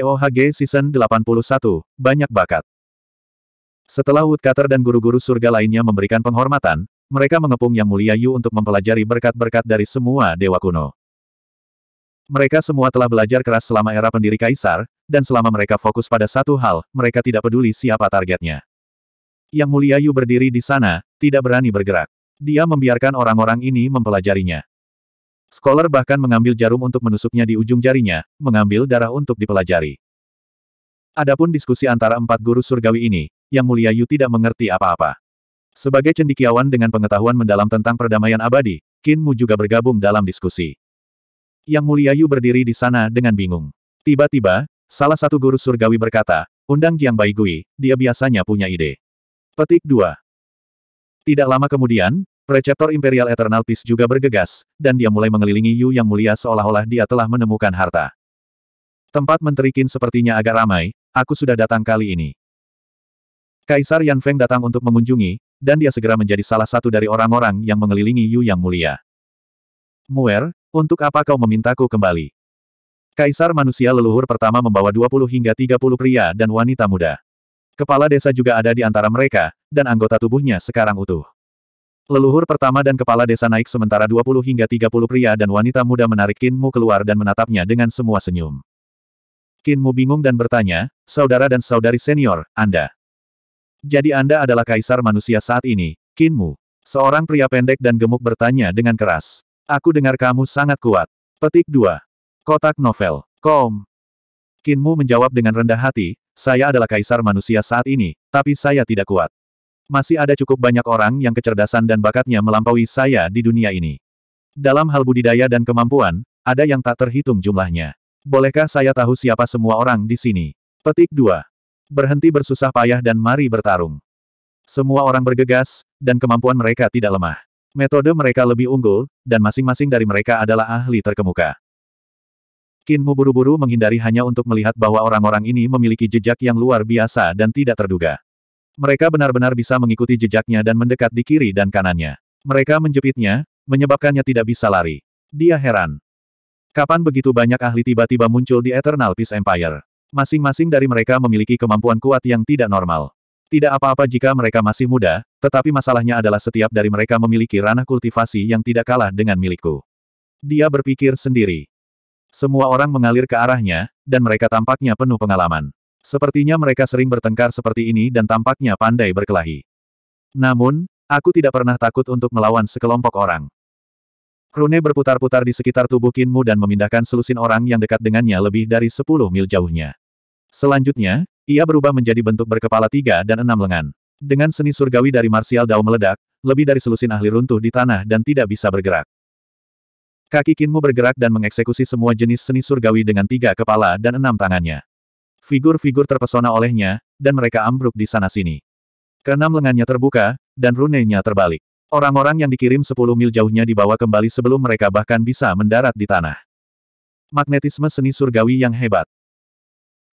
TOHG Season 81, Banyak Bakat Setelah Woodcutter dan guru-guru surga lainnya memberikan penghormatan, mereka mengepung Yang Mulia Yu untuk mempelajari berkat-berkat dari semua dewa kuno. Mereka semua telah belajar keras selama era pendiri Kaisar, dan selama mereka fokus pada satu hal, mereka tidak peduli siapa targetnya. Yang Mulia Yu berdiri di sana, tidak berani bergerak. Dia membiarkan orang-orang ini mempelajarinya. Scholar bahkan mengambil jarum untuk menusuknya di ujung jarinya, mengambil darah untuk dipelajari. Adapun diskusi antara empat guru surgawi ini, Yang Mulia Yu tidak mengerti apa-apa. Sebagai cendikiawan dengan pengetahuan mendalam tentang perdamaian abadi, Qin Mu juga bergabung dalam diskusi. Yang Mulia Yu berdiri di sana dengan bingung. Tiba-tiba, salah satu guru surgawi berkata, Undang Jiang Baigui, dia biasanya punya ide. Petik 2. Tidak lama kemudian, Preceptor Imperial Eternal Peace juga bergegas, dan dia mulai mengelilingi Yu Yang Mulia seolah-olah dia telah menemukan harta. Tempat Menteri Qin sepertinya agak ramai, aku sudah datang kali ini. Kaisar Yan Feng datang untuk mengunjungi, dan dia segera menjadi salah satu dari orang-orang yang mengelilingi Yu Yang Mulia. Muer, untuk apa kau memintaku kembali? Kaisar manusia leluhur pertama membawa 20 hingga 30 pria dan wanita muda. Kepala desa juga ada di antara mereka, dan anggota tubuhnya sekarang utuh. Leluhur pertama dan kepala desa naik sementara 20 hingga 30 pria dan wanita muda menarik Kinmu keluar dan menatapnya dengan semua senyum. Kinmu bingung dan bertanya, saudara dan saudari senior, Anda. Jadi Anda adalah kaisar manusia saat ini, Kinmu. Seorang pria pendek dan gemuk bertanya dengan keras. Aku dengar kamu sangat kuat. Petik 2. Kotak novel. Kom. Kinmu menjawab dengan rendah hati, saya adalah kaisar manusia saat ini, tapi saya tidak kuat. Masih ada cukup banyak orang yang kecerdasan dan bakatnya melampaui saya di dunia ini. Dalam hal budidaya dan kemampuan, ada yang tak terhitung jumlahnya. Bolehkah saya tahu siapa semua orang di sini? Petik 2. Berhenti bersusah payah dan mari bertarung. Semua orang bergegas, dan kemampuan mereka tidak lemah. Metode mereka lebih unggul, dan masing-masing dari mereka adalah ahli terkemuka. Kinmu buru-buru menghindari hanya untuk melihat bahwa orang-orang ini memiliki jejak yang luar biasa dan tidak terduga. Mereka benar-benar bisa mengikuti jejaknya dan mendekat di kiri dan kanannya. Mereka menjepitnya, menyebabkannya tidak bisa lari. Dia heran. Kapan begitu banyak ahli tiba-tiba muncul di Eternal Peace Empire? Masing-masing dari mereka memiliki kemampuan kuat yang tidak normal. Tidak apa-apa jika mereka masih muda, tetapi masalahnya adalah setiap dari mereka memiliki ranah kultivasi yang tidak kalah dengan milikku. Dia berpikir sendiri. Semua orang mengalir ke arahnya, dan mereka tampaknya penuh pengalaman. Sepertinya mereka sering bertengkar seperti ini dan tampaknya pandai berkelahi. Namun, aku tidak pernah takut untuk melawan sekelompok orang. Rune berputar-putar di sekitar tubuh Kinmu dan memindahkan selusin orang yang dekat dengannya lebih dari 10 mil jauhnya. Selanjutnya, ia berubah menjadi bentuk berkepala tiga dan enam lengan. Dengan seni surgawi dari Martial Dao meledak, lebih dari selusin ahli runtuh di tanah dan tidak bisa bergerak. Kaki Kinmu bergerak dan mengeksekusi semua jenis seni surgawi dengan tiga kepala dan enam tangannya. Figur-figur terpesona olehnya, dan mereka ambruk di sana-sini. Keenam lengannya terbuka, dan runenya terbalik. Orang-orang yang dikirim 10 mil jauhnya dibawa kembali sebelum mereka bahkan bisa mendarat di tanah. Magnetisme seni surgawi yang hebat.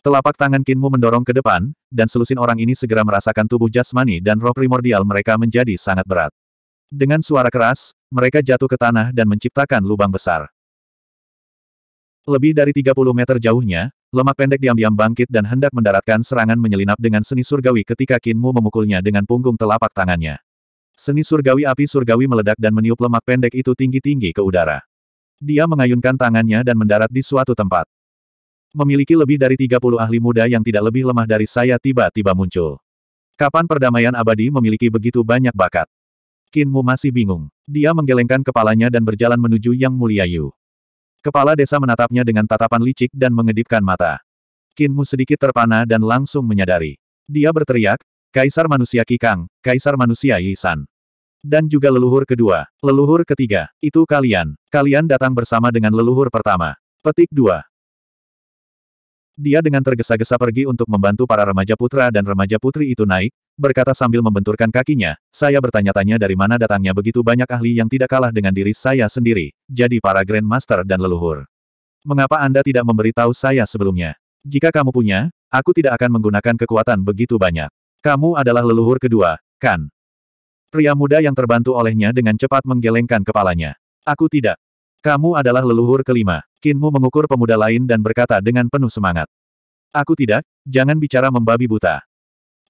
Telapak tangan Kinmu mendorong ke depan, dan selusin orang ini segera merasakan tubuh jasmani dan roh primordial mereka menjadi sangat berat. Dengan suara keras, mereka jatuh ke tanah dan menciptakan lubang besar. Lebih dari 30 meter jauhnya, Lemak pendek diam-diam bangkit dan hendak mendaratkan serangan menyelinap dengan seni surgawi ketika Kinmu memukulnya dengan punggung telapak tangannya. Seni surgawi api surgawi meledak dan meniup lemak pendek itu tinggi-tinggi ke udara. Dia mengayunkan tangannya dan mendarat di suatu tempat. Memiliki lebih dari 30 ahli muda yang tidak lebih lemah dari saya tiba-tiba muncul. Kapan perdamaian abadi memiliki begitu banyak bakat? Kinmu masih bingung. Dia menggelengkan kepalanya dan berjalan menuju Yang Mulia Yu. Kepala desa menatapnya dengan tatapan licik dan mengedipkan mata. Kinmu sedikit terpana dan langsung menyadari. Dia berteriak, Kaisar Manusia Kikang, Kaisar Manusia Yisan. Dan juga leluhur kedua, leluhur ketiga, itu kalian. Kalian datang bersama dengan leluhur pertama. Petik 2. Dia dengan tergesa-gesa pergi untuk membantu para remaja putra dan remaja putri itu naik, berkata sambil membenturkan kakinya, saya bertanya-tanya dari mana datangnya begitu banyak ahli yang tidak kalah dengan diri saya sendiri, jadi para Grandmaster dan leluhur. Mengapa Anda tidak memberitahu saya sebelumnya? Jika kamu punya, aku tidak akan menggunakan kekuatan begitu banyak. Kamu adalah leluhur kedua, kan? Pria muda yang terbantu olehnya dengan cepat menggelengkan kepalanya. Aku tidak. Kamu adalah leluhur kelima. Kinmu mengukur pemuda lain dan berkata dengan penuh semangat. Aku tidak, jangan bicara membabi buta.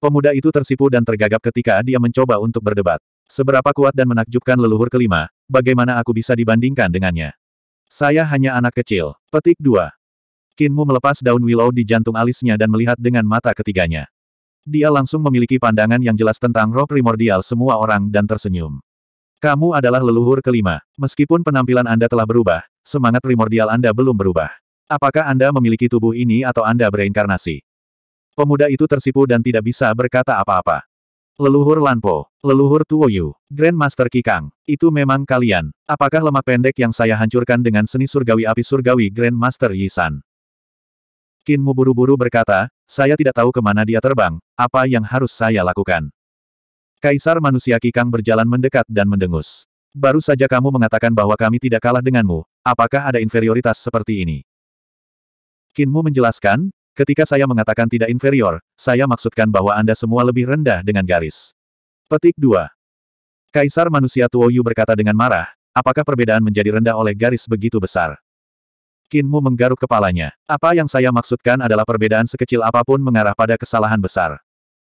Pemuda itu tersipu dan tergagap ketika dia mencoba untuk berdebat. Seberapa kuat dan menakjubkan leluhur kelima, bagaimana aku bisa dibandingkan dengannya? Saya hanya anak kecil. Petik 2. Kinmu melepas daun willow di jantung alisnya dan melihat dengan mata ketiganya. Dia langsung memiliki pandangan yang jelas tentang roh primordial semua orang dan tersenyum. Kamu adalah leluhur kelima. Meskipun penampilan Anda telah berubah, semangat primordial Anda belum berubah. Apakah Anda memiliki tubuh ini atau Anda bereinkarnasi? Pemuda itu tersipu dan tidak bisa berkata apa-apa. Leluhur Lanpo, leluhur Tuoyu, Grandmaster Kikang, itu memang kalian. Apakah lemah pendek yang saya hancurkan dengan seni surgawi api surgawi Grandmaster Yisan? Kinmu buru-buru berkata, saya tidak tahu kemana dia terbang, apa yang harus saya lakukan. Kaisar manusia Kikang berjalan mendekat dan mendengus. Baru saja kamu mengatakan bahwa kami tidak kalah denganmu, apakah ada inferioritas seperti ini? Kinmu menjelaskan, Ketika saya mengatakan tidak inferior, saya maksudkan bahwa Anda semua lebih rendah dengan garis. Petik 2. Kaisar manusia Tuo Yu berkata dengan marah, apakah perbedaan menjadi rendah oleh garis begitu besar? Kinmu menggaruk kepalanya. Apa yang saya maksudkan adalah perbedaan sekecil apapun mengarah pada kesalahan besar.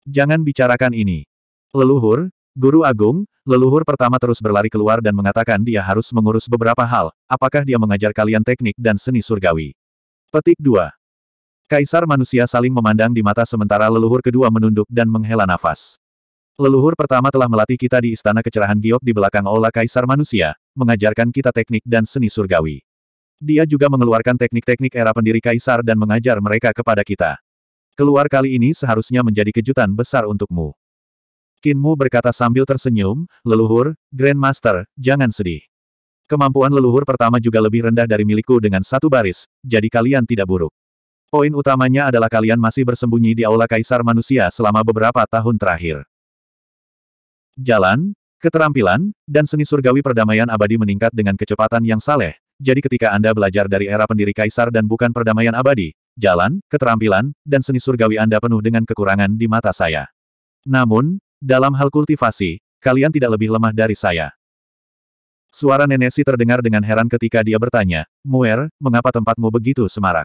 Jangan bicarakan ini. Leluhur, Guru Agung, leluhur pertama terus berlari keluar dan mengatakan dia harus mengurus beberapa hal, apakah dia mengajar kalian teknik dan seni surgawi. Petik 2. Kaisar manusia saling memandang di mata sementara leluhur kedua menunduk dan menghela nafas. Leluhur pertama telah melatih kita di Istana Kecerahan Giok di belakang Ola Kaisar Manusia, mengajarkan kita teknik dan seni surgawi. Dia juga mengeluarkan teknik-teknik era pendiri Kaisar dan mengajar mereka kepada kita. Keluar kali ini seharusnya menjadi kejutan besar untukmu. Kinmu berkata sambil tersenyum, leluhur, Grandmaster, jangan sedih. Kemampuan leluhur pertama juga lebih rendah dari milikku dengan satu baris, jadi kalian tidak buruk. Poin utamanya adalah kalian masih bersembunyi di Aula Kaisar Manusia selama beberapa tahun terakhir. Jalan, keterampilan, dan seni surgawi perdamaian abadi meningkat dengan kecepatan yang saleh, jadi ketika Anda belajar dari era pendiri Kaisar dan bukan perdamaian abadi, jalan, keterampilan, dan seni surgawi Anda penuh dengan kekurangan di mata saya. Namun, dalam hal kultivasi, kalian tidak lebih lemah dari saya. Suara Nenesi terdengar dengan heran ketika dia bertanya, Muer, mengapa tempatmu begitu semarak?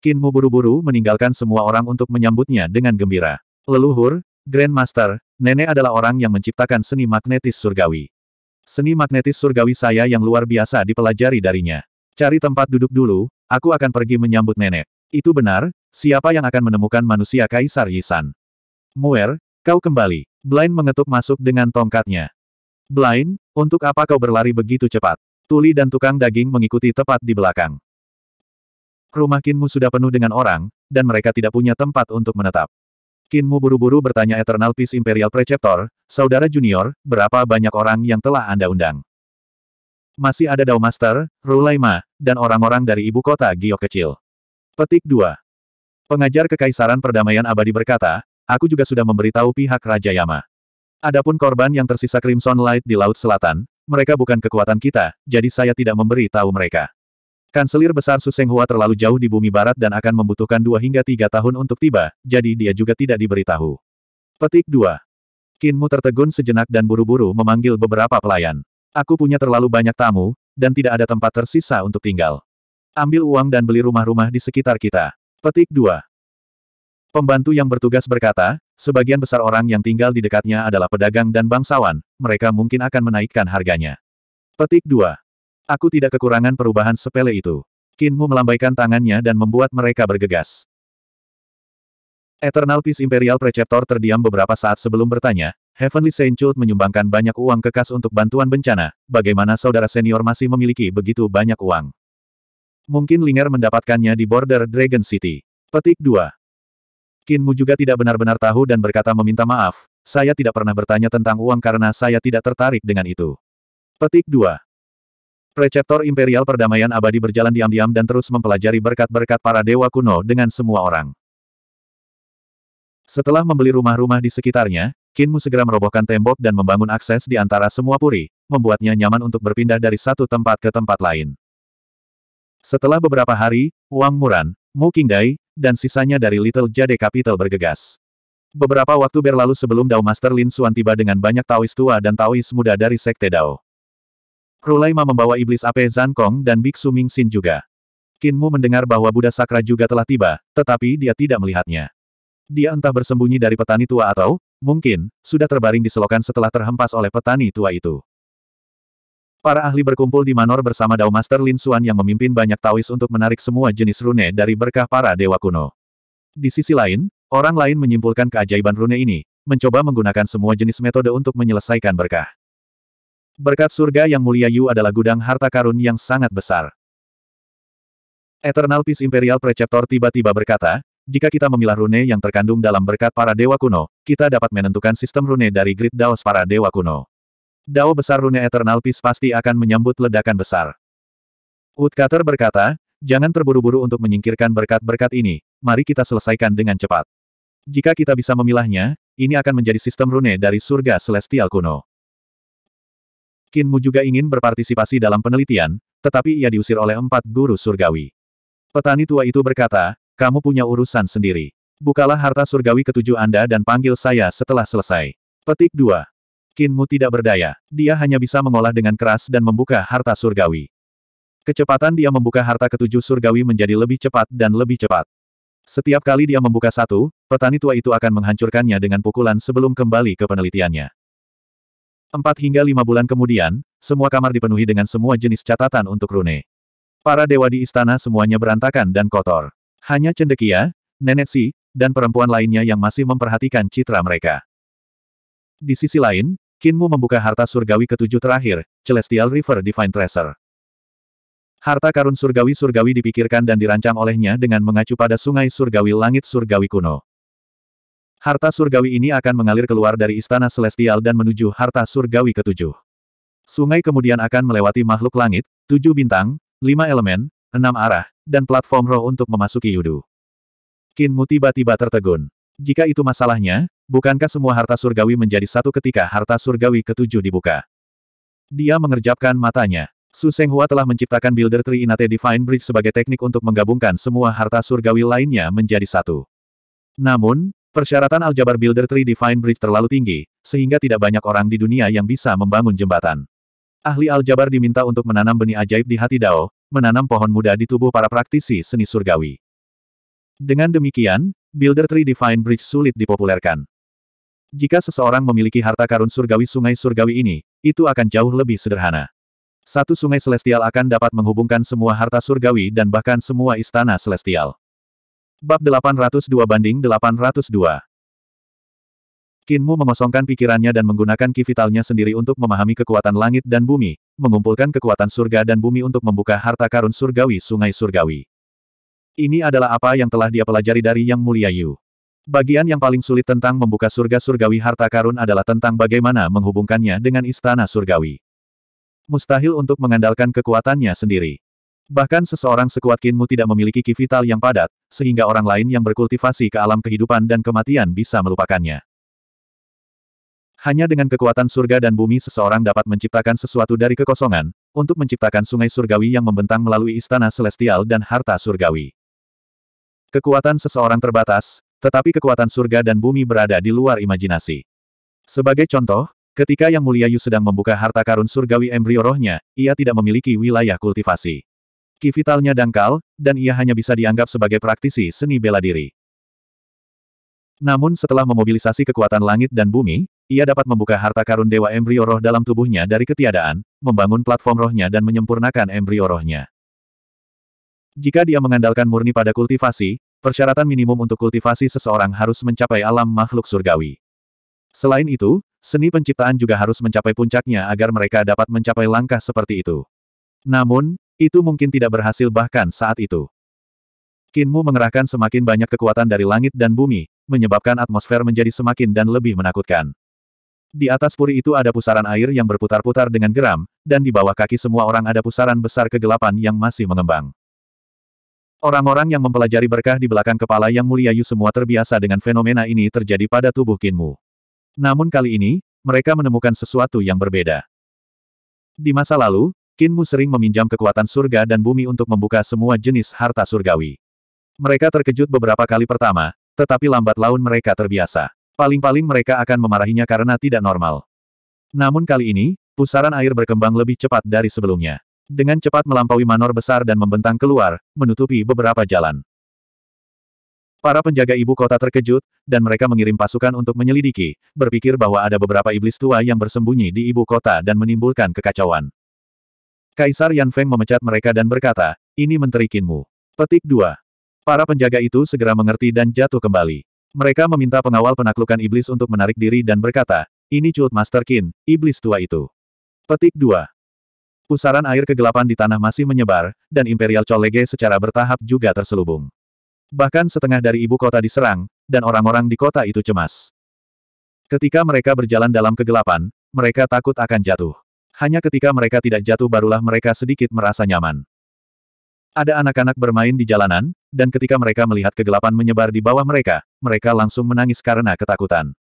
Kinmu buru-buru meninggalkan semua orang untuk menyambutnya dengan gembira. Leluhur, Grandmaster, nenek adalah orang yang menciptakan seni magnetis surgawi. Seni magnetis surgawi saya yang luar biasa dipelajari darinya. Cari tempat duduk dulu, aku akan pergi menyambut nenek. Itu benar, siapa yang akan menemukan manusia Kaisar Yisan? Muer, kau kembali. Blind mengetuk masuk dengan tongkatnya. Blind, untuk apa kau berlari begitu cepat? Tuli dan tukang daging mengikuti tepat di belakang. Rumah Kinmu sudah penuh dengan orang, dan mereka tidak punya tempat untuk menetap. Kinmu buru-buru bertanya Eternal Peace Imperial Preceptor, Saudara Junior, berapa banyak orang yang telah Anda undang? Masih ada Dao Master, Rulaima, dan orang-orang dari ibu kota Giok kecil. Petik 2. Pengajar Kekaisaran Perdamaian Abadi berkata, aku juga sudah memberitahu pihak Raja Yama. Adapun korban yang tersisa Crimson Light di Laut Selatan, mereka bukan kekuatan kita, jadi saya tidak memberi tahu mereka. Kanselir besar Su Hua terlalu jauh di bumi barat dan akan membutuhkan dua hingga tiga tahun untuk tiba, jadi dia juga tidak diberitahu. Petik 2. Kinmu tertegun sejenak dan buru-buru memanggil beberapa pelayan. Aku punya terlalu banyak tamu, dan tidak ada tempat tersisa untuk tinggal. Ambil uang dan beli rumah-rumah di sekitar kita. Petik 2. Pembantu yang bertugas berkata, sebagian besar orang yang tinggal di dekatnya adalah pedagang dan bangsawan, mereka mungkin akan menaikkan harganya. Petik 2. Aku tidak kekurangan perubahan sepele itu. Kinmu melambaikan tangannya dan membuat mereka bergegas. Eternal Peace Imperial Preceptor terdiam beberapa saat sebelum bertanya, Heavenly Saint Chult menyumbangkan banyak uang kekas untuk bantuan bencana, bagaimana saudara senior masih memiliki begitu banyak uang? Mungkin Linger mendapatkannya di border Dragon City. Petik 2. Kinmu juga tidak benar-benar tahu dan berkata meminta maaf, saya tidak pernah bertanya tentang uang karena saya tidak tertarik dengan itu. Petik 2. Preceptor Imperial Perdamaian Abadi berjalan diam-diam dan terus mempelajari berkat-berkat para dewa kuno dengan semua orang. Setelah membeli rumah-rumah di sekitarnya, Kinmu segera merobohkan tembok dan membangun akses di antara semua puri, membuatnya nyaman untuk berpindah dari satu tempat ke tempat lain. Setelah beberapa hari, Wang Muran, Mu Qingdai, dan sisanya dari Little Jade Capital bergegas. Beberapa waktu berlalu sebelum Dao Master Lin Suan tiba dengan banyak Taois tua dan Taois muda dari Sekte Dao. Rulaima membawa iblis Ape Zankong dan Biksu Mingxin juga. Kinmu mendengar bahwa Buddha Sakra juga telah tiba, tetapi dia tidak melihatnya. Dia entah bersembunyi dari petani tua atau, mungkin, sudah terbaring di selokan setelah terhempas oleh petani tua itu. Para ahli berkumpul di Manor bersama Dao Master Lin Suan yang memimpin banyak Taois untuk menarik semua jenis rune dari berkah para dewa kuno. Di sisi lain, orang lain menyimpulkan keajaiban rune ini, mencoba menggunakan semua jenis metode untuk menyelesaikan berkah. Berkat surga yang mulia Yu adalah gudang harta karun yang sangat besar. Eternal Peace Imperial Preceptor tiba-tiba berkata, jika kita memilah rune yang terkandung dalam berkat para dewa kuno, kita dapat menentukan sistem rune dari grid daos para dewa kuno. Dao besar rune Eternal Peace pasti akan menyambut ledakan besar. Woodcutter berkata, jangan terburu-buru untuk menyingkirkan berkat-berkat ini, mari kita selesaikan dengan cepat. Jika kita bisa memilahnya, ini akan menjadi sistem rune dari surga celestial kuno. Kinmu juga ingin berpartisipasi dalam penelitian, tetapi ia diusir oleh empat guru surgawi. Petani tua itu berkata, kamu punya urusan sendiri. Bukalah harta surgawi ketujuh Anda dan panggil saya setelah selesai. Petik 2. Kinmu tidak berdaya. Dia hanya bisa mengolah dengan keras dan membuka harta surgawi. Kecepatan dia membuka harta ketujuh surgawi menjadi lebih cepat dan lebih cepat. Setiap kali dia membuka satu, petani tua itu akan menghancurkannya dengan pukulan sebelum kembali ke penelitiannya. Empat hingga lima bulan kemudian, semua kamar dipenuhi dengan semua jenis catatan untuk Rune. Para dewa di istana semuanya berantakan dan kotor. Hanya Cendekia, Nenek Si, dan perempuan lainnya yang masih memperhatikan citra mereka. Di sisi lain, Kinmu membuka harta surgawi ketujuh terakhir, Celestial River Divine Treasure. Harta karun surgawi-surgawi dipikirkan dan dirancang olehnya dengan mengacu pada sungai surgawi langit surgawi kuno. Harta surgawi ini akan mengalir keluar dari istana celestial dan menuju harta surgawi ketujuh. Sungai kemudian akan melewati makhluk langit, tujuh bintang, lima elemen, enam arah, dan platform roh untuk memasuki Yudu. Kinmu tiba-tiba tertegun. Jika itu masalahnya, bukankah semua harta surgawi menjadi satu ketika harta surgawi ketujuh dibuka? Dia mengerjapkan matanya. Su Hua telah menciptakan Builder Tree Inate Divine Bridge sebagai teknik untuk menggabungkan semua harta surgawi lainnya menjadi satu. Namun, Persyaratan aljabar Builder Tree Divine Bridge terlalu tinggi, sehingga tidak banyak orang di dunia yang bisa membangun jembatan. Ahli aljabar diminta untuk menanam benih ajaib di hati Dao, menanam pohon muda di tubuh para praktisi seni surgawi. Dengan demikian, Builder Tree Divine Bridge sulit dipopulerkan. Jika seseorang memiliki harta karun surgawi sungai surgawi ini, itu akan jauh lebih sederhana. Satu sungai celestial akan dapat menghubungkan semua harta surgawi dan bahkan semua istana celestial. Bab 802 banding 802 Kinmu mengosongkan pikirannya dan menggunakan ki sendiri untuk memahami kekuatan langit dan bumi, mengumpulkan kekuatan surga dan bumi untuk membuka harta karun surgawi sungai surgawi. Ini adalah apa yang telah dia pelajari dari Yang Mulia Yu. Bagian yang paling sulit tentang membuka surga surgawi harta karun adalah tentang bagaimana menghubungkannya dengan istana surgawi. Mustahil untuk mengandalkan kekuatannya sendiri. Bahkan seseorang sekuat Kinmu tidak memiliki ki vital yang padat, sehingga orang lain yang berkultivasi ke alam kehidupan dan kematian bisa melupakannya. Hanya dengan kekuatan surga dan bumi seseorang dapat menciptakan sesuatu dari kekosongan, untuk menciptakan sungai surgawi yang membentang melalui istana celestial dan harta surgawi. Kekuatan seseorang terbatas, tetapi kekuatan surga dan bumi berada di luar imajinasi. Sebagai contoh, ketika Yang Mulia Yu sedang membuka harta karun surgawi embrio rohnya, ia tidak memiliki wilayah kultivasi. Ki vitalnya dangkal, dan ia hanya bisa dianggap sebagai praktisi seni bela diri. Namun setelah memobilisasi kekuatan langit dan bumi, ia dapat membuka harta karun dewa embrio roh dalam tubuhnya dari ketiadaan, membangun platform rohnya dan menyempurnakan embrio rohnya. Jika dia mengandalkan murni pada kultivasi, persyaratan minimum untuk kultivasi seseorang harus mencapai alam makhluk surgawi. Selain itu, seni penciptaan juga harus mencapai puncaknya agar mereka dapat mencapai langkah seperti itu. Namun, itu mungkin tidak berhasil bahkan saat itu. Kinmu mengerahkan semakin banyak kekuatan dari langit dan bumi, menyebabkan atmosfer menjadi semakin dan lebih menakutkan. Di atas puri itu ada pusaran air yang berputar-putar dengan geram, dan di bawah kaki semua orang ada pusaran besar kegelapan yang masih mengembang. Orang-orang yang mempelajari berkah di belakang kepala yang mulia Yu semua terbiasa dengan fenomena ini terjadi pada tubuh Kinmu. Namun kali ini, mereka menemukan sesuatu yang berbeda. Di masa lalu, Kinmu sering meminjam kekuatan surga dan bumi untuk membuka semua jenis harta surgawi. Mereka terkejut beberapa kali pertama, tetapi lambat laun mereka terbiasa. Paling-paling mereka akan memarahinya karena tidak normal. Namun kali ini, pusaran air berkembang lebih cepat dari sebelumnya. Dengan cepat melampaui manor besar dan membentang keluar, menutupi beberapa jalan. Para penjaga ibu kota terkejut, dan mereka mengirim pasukan untuk menyelidiki, berpikir bahwa ada beberapa iblis tua yang bersembunyi di ibu kota dan menimbulkan kekacauan. Kaisar Yan Feng memecat mereka dan berkata, ini menteri Kinmu. Petik 2. Para penjaga itu segera mengerti dan jatuh kembali. Mereka meminta pengawal penaklukan iblis untuk menarik diri dan berkata, ini Cult Master Qin, iblis tua itu. Petik 2. Pusaran air kegelapan di tanah masih menyebar, dan Imperial Cholege secara bertahap juga terselubung. Bahkan setengah dari ibu kota diserang, dan orang-orang di kota itu cemas. Ketika mereka berjalan dalam kegelapan, mereka takut akan jatuh. Hanya ketika mereka tidak jatuh barulah mereka sedikit merasa nyaman. Ada anak-anak bermain di jalanan, dan ketika mereka melihat kegelapan menyebar di bawah mereka, mereka langsung menangis karena ketakutan.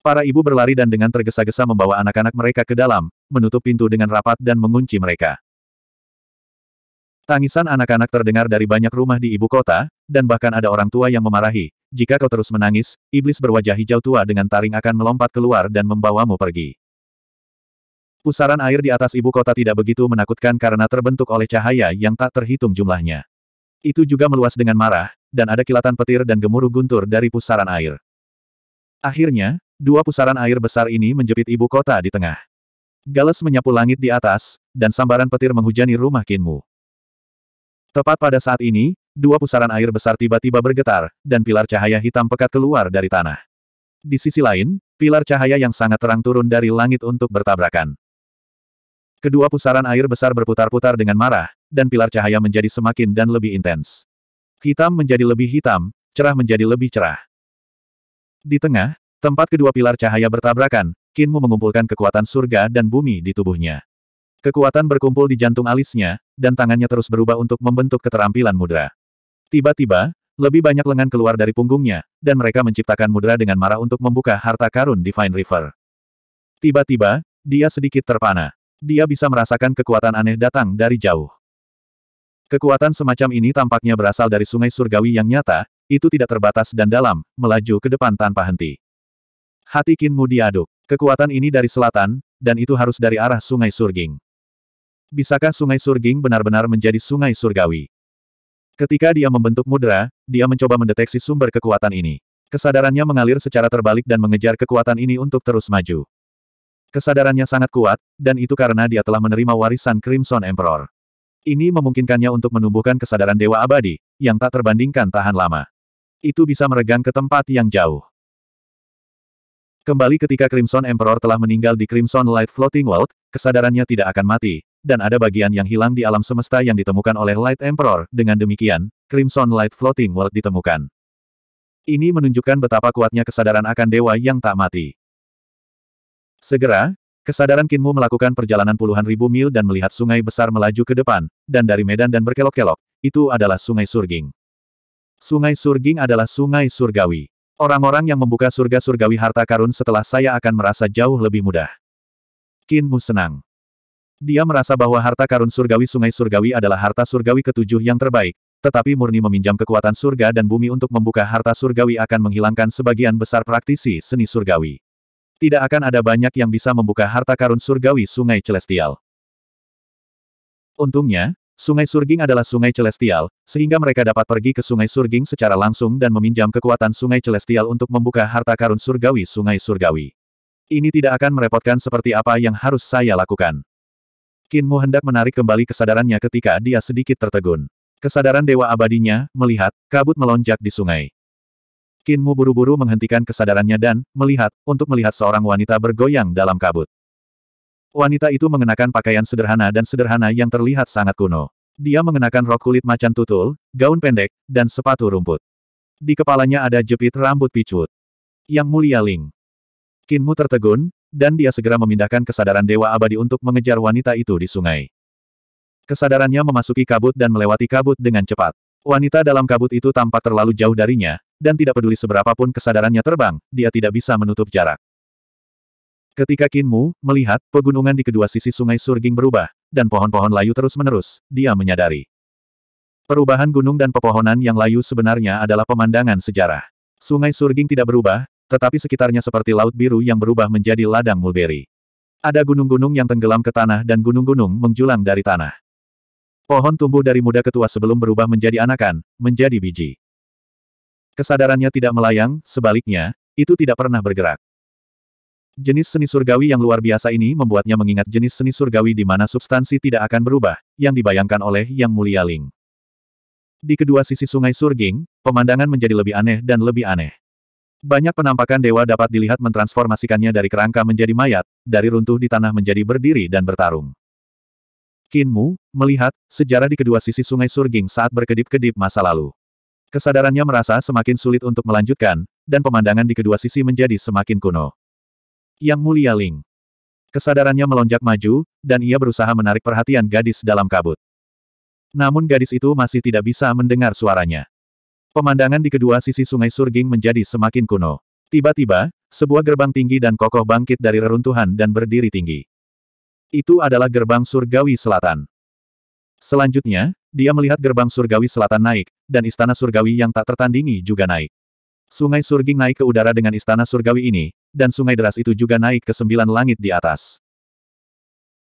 Para ibu berlari dan dengan tergesa-gesa membawa anak-anak mereka ke dalam, menutup pintu dengan rapat dan mengunci mereka. Tangisan anak-anak terdengar dari banyak rumah di ibu kota, dan bahkan ada orang tua yang memarahi, jika kau terus menangis, iblis berwajah hijau tua dengan taring akan melompat keluar dan membawamu pergi. Pusaran air di atas ibu kota tidak begitu menakutkan karena terbentuk oleh cahaya yang tak terhitung jumlahnya. Itu juga meluas dengan marah, dan ada kilatan petir dan gemuruh guntur dari pusaran air. Akhirnya, dua pusaran air besar ini menjepit ibu kota di tengah. Gales menyapu langit di atas, dan sambaran petir menghujani rumah Kinmu. Tepat pada saat ini, dua pusaran air besar tiba-tiba bergetar, dan pilar cahaya hitam pekat keluar dari tanah. Di sisi lain, pilar cahaya yang sangat terang turun dari langit untuk bertabrakan. Kedua pusaran air besar berputar-putar dengan marah, dan pilar cahaya menjadi semakin dan lebih intens. Hitam menjadi lebih hitam, cerah menjadi lebih cerah. Di tengah, tempat kedua pilar cahaya bertabrakan, Kinmu mengumpulkan kekuatan surga dan bumi di tubuhnya. Kekuatan berkumpul di jantung alisnya, dan tangannya terus berubah untuk membentuk keterampilan mudra. Tiba-tiba, lebih banyak lengan keluar dari punggungnya, dan mereka menciptakan mudra dengan marah untuk membuka harta karun Divine River. Tiba-tiba, dia sedikit terpana. Dia bisa merasakan kekuatan aneh datang dari jauh. Kekuatan semacam ini tampaknya berasal dari sungai surgawi yang nyata, itu tidak terbatas dan dalam, melaju ke depan tanpa henti. Hati Kinmu diaduk. Kekuatan ini dari selatan, dan itu harus dari arah sungai surging. Bisakah sungai surging benar-benar menjadi sungai surgawi? Ketika dia membentuk mudra, dia mencoba mendeteksi sumber kekuatan ini. Kesadarannya mengalir secara terbalik dan mengejar kekuatan ini untuk terus maju. Kesadarannya sangat kuat, dan itu karena dia telah menerima warisan Crimson Emperor. Ini memungkinkannya untuk menumbuhkan kesadaran Dewa Abadi, yang tak terbandingkan tahan lama. Itu bisa meregang ke tempat yang jauh. Kembali ketika Crimson Emperor telah meninggal di Crimson Light Floating World, kesadarannya tidak akan mati, dan ada bagian yang hilang di alam semesta yang ditemukan oleh Light Emperor, dengan demikian, Crimson Light Floating World ditemukan. Ini menunjukkan betapa kuatnya kesadaran akan dewa yang tak mati. Segera, kesadaran Kinmu melakukan perjalanan puluhan ribu mil dan melihat sungai besar melaju ke depan, dan dari medan dan berkelok-kelok, itu adalah sungai Surging. Sungai Surging adalah sungai surgawi. Orang-orang yang membuka surga surgawi harta karun setelah saya akan merasa jauh lebih mudah. Kinmu senang. Dia merasa bahwa harta karun surgawi sungai surgawi adalah harta surgawi ketujuh yang terbaik, tetapi murni meminjam kekuatan surga dan bumi untuk membuka harta surgawi akan menghilangkan sebagian besar praktisi seni surgawi. Tidak akan ada banyak yang bisa membuka harta karun surgawi Sungai Celestial. Untungnya, Sungai Surging adalah sungai celestial, sehingga mereka dapat pergi ke Sungai Surging secara langsung dan meminjam kekuatan Sungai Celestial untuk membuka harta karun surgawi Sungai Surgawi. Ini tidak akan merepotkan seperti apa yang harus saya lakukan. Kinmu hendak menarik kembali kesadarannya ketika dia sedikit tertegun. Kesadaran dewa abadinya, melihat, kabut melonjak di sungai. Kinmu buru-buru menghentikan kesadarannya dan melihat, untuk melihat seorang wanita bergoyang dalam kabut. Wanita itu mengenakan pakaian sederhana dan sederhana yang terlihat sangat kuno. Dia mengenakan rok kulit macan tutul, gaun pendek, dan sepatu rumput. Di kepalanya ada jepit rambut picut. Yang mulia Ling. Kinmu tertegun, dan dia segera memindahkan kesadaran Dewa Abadi untuk mengejar wanita itu di sungai. Kesadarannya memasuki kabut dan melewati kabut dengan cepat. Wanita dalam kabut itu tampak terlalu jauh darinya, dan tidak peduli seberapa pun kesadarannya terbang, dia tidak bisa menutup jarak. Ketika Kinmu melihat pegunungan di kedua sisi sungai Surging berubah, dan pohon-pohon layu terus-menerus, dia menyadari. Perubahan gunung dan pepohonan yang layu sebenarnya adalah pemandangan sejarah. Sungai Surging tidak berubah, tetapi sekitarnya seperti laut biru yang berubah menjadi ladang mulberry. Ada gunung-gunung yang tenggelam ke tanah dan gunung-gunung menjulang dari tanah. Pohon tumbuh dari muda ke tua sebelum berubah menjadi anakan, menjadi biji. Kesadarannya tidak melayang, sebaliknya, itu tidak pernah bergerak. Jenis seni surgawi yang luar biasa ini membuatnya mengingat jenis seni surgawi di mana substansi tidak akan berubah, yang dibayangkan oleh Yang Mulia Ling. Di kedua sisi sungai Surging, pemandangan menjadi lebih aneh dan lebih aneh. Banyak penampakan dewa dapat dilihat mentransformasikannya dari kerangka menjadi mayat, dari runtuh di tanah menjadi berdiri dan bertarung. Kinmu, melihat, sejarah di kedua sisi sungai Surging saat berkedip-kedip masa lalu. Kesadarannya merasa semakin sulit untuk melanjutkan, dan pemandangan di kedua sisi menjadi semakin kuno. Yang mulia Ling. Kesadarannya melonjak maju, dan ia berusaha menarik perhatian gadis dalam kabut. Namun gadis itu masih tidak bisa mendengar suaranya. Pemandangan di kedua sisi sungai Surging menjadi semakin kuno. Tiba-tiba, sebuah gerbang tinggi dan kokoh bangkit dari reruntuhan dan berdiri tinggi. Itu adalah gerbang surgawi selatan. Selanjutnya, dia melihat gerbang surgawi selatan naik, dan istana surgawi yang tak tertandingi juga naik. Sungai Surging naik ke udara dengan istana surgawi ini, dan sungai deras itu juga naik ke sembilan langit di atas.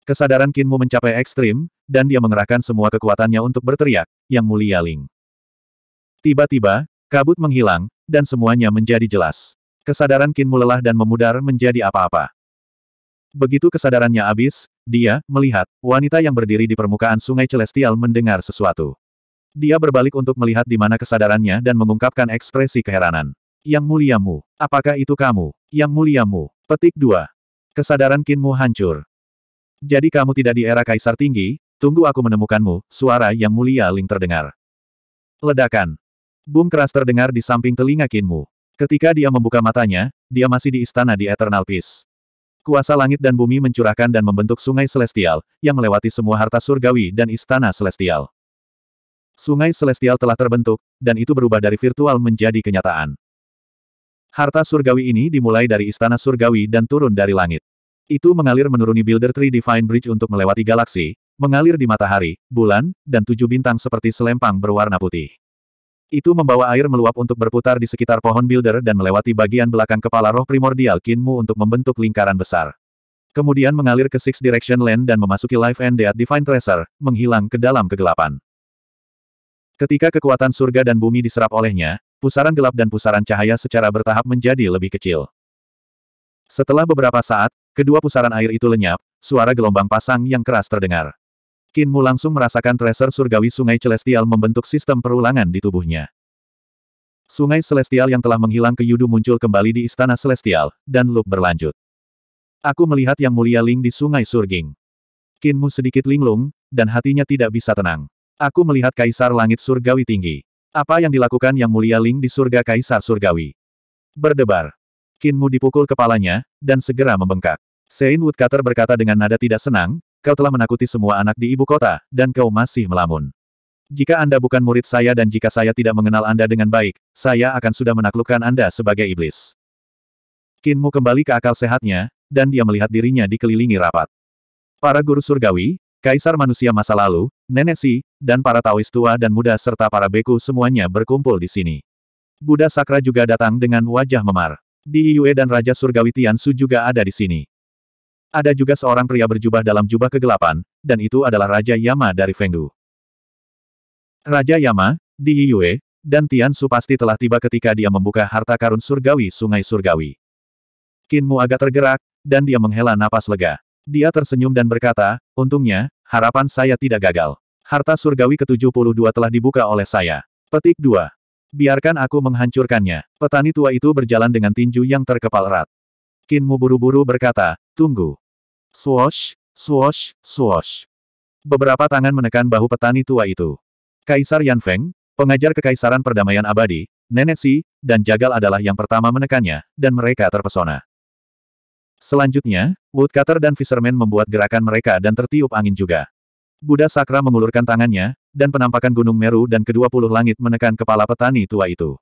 Kesadaran Kinmu mencapai ekstrim, dan dia mengerahkan semua kekuatannya untuk berteriak, Yang Mulia Ling. Tiba-tiba, kabut menghilang, dan semuanya menjadi jelas. Kesadaran Kinmu lelah dan memudar menjadi apa-apa. Begitu kesadarannya habis, dia melihat wanita yang berdiri di permukaan sungai celestial mendengar sesuatu. Dia berbalik untuk melihat di mana kesadarannya dan mengungkapkan ekspresi keheranan. Yang muliamu, apakah itu kamu? Yang muliamu, petik dua. Kesadaran kinmu hancur. Jadi kamu tidak di era kaisar tinggi, tunggu aku menemukanmu, suara yang mulia Ling terdengar. Ledakan. Boom keras terdengar di samping telinga kinmu. Ketika dia membuka matanya, dia masih di istana di Eternal Peace. Kuasa langit dan bumi mencurahkan dan membentuk sungai celestial, yang melewati semua harta surgawi dan istana celestial. Sungai Celestial telah terbentuk, dan itu berubah dari virtual menjadi kenyataan. Harta surgawi ini dimulai dari istana surgawi dan turun dari langit. Itu mengalir menuruni Builder Tree Divine Bridge untuk melewati galaksi, mengalir di matahari, bulan, dan tujuh bintang seperti selempang berwarna putih. Itu membawa air meluap untuk berputar di sekitar pohon builder dan melewati bagian belakang kepala roh primordial Kinmu untuk membentuk lingkaran besar. Kemudian mengalir ke Six Direction Land dan memasuki Life and Death Divine Treasure, menghilang ke dalam kegelapan. Ketika kekuatan surga dan bumi diserap olehnya, pusaran gelap dan pusaran cahaya secara bertahap menjadi lebih kecil. Setelah beberapa saat, kedua pusaran air itu lenyap, suara gelombang pasang yang keras terdengar. Kinmu langsung merasakan tracer surgawi sungai celestial membentuk sistem perulangan di tubuhnya. Sungai celestial yang telah menghilang ke Yudu muncul kembali di istana celestial, dan loop berlanjut. Aku melihat yang mulia Ling di sungai Surging. Kinmu sedikit linglung, dan hatinya tidak bisa tenang. Aku melihat Kaisar Langit Surgawi tinggi. Apa yang dilakukan Yang Mulia Ling di surga Kaisar Surgawi? Berdebar. Kinmu dipukul kepalanya, dan segera membengkak. Sein Woodcutter berkata dengan nada tidak senang, kau telah menakuti semua anak di ibu kota, dan kau masih melamun. Jika Anda bukan murid saya dan jika saya tidak mengenal Anda dengan baik, saya akan sudah menaklukkan Anda sebagai iblis. Kinmu kembali ke akal sehatnya, dan dia melihat dirinya dikelilingi rapat. Para guru surgawi, kaisar manusia masa lalu, nenek si, dan para Taois tua dan muda serta para beku semuanya berkumpul di sini. Buddha Sakra juga datang dengan wajah memar. Di Yue dan Raja Surgawi Tian Su juga ada di sini. Ada juga seorang pria berjubah dalam jubah kegelapan, dan itu adalah Raja Yama dari Fengdu. Raja Yama, Di Yue, dan Tian Su pasti telah tiba ketika dia membuka harta karun surgawi Sungai Surgawi. Kinmu agak tergerak, dan dia menghela napas lega. Dia tersenyum dan berkata, untungnya, harapan saya tidak gagal. Harta surgawi ke-72 telah dibuka oleh saya. Petik 2. Biarkan aku menghancurkannya. Petani tua itu berjalan dengan tinju yang terkepal erat. Kinmu buru-buru berkata, tunggu. Swosh, swosh, swosh. Beberapa tangan menekan bahu petani tua itu. Kaisar Yan Feng, pengajar kekaisaran perdamaian abadi, Nenek Si, dan Jagal adalah yang pertama menekannya, dan mereka terpesona. Selanjutnya, Woodcutter dan Fisherman membuat gerakan mereka dan tertiup angin juga. Buddha Sakra mengulurkan tangannya, dan penampakan Gunung Meru dan kedua puluh langit menekan kepala petani tua itu.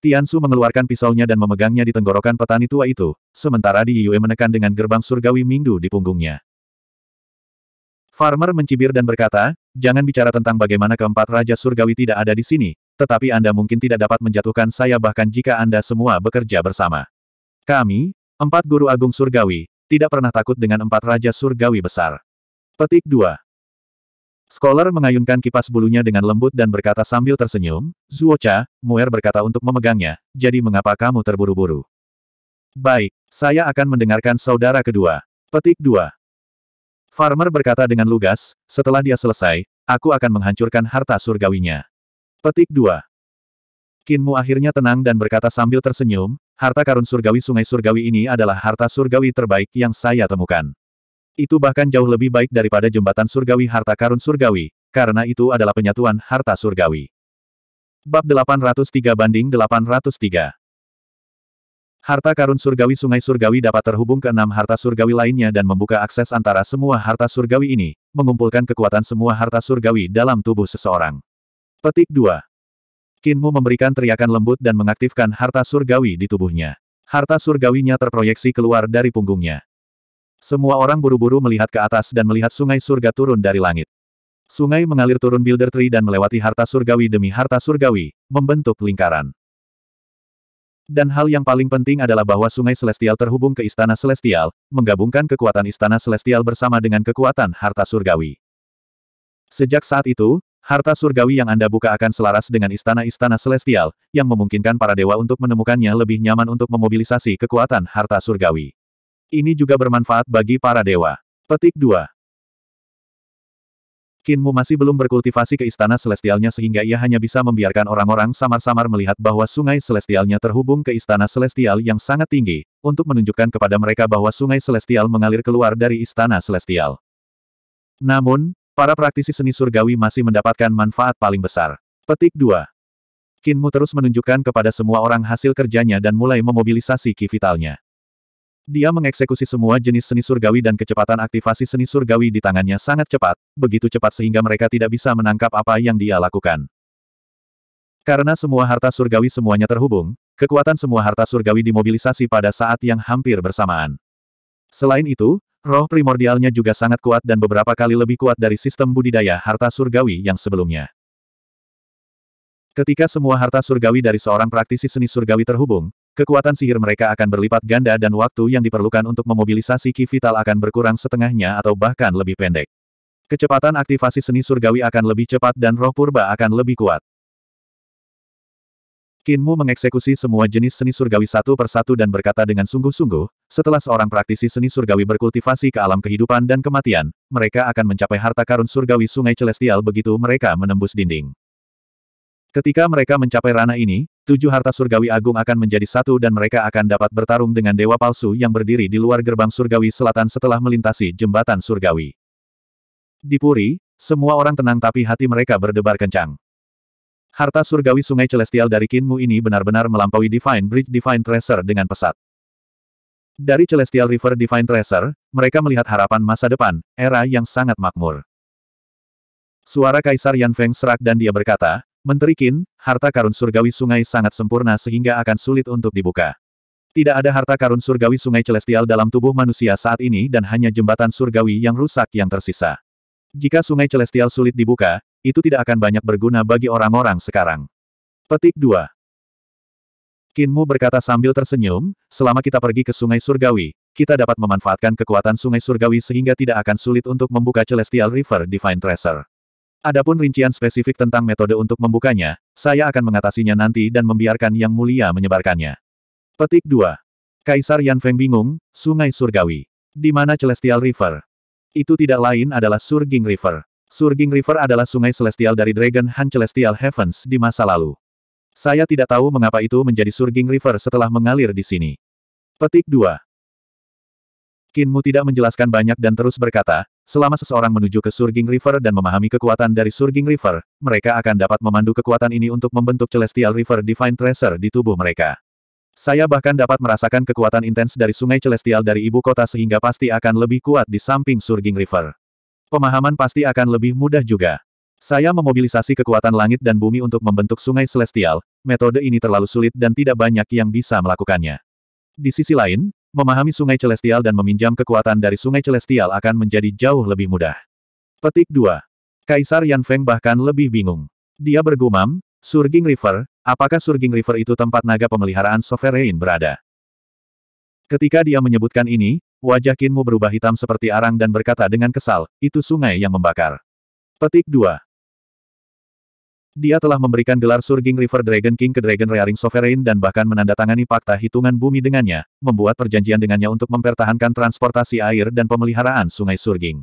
Tiansu mengeluarkan pisaunya dan memegangnya di tenggorokan petani tua itu, sementara Di Yue menekan dengan gerbang surgawi Mingdu di punggungnya. Farmer mencibir dan berkata, jangan bicara tentang bagaimana keempat Raja Surgawi tidak ada di sini, tetapi Anda mungkin tidak dapat menjatuhkan saya bahkan jika Anda semua bekerja bersama. Kami, empat guru agung surgawi, tidak pernah takut dengan empat Raja Surgawi besar. Petik 2. Scholar mengayunkan kipas bulunya dengan lembut dan berkata sambil tersenyum, Zuo Cha, Muer berkata untuk memegangnya, jadi mengapa kamu terburu-buru? Baik, saya akan mendengarkan saudara kedua. Petik 2. Farmer berkata dengan lugas, setelah dia selesai, aku akan menghancurkan harta surgawinya. Petik 2. Kinmu akhirnya tenang dan berkata sambil tersenyum, harta karun surgawi sungai surgawi ini adalah harta surgawi terbaik yang saya temukan. Itu bahkan jauh lebih baik daripada jembatan surgawi harta karun surgawi, karena itu adalah penyatuan harta surgawi. Bab 803 banding 803 Harta karun surgawi sungai surgawi dapat terhubung ke enam harta surgawi lainnya dan membuka akses antara semua harta surgawi ini, mengumpulkan kekuatan semua harta surgawi dalam tubuh seseorang. Petik 2. Kinmu memberikan teriakan lembut dan mengaktifkan harta surgawi di tubuhnya. Harta surgawinya terproyeksi keluar dari punggungnya. Semua orang buru-buru melihat ke atas dan melihat sungai surga turun dari langit. Sungai mengalir turun Builder Tree dan melewati harta surgawi demi harta surgawi, membentuk lingkaran. Dan hal yang paling penting adalah bahwa sungai Celestial terhubung ke Istana Celestial, menggabungkan kekuatan Istana Celestial bersama dengan kekuatan harta surgawi. Sejak saat itu, harta surgawi yang Anda buka akan selaras dengan istana-istana Celestial, yang memungkinkan para dewa untuk menemukannya lebih nyaman untuk memobilisasi kekuatan harta surgawi. Ini juga bermanfaat bagi para dewa. Petik 2. Kinmu masih belum berkultivasi ke istana celestialnya sehingga ia hanya bisa membiarkan orang-orang samar-samar melihat bahwa sungai celestialnya terhubung ke istana celestial yang sangat tinggi, untuk menunjukkan kepada mereka bahwa sungai celestial mengalir keluar dari istana celestial. Namun, para praktisi seni surgawi masih mendapatkan manfaat paling besar. Petik 2. Kinmu terus menunjukkan kepada semua orang hasil kerjanya dan mulai memobilisasi kivitalnya. Dia mengeksekusi semua jenis seni surgawi dan kecepatan aktivasi seni surgawi di tangannya sangat cepat, begitu cepat sehingga mereka tidak bisa menangkap apa yang dia lakukan. Karena semua harta surgawi semuanya terhubung, kekuatan semua harta surgawi dimobilisasi pada saat yang hampir bersamaan. Selain itu, roh primordialnya juga sangat kuat dan beberapa kali lebih kuat dari sistem budidaya harta surgawi yang sebelumnya. Ketika semua harta surgawi dari seorang praktisi seni surgawi terhubung, Kekuatan sihir mereka akan berlipat ganda dan waktu yang diperlukan untuk memobilisasi ki vital akan berkurang setengahnya atau bahkan lebih pendek. Kecepatan aktivasi seni surgawi akan lebih cepat dan roh purba akan lebih kuat. Kinmu mengeksekusi semua jenis seni surgawi satu persatu dan berkata dengan sungguh-sungguh, setelah seorang praktisi seni surgawi berkultivasi ke alam kehidupan dan kematian, mereka akan mencapai harta karun surgawi sungai celestial begitu mereka menembus dinding. Ketika mereka mencapai ranah ini, tujuh harta surgawi agung akan menjadi satu dan mereka akan dapat bertarung dengan dewa palsu yang berdiri di luar gerbang surgawi selatan setelah melintasi jembatan surgawi. Di Puri, semua orang tenang tapi hati mereka berdebar kencang. Harta surgawi sungai celestial dari Kinmu ini benar-benar melampaui Divine Bridge Divine Treasure dengan pesat. Dari Celestial River Divine Treasure, mereka melihat harapan masa depan, era yang sangat makmur. Suara Kaisar Yan Feng serak dan dia berkata, Menteri Qin, harta karun surgawi sungai sangat sempurna sehingga akan sulit untuk dibuka. Tidak ada harta karun surgawi sungai celestial dalam tubuh manusia saat ini dan hanya jembatan surgawi yang rusak yang tersisa. Jika sungai celestial sulit dibuka, itu tidak akan banyak berguna bagi orang-orang sekarang. Petik 2. Kinmu berkata sambil tersenyum, selama kita pergi ke sungai surgawi, kita dapat memanfaatkan kekuatan sungai surgawi sehingga tidak akan sulit untuk membuka Celestial River Divine Treasure. Adapun rincian spesifik tentang metode untuk membukanya, saya akan mengatasinya nanti dan membiarkan Yang Mulia menyebarkannya. Petik 2. Kaisar Feng bingung, Sungai Surgawi. Di mana Celestial River? Itu tidak lain adalah Surging River. Surging River adalah sungai celestial dari Dragon Han Celestial Heavens di masa lalu. Saya tidak tahu mengapa itu menjadi Surging River setelah mengalir di sini. Petik 2. Kinmu tidak menjelaskan banyak dan terus berkata, Selama seseorang menuju ke Surging River dan memahami kekuatan dari Surging River, mereka akan dapat memandu kekuatan ini untuk membentuk Celestial River Divine Treasure di tubuh mereka. Saya bahkan dapat merasakan kekuatan intens dari sungai Celestial dari ibu kota sehingga pasti akan lebih kuat di samping Surging River. Pemahaman pasti akan lebih mudah juga. Saya memobilisasi kekuatan langit dan bumi untuk membentuk sungai Celestial, metode ini terlalu sulit dan tidak banyak yang bisa melakukannya. Di sisi lain, Memahami sungai celestial dan meminjam kekuatan dari sungai celestial akan menjadi jauh lebih mudah. Petik 2. Kaisar Yan Feng bahkan lebih bingung. Dia bergumam, Surging River, apakah Surging River itu tempat naga pemeliharaan Sovereign berada? Ketika dia menyebutkan ini, wajah Kinmu berubah hitam seperti arang dan berkata dengan kesal, itu sungai yang membakar. Petik 2. Dia telah memberikan gelar Surging River Dragon King ke Dragon Rearing Sovereign dan bahkan menandatangani fakta hitungan bumi dengannya, membuat perjanjian dengannya untuk mempertahankan transportasi air dan pemeliharaan sungai Surging.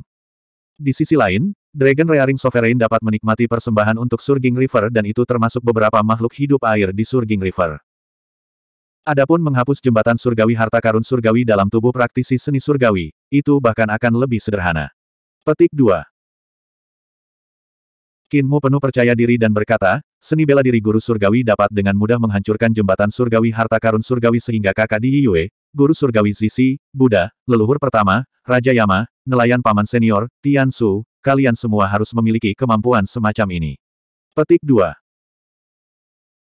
Di sisi lain, Dragon Rearing Sovereign dapat menikmati persembahan untuk Surging River dan itu termasuk beberapa makhluk hidup air di Surging River. Adapun menghapus jembatan surgawi harta karun surgawi dalam tubuh praktisi seni surgawi, itu bahkan akan lebih sederhana. Petik 2. Kinmu penuh percaya diri dan berkata, seni bela diri guru surgawi dapat dengan mudah menghancurkan jembatan surgawi harta karun surgawi sehingga kakak di Yue, guru surgawi Sisi, Buddha, leluhur pertama, Raja Yama, nelayan paman senior, Tian Su, kalian semua harus memiliki kemampuan semacam ini. Petik 2.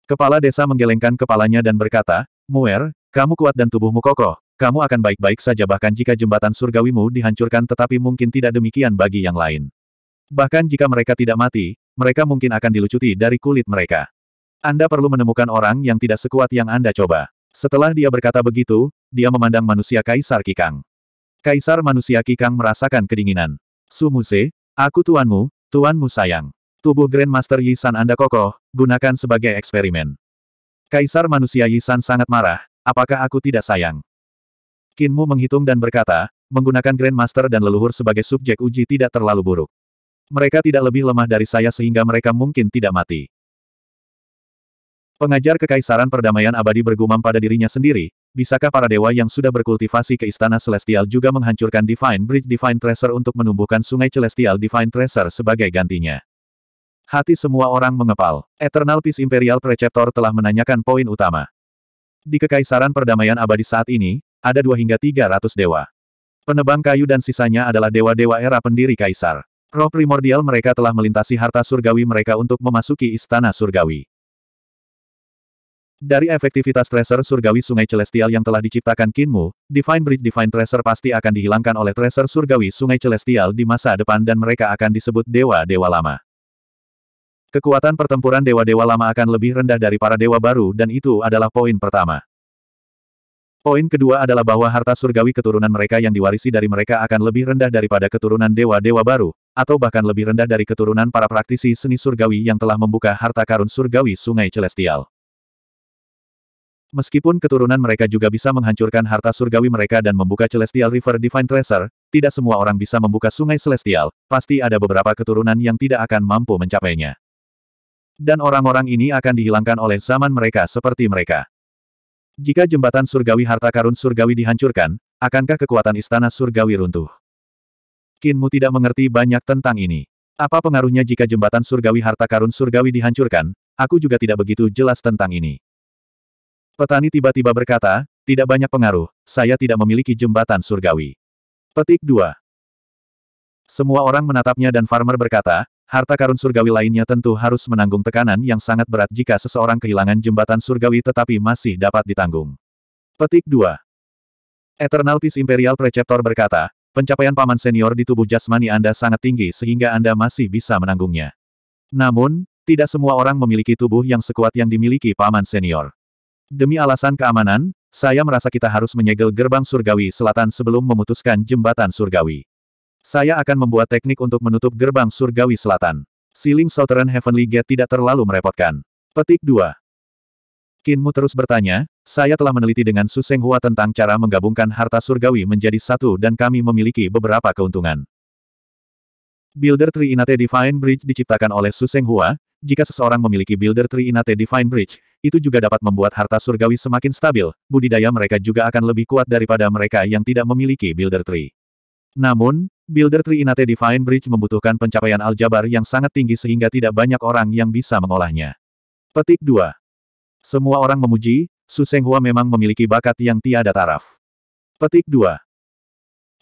Kepala desa menggelengkan kepalanya dan berkata, Muer, kamu kuat dan tubuhmu kokoh, kamu akan baik-baik saja bahkan jika jembatan surgawimu dihancurkan tetapi mungkin tidak demikian bagi yang lain. Bahkan jika mereka tidak mati, mereka mungkin akan dilucuti dari kulit mereka. Anda perlu menemukan orang yang tidak sekuat yang Anda coba. Setelah dia berkata begitu, dia memandang manusia Kaisar Kikang. Kaisar manusia Kikang merasakan kedinginan. Sumuse, aku tuanmu, tuanmu sayang. Tubuh Grandmaster Yisan Anda kokoh, gunakan sebagai eksperimen. Kaisar manusia Yisan sangat marah, apakah aku tidak sayang? Kinmu menghitung dan berkata, menggunakan Grandmaster dan leluhur sebagai subjek uji tidak terlalu buruk. Mereka tidak lebih lemah dari saya sehingga mereka mungkin tidak mati. Pengajar Kekaisaran Perdamaian Abadi bergumam pada dirinya sendiri, bisakah para dewa yang sudah berkultivasi ke Istana Celestial juga menghancurkan Divine Bridge Divine Tracer untuk menumbuhkan Sungai Celestial Divine Tracer sebagai gantinya? Hati semua orang mengepal. Eternal Peace Imperial Preceptor telah menanyakan poin utama. Di Kekaisaran Perdamaian Abadi saat ini, ada dua hingga tiga ratus dewa. Penebang kayu dan sisanya adalah dewa-dewa era pendiri kaisar. Roh primordial mereka telah melintasi harta surgawi mereka untuk memasuki istana surgawi. Dari efektivitas tracer surgawi sungai celestial yang telah diciptakan Kinmu, Divine Bridge Divine Tracer pasti akan dihilangkan oleh tracer surgawi sungai celestial di masa depan dan mereka akan disebut dewa-dewa lama. Kekuatan pertempuran dewa-dewa lama akan lebih rendah dari para dewa baru dan itu adalah poin pertama. Poin kedua adalah bahwa harta surgawi keturunan mereka yang diwarisi dari mereka akan lebih rendah daripada keturunan dewa-dewa baru, atau bahkan lebih rendah dari keturunan para praktisi seni surgawi yang telah membuka harta karun surgawi Sungai Celestial. Meskipun keturunan mereka juga bisa menghancurkan harta surgawi mereka dan membuka Celestial River Divine Treasure, tidak semua orang bisa membuka Sungai Celestial, pasti ada beberapa keturunan yang tidak akan mampu mencapainya. Dan orang-orang ini akan dihilangkan oleh zaman mereka seperti mereka. Jika jembatan surgawi harta karun surgawi dihancurkan, akankah kekuatan istana surgawi runtuh? Kinmu tidak mengerti banyak tentang ini. Apa pengaruhnya jika jembatan surgawi harta karun surgawi dihancurkan? Aku juga tidak begitu jelas tentang ini. Petani tiba-tiba berkata, tidak banyak pengaruh, saya tidak memiliki jembatan surgawi. Petik 2. Semua orang menatapnya dan farmer berkata, harta karun surgawi lainnya tentu harus menanggung tekanan yang sangat berat jika seseorang kehilangan jembatan surgawi tetapi masih dapat ditanggung. Petik 2. Eternal Peace Imperial Preceptor berkata, Pencapaian paman senior di tubuh jasmani Anda sangat tinggi sehingga Anda masih bisa menanggungnya. Namun, tidak semua orang memiliki tubuh yang sekuat yang dimiliki paman senior. Demi alasan keamanan, saya merasa kita harus menyegel gerbang surgawi selatan sebelum memutuskan jembatan surgawi. Saya akan membuat teknik untuk menutup gerbang surgawi selatan. Ceiling Southern Heavenly Gate tidak terlalu merepotkan. Petik 2. Kinmu terus bertanya, saya telah meneliti dengan Su Seng tentang cara menggabungkan harta surgawi menjadi satu dan kami memiliki beberapa keuntungan. Builder Tree Inate Divine Bridge diciptakan oleh Su Seng jika seseorang memiliki Builder Tree Inate Divine Bridge, itu juga dapat membuat harta surgawi semakin stabil, budidaya mereka juga akan lebih kuat daripada mereka yang tidak memiliki Builder Tree. Namun, Builder Tree Inate Divine Bridge membutuhkan pencapaian aljabar yang sangat tinggi sehingga tidak banyak orang yang bisa mengolahnya. Petik 2. Semua orang memuji, Su Senghua memang memiliki bakat yang tiada taraf. Petik 2.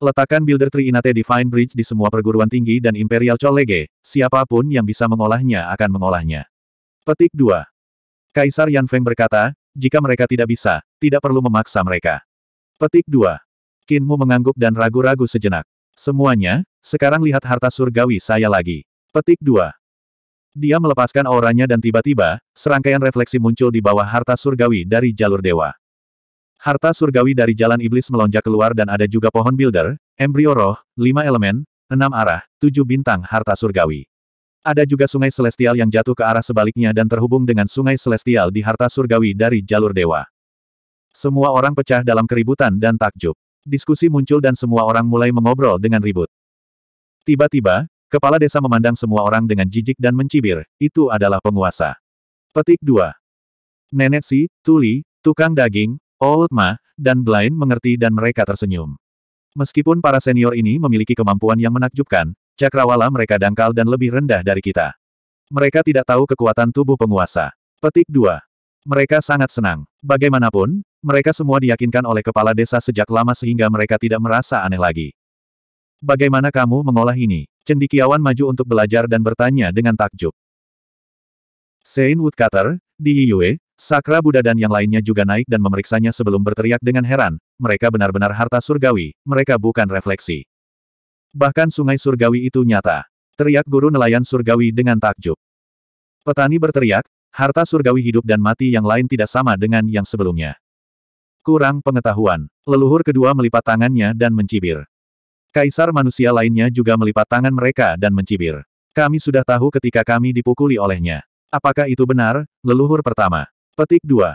Letakkan Builder Inate Divine Bridge di semua perguruan tinggi dan Imperial College, siapapun yang bisa mengolahnya akan mengolahnya. Petik 2. Kaisar Yan Feng berkata, jika mereka tidak bisa, tidak perlu memaksa mereka. Petik 2. Kinmu mengangguk dan ragu-ragu sejenak. Semuanya, sekarang lihat harta surgawi saya lagi. Petik 2. Dia melepaskan auranya dan tiba-tiba, serangkaian refleksi muncul di bawah harta surgawi dari jalur dewa. Harta surgawi dari jalan iblis melonjak keluar dan ada juga pohon builder, embrio roh, lima elemen, enam arah, tujuh bintang harta surgawi. Ada juga sungai celestial yang jatuh ke arah sebaliknya dan terhubung dengan sungai celestial di harta surgawi dari jalur dewa. Semua orang pecah dalam keributan dan takjub. Diskusi muncul dan semua orang mulai mengobrol dengan ribut. Tiba-tiba, Kepala desa memandang semua orang dengan jijik dan mencibir, itu adalah penguasa. Petik 2. Nenek Si, Tuli, Tukang Daging, Old Ma, dan Blind mengerti dan mereka tersenyum. Meskipun para senior ini memiliki kemampuan yang menakjubkan, cakrawala mereka dangkal dan lebih rendah dari kita. Mereka tidak tahu kekuatan tubuh penguasa. Petik 2. Mereka sangat senang. Bagaimanapun, mereka semua diyakinkan oleh kepala desa sejak lama sehingga mereka tidak merasa aneh lagi. Bagaimana kamu mengolah ini? Cendikiawan maju untuk belajar dan bertanya dengan takjub. Saint Woodcutter, Di Yue, Sakra Buddha dan yang lainnya juga naik dan memeriksanya sebelum berteriak dengan heran, mereka benar-benar harta surgawi, mereka bukan refleksi. Bahkan sungai surgawi itu nyata. Teriak guru nelayan surgawi dengan takjub. Petani berteriak, harta surgawi hidup dan mati yang lain tidak sama dengan yang sebelumnya. Kurang pengetahuan. Leluhur kedua melipat tangannya dan mencibir. Kaisar manusia lainnya juga melipat tangan mereka dan mencibir. Kami sudah tahu ketika kami dipukuli olehnya. Apakah itu benar, leluhur pertama? Petik 2.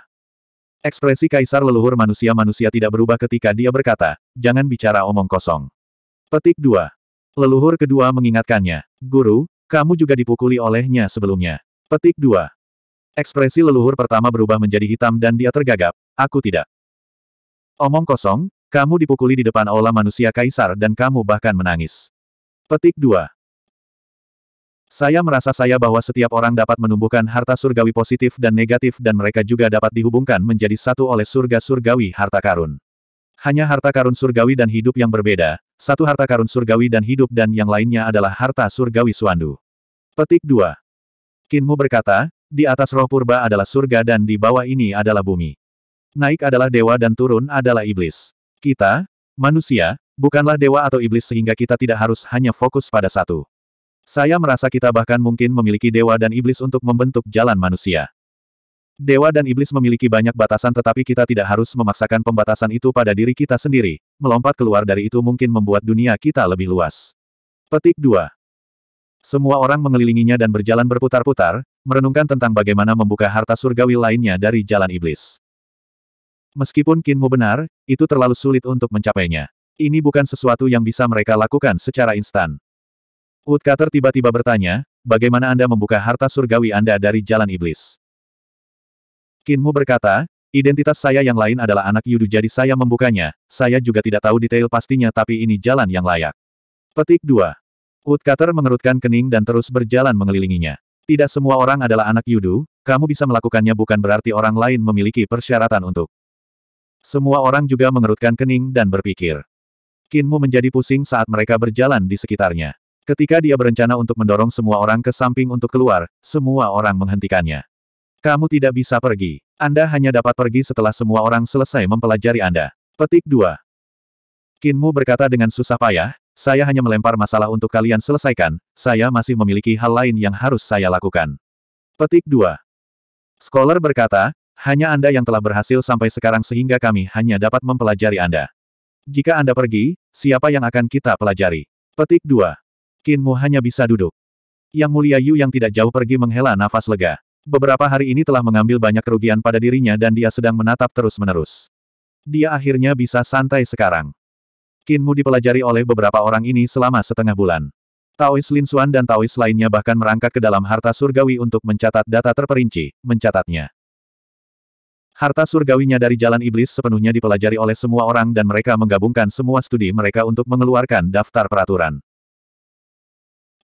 Ekspresi kaisar leluhur manusia-manusia tidak berubah ketika dia berkata, jangan bicara omong kosong. Petik 2. Leluhur kedua mengingatkannya, Guru, kamu juga dipukuli olehnya sebelumnya. Petik 2. Ekspresi leluhur pertama berubah menjadi hitam dan dia tergagap, aku tidak. Omong kosong, kamu dipukuli di depan aula manusia kaisar dan kamu bahkan menangis. Petik 2. Saya merasa saya bahwa setiap orang dapat menumbuhkan harta surgawi positif dan negatif dan mereka juga dapat dihubungkan menjadi satu oleh surga surgawi harta karun. Hanya harta karun surgawi dan hidup yang berbeda, satu harta karun surgawi dan hidup dan yang lainnya adalah harta surgawi suandu. Petik 2. Kinmu berkata, di atas roh purba adalah surga dan di bawah ini adalah bumi. Naik adalah dewa dan turun adalah iblis. Kita, manusia, bukanlah dewa atau iblis sehingga kita tidak harus hanya fokus pada satu. Saya merasa kita bahkan mungkin memiliki dewa dan iblis untuk membentuk jalan manusia. Dewa dan iblis memiliki banyak batasan tetapi kita tidak harus memaksakan pembatasan itu pada diri kita sendiri. Melompat keluar dari itu mungkin membuat dunia kita lebih luas. Petik 2. Semua orang mengelilinginya dan berjalan berputar-putar, merenungkan tentang bagaimana membuka harta surgawi lainnya dari jalan iblis. Meskipun Kinmu benar, itu terlalu sulit untuk mencapainya. Ini bukan sesuatu yang bisa mereka lakukan secara instan. Woodcutter tiba-tiba bertanya, bagaimana Anda membuka harta surgawi Anda dari jalan iblis? Kinmu berkata, identitas saya yang lain adalah anak Yudu jadi saya membukanya, saya juga tidak tahu detail pastinya tapi ini jalan yang layak. Petik 2. Woodcutter mengerutkan kening dan terus berjalan mengelilinginya. Tidak semua orang adalah anak Yudu, kamu bisa melakukannya bukan berarti orang lain memiliki persyaratan untuk. Semua orang juga mengerutkan kening dan berpikir. Kinmu menjadi pusing saat mereka berjalan di sekitarnya. Ketika dia berencana untuk mendorong semua orang ke samping untuk keluar, semua orang menghentikannya. Kamu tidak bisa pergi. Anda hanya dapat pergi setelah semua orang selesai mempelajari Anda. Petik 2. Kinmu berkata dengan susah payah, saya hanya melempar masalah untuk kalian selesaikan, saya masih memiliki hal lain yang harus saya lakukan. Petik 2. Scholar berkata, hanya Anda yang telah berhasil sampai sekarang sehingga kami hanya dapat mempelajari Anda. Jika Anda pergi, siapa yang akan kita pelajari? Petik 2. Kinmu hanya bisa duduk. Yang mulia Yu yang tidak jauh pergi menghela nafas lega. Beberapa hari ini telah mengambil banyak kerugian pada dirinya dan dia sedang menatap terus-menerus. Dia akhirnya bisa santai sekarang. Kinmu dipelajari oleh beberapa orang ini selama setengah bulan. Taois Lin Suan dan Taois lainnya bahkan merangkak ke dalam harta surgawi untuk mencatat data terperinci, mencatatnya. Harta surgawinya dari jalan iblis sepenuhnya dipelajari oleh semua orang dan mereka menggabungkan semua studi mereka untuk mengeluarkan daftar peraturan.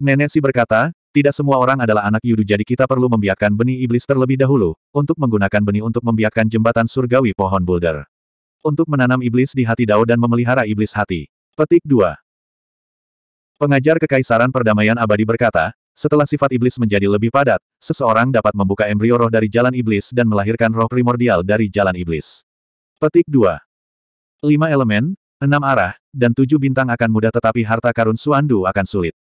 Nenek Si berkata, tidak semua orang adalah anak Yudu jadi kita perlu membiarkan benih iblis terlebih dahulu, untuk menggunakan benih untuk membiarkan jembatan surgawi pohon boulder. Untuk menanam iblis di hati Dao dan memelihara iblis hati. Petik 2. Pengajar Kekaisaran Perdamaian Abadi berkata, setelah sifat iblis menjadi lebih padat, seseorang dapat membuka embrio roh dari jalan iblis dan melahirkan roh primordial dari jalan iblis. Petik 2. Lima elemen, enam arah, dan tujuh bintang akan mudah tetapi harta karun Suandu akan sulit.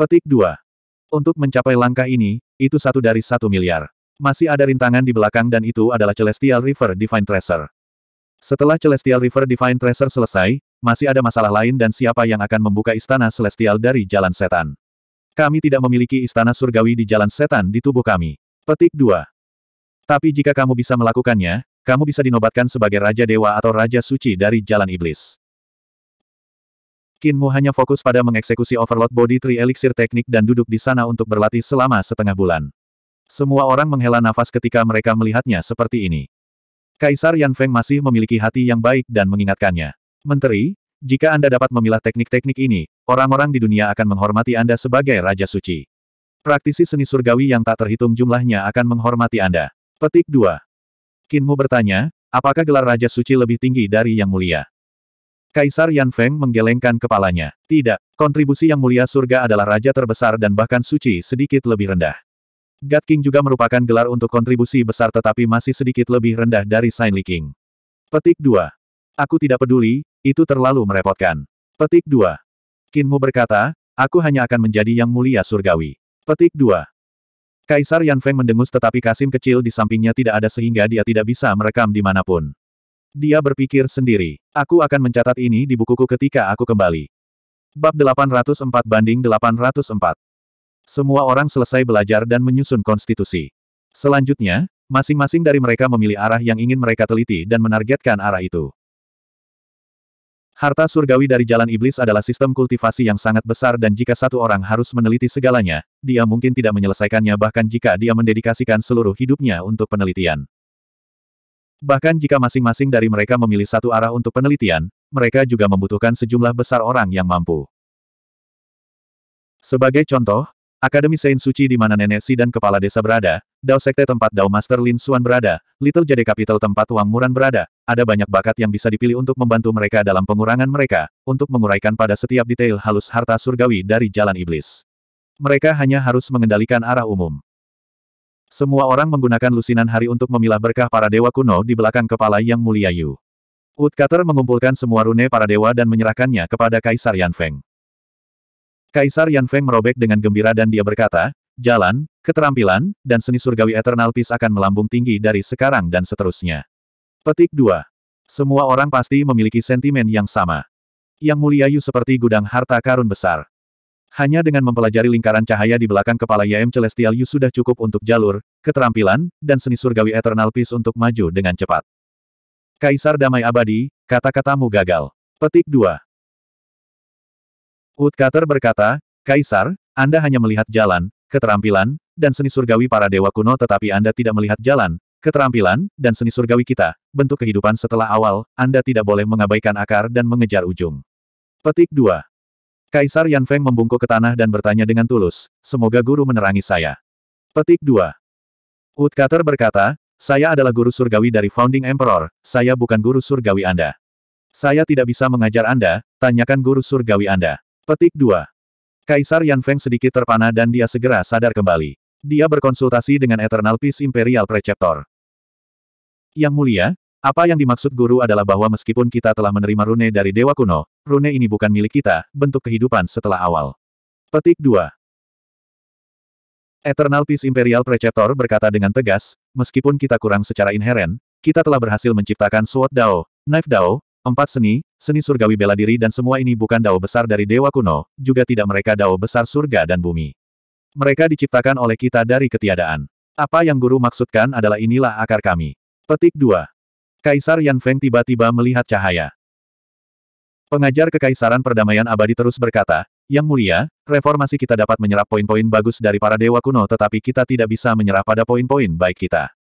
Petik 2. Untuk mencapai langkah ini, itu satu dari satu miliar. Masih ada rintangan di belakang dan itu adalah Celestial River Divine Treasure. Setelah Celestial River Divine Treasure selesai, masih ada masalah lain dan siapa yang akan membuka istana Celestial dari jalan setan. Kami tidak memiliki istana surgawi di jalan setan di tubuh kami. Petik 2. Tapi jika kamu bisa melakukannya, kamu bisa dinobatkan sebagai Raja Dewa atau Raja Suci dari Jalan Iblis. Kinmu hanya fokus pada mengeksekusi Overload Body Tree Elixir Teknik dan duduk di sana untuk berlatih selama setengah bulan. Semua orang menghela nafas ketika mereka melihatnya seperti ini. Kaisar Yan Feng masih memiliki hati yang baik dan mengingatkannya. Menteri, jika Anda dapat memilah teknik-teknik ini, orang-orang di dunia akan menghormati Anda sebagai Raja Suci. Praktisi seni surgawi yang tak terhitung jumlahnya akan menghormati Anda. Petik 2. Kinmu bertanya, apakah gelar Raja Suci lebih tinggi dari Yang Mulia? Kaisar Yan Feng menggelengkan kepalanya. Tidak, kontribusi Yang Mulia Surga adalah Raja terbesar dan bahkan Suci sedikit lebih rendah. God King juga merupakan gelar untuk kontribusi besar tetapi masih sedikit lebih rendah dari Li King. Petik 2. Aku tidak peduli, itu terlalu merepotkan. Petik 2. Kinmu berkata, aku hanya akan menjadi yang mulia surgawi. Petik 2. Kaisar Yan Feng mendengus tetapi Kasim kecil di sampingnya tidak ada sehingga dia tidak bisa merekam dimanapun. Dia berpikir sendiri, aku akan mencatat ini di bukuku ketika aku kembali. Bab 804 banding 804. Semua orang selesai belajar dan menyusun konstitusi. Selanjutnya, masing-masing dari mereka memilih arah yang ingin mereka teliti dan menargetkan arah itu. Harta surgawi dari jalan iblis adalah sistem kultivasi yang sangat besar dan jika satu orang harus meneliti segalanya, dia mungkin tidak menyelesaikannya bahkan jika dia mendedikasikan seluruh hidupnya untuk penelitian. Bahkan jika masing-masing dari mereka memilih satu arah untuk penelitian, mereka juga membutuhkan sejumlah besar orang yang mampu. Sebagai contoh, Akademi Saint Suci di mana Nenek Si dan Kepala Desa berada, Dao Sekte tempat Dao Master Lin Suan berada, Little Jade Capital tempat Wang Muran berada, ada banyak bakat yang bisa dipilih untuk membantu mereka dalam pengurangan mereka, untuk menguraikan pada setiap detail halus harta surgawi dari jalan iblis. Mereka hanya harus mengendalikan arah umum. Semua orang menggunakan lusinan hari untuk memilah berkah para dewa kuno di belakang kepala yang mulia Yu. Woodcutter mengumpulkan semua rune para dewa dan menyerahkannya kepada Kaisar Yan Feng. Kaisar Yan Feng merobek dengan gembira dan dia berkata, jalan, keterampilan, dan seni surgawi Eternal Peace akan melambung tinggi dari sekarang dan seterusnya. Petik 2. Semua orang pasti memiliki sentimen yang sama. Yang mulia Yu seperti gudang harta karun besar. Hanya dengan mempelajari lingkaran cahaya di belakang kepala YM Celestial Yu sudah cukup untuk jalur, keterampilan, dan seni surgawi Eternal Peace untuk maju dengan cepat. Kaisar Damai Abadi, kata-katamu gagal. Petik 2. Woodcutter berkata, Kaisar, Anda hanya melihat jalan, keterampilan, dan seni surgawi para dewa kuno tetapi Anda tidak melihat jalan, keterampilan, dan seni surgawi kita, bentuk kehidupan setelah awal, Anda tidak boleh mengabaikan akar dan mengejar ujung. Petik 2. Kaisar Yan Feng membungkuk ke tanah dan bertanya dengan tulus, semoga guru menerangi saya. Petik 2. Woodcutter berkata, saya adalah guru surgawi dari Founding Emperor, saya bukan guru surgawi Anda. Saya tidak bisa mengajar Anda, tanyakan guru surgawi Anda. Petik 2. Kaisar Yan Feng sedikit terpana dan dia segera sadar kembali. Dia berkonsultasi dengan Eternal Peace Imperial Preceptor. Yang mulia, apa yang dimaksud guru adalah bahwa meskipun kita telah menerima rune dari Dewa Kuno, rune ini bukan milik kita, bentuk kehidupan setelah awal. Petik 2. Eternal Peace Imperial Preceptor berkata dengan tegas, meskipun kita kurang secara inheren, kita telah berhasil menciptakan Sword Dao, Knife Dao, Empat seni, seni surgawi bela diri dan semua ini bukan dao besar dari dewa kuno, juga tidak mereka dao besar surga dan bumi. Mereka diciptakan oleh kita dari ketiadaan. Apa yang guru maksudkan adalah inilah akar kami. Petik 2. Kaisar Yan Feng tiba-tiba melihat cahaya. Pengajar Kekaisaran Perdamaian Abadi terus berkata, Yang mulia, reformasi kita dapat menyerap poin-poin bagus dari para dewa kuno tetapi kita tidak bisa menyerap pada poin-poin baik kita.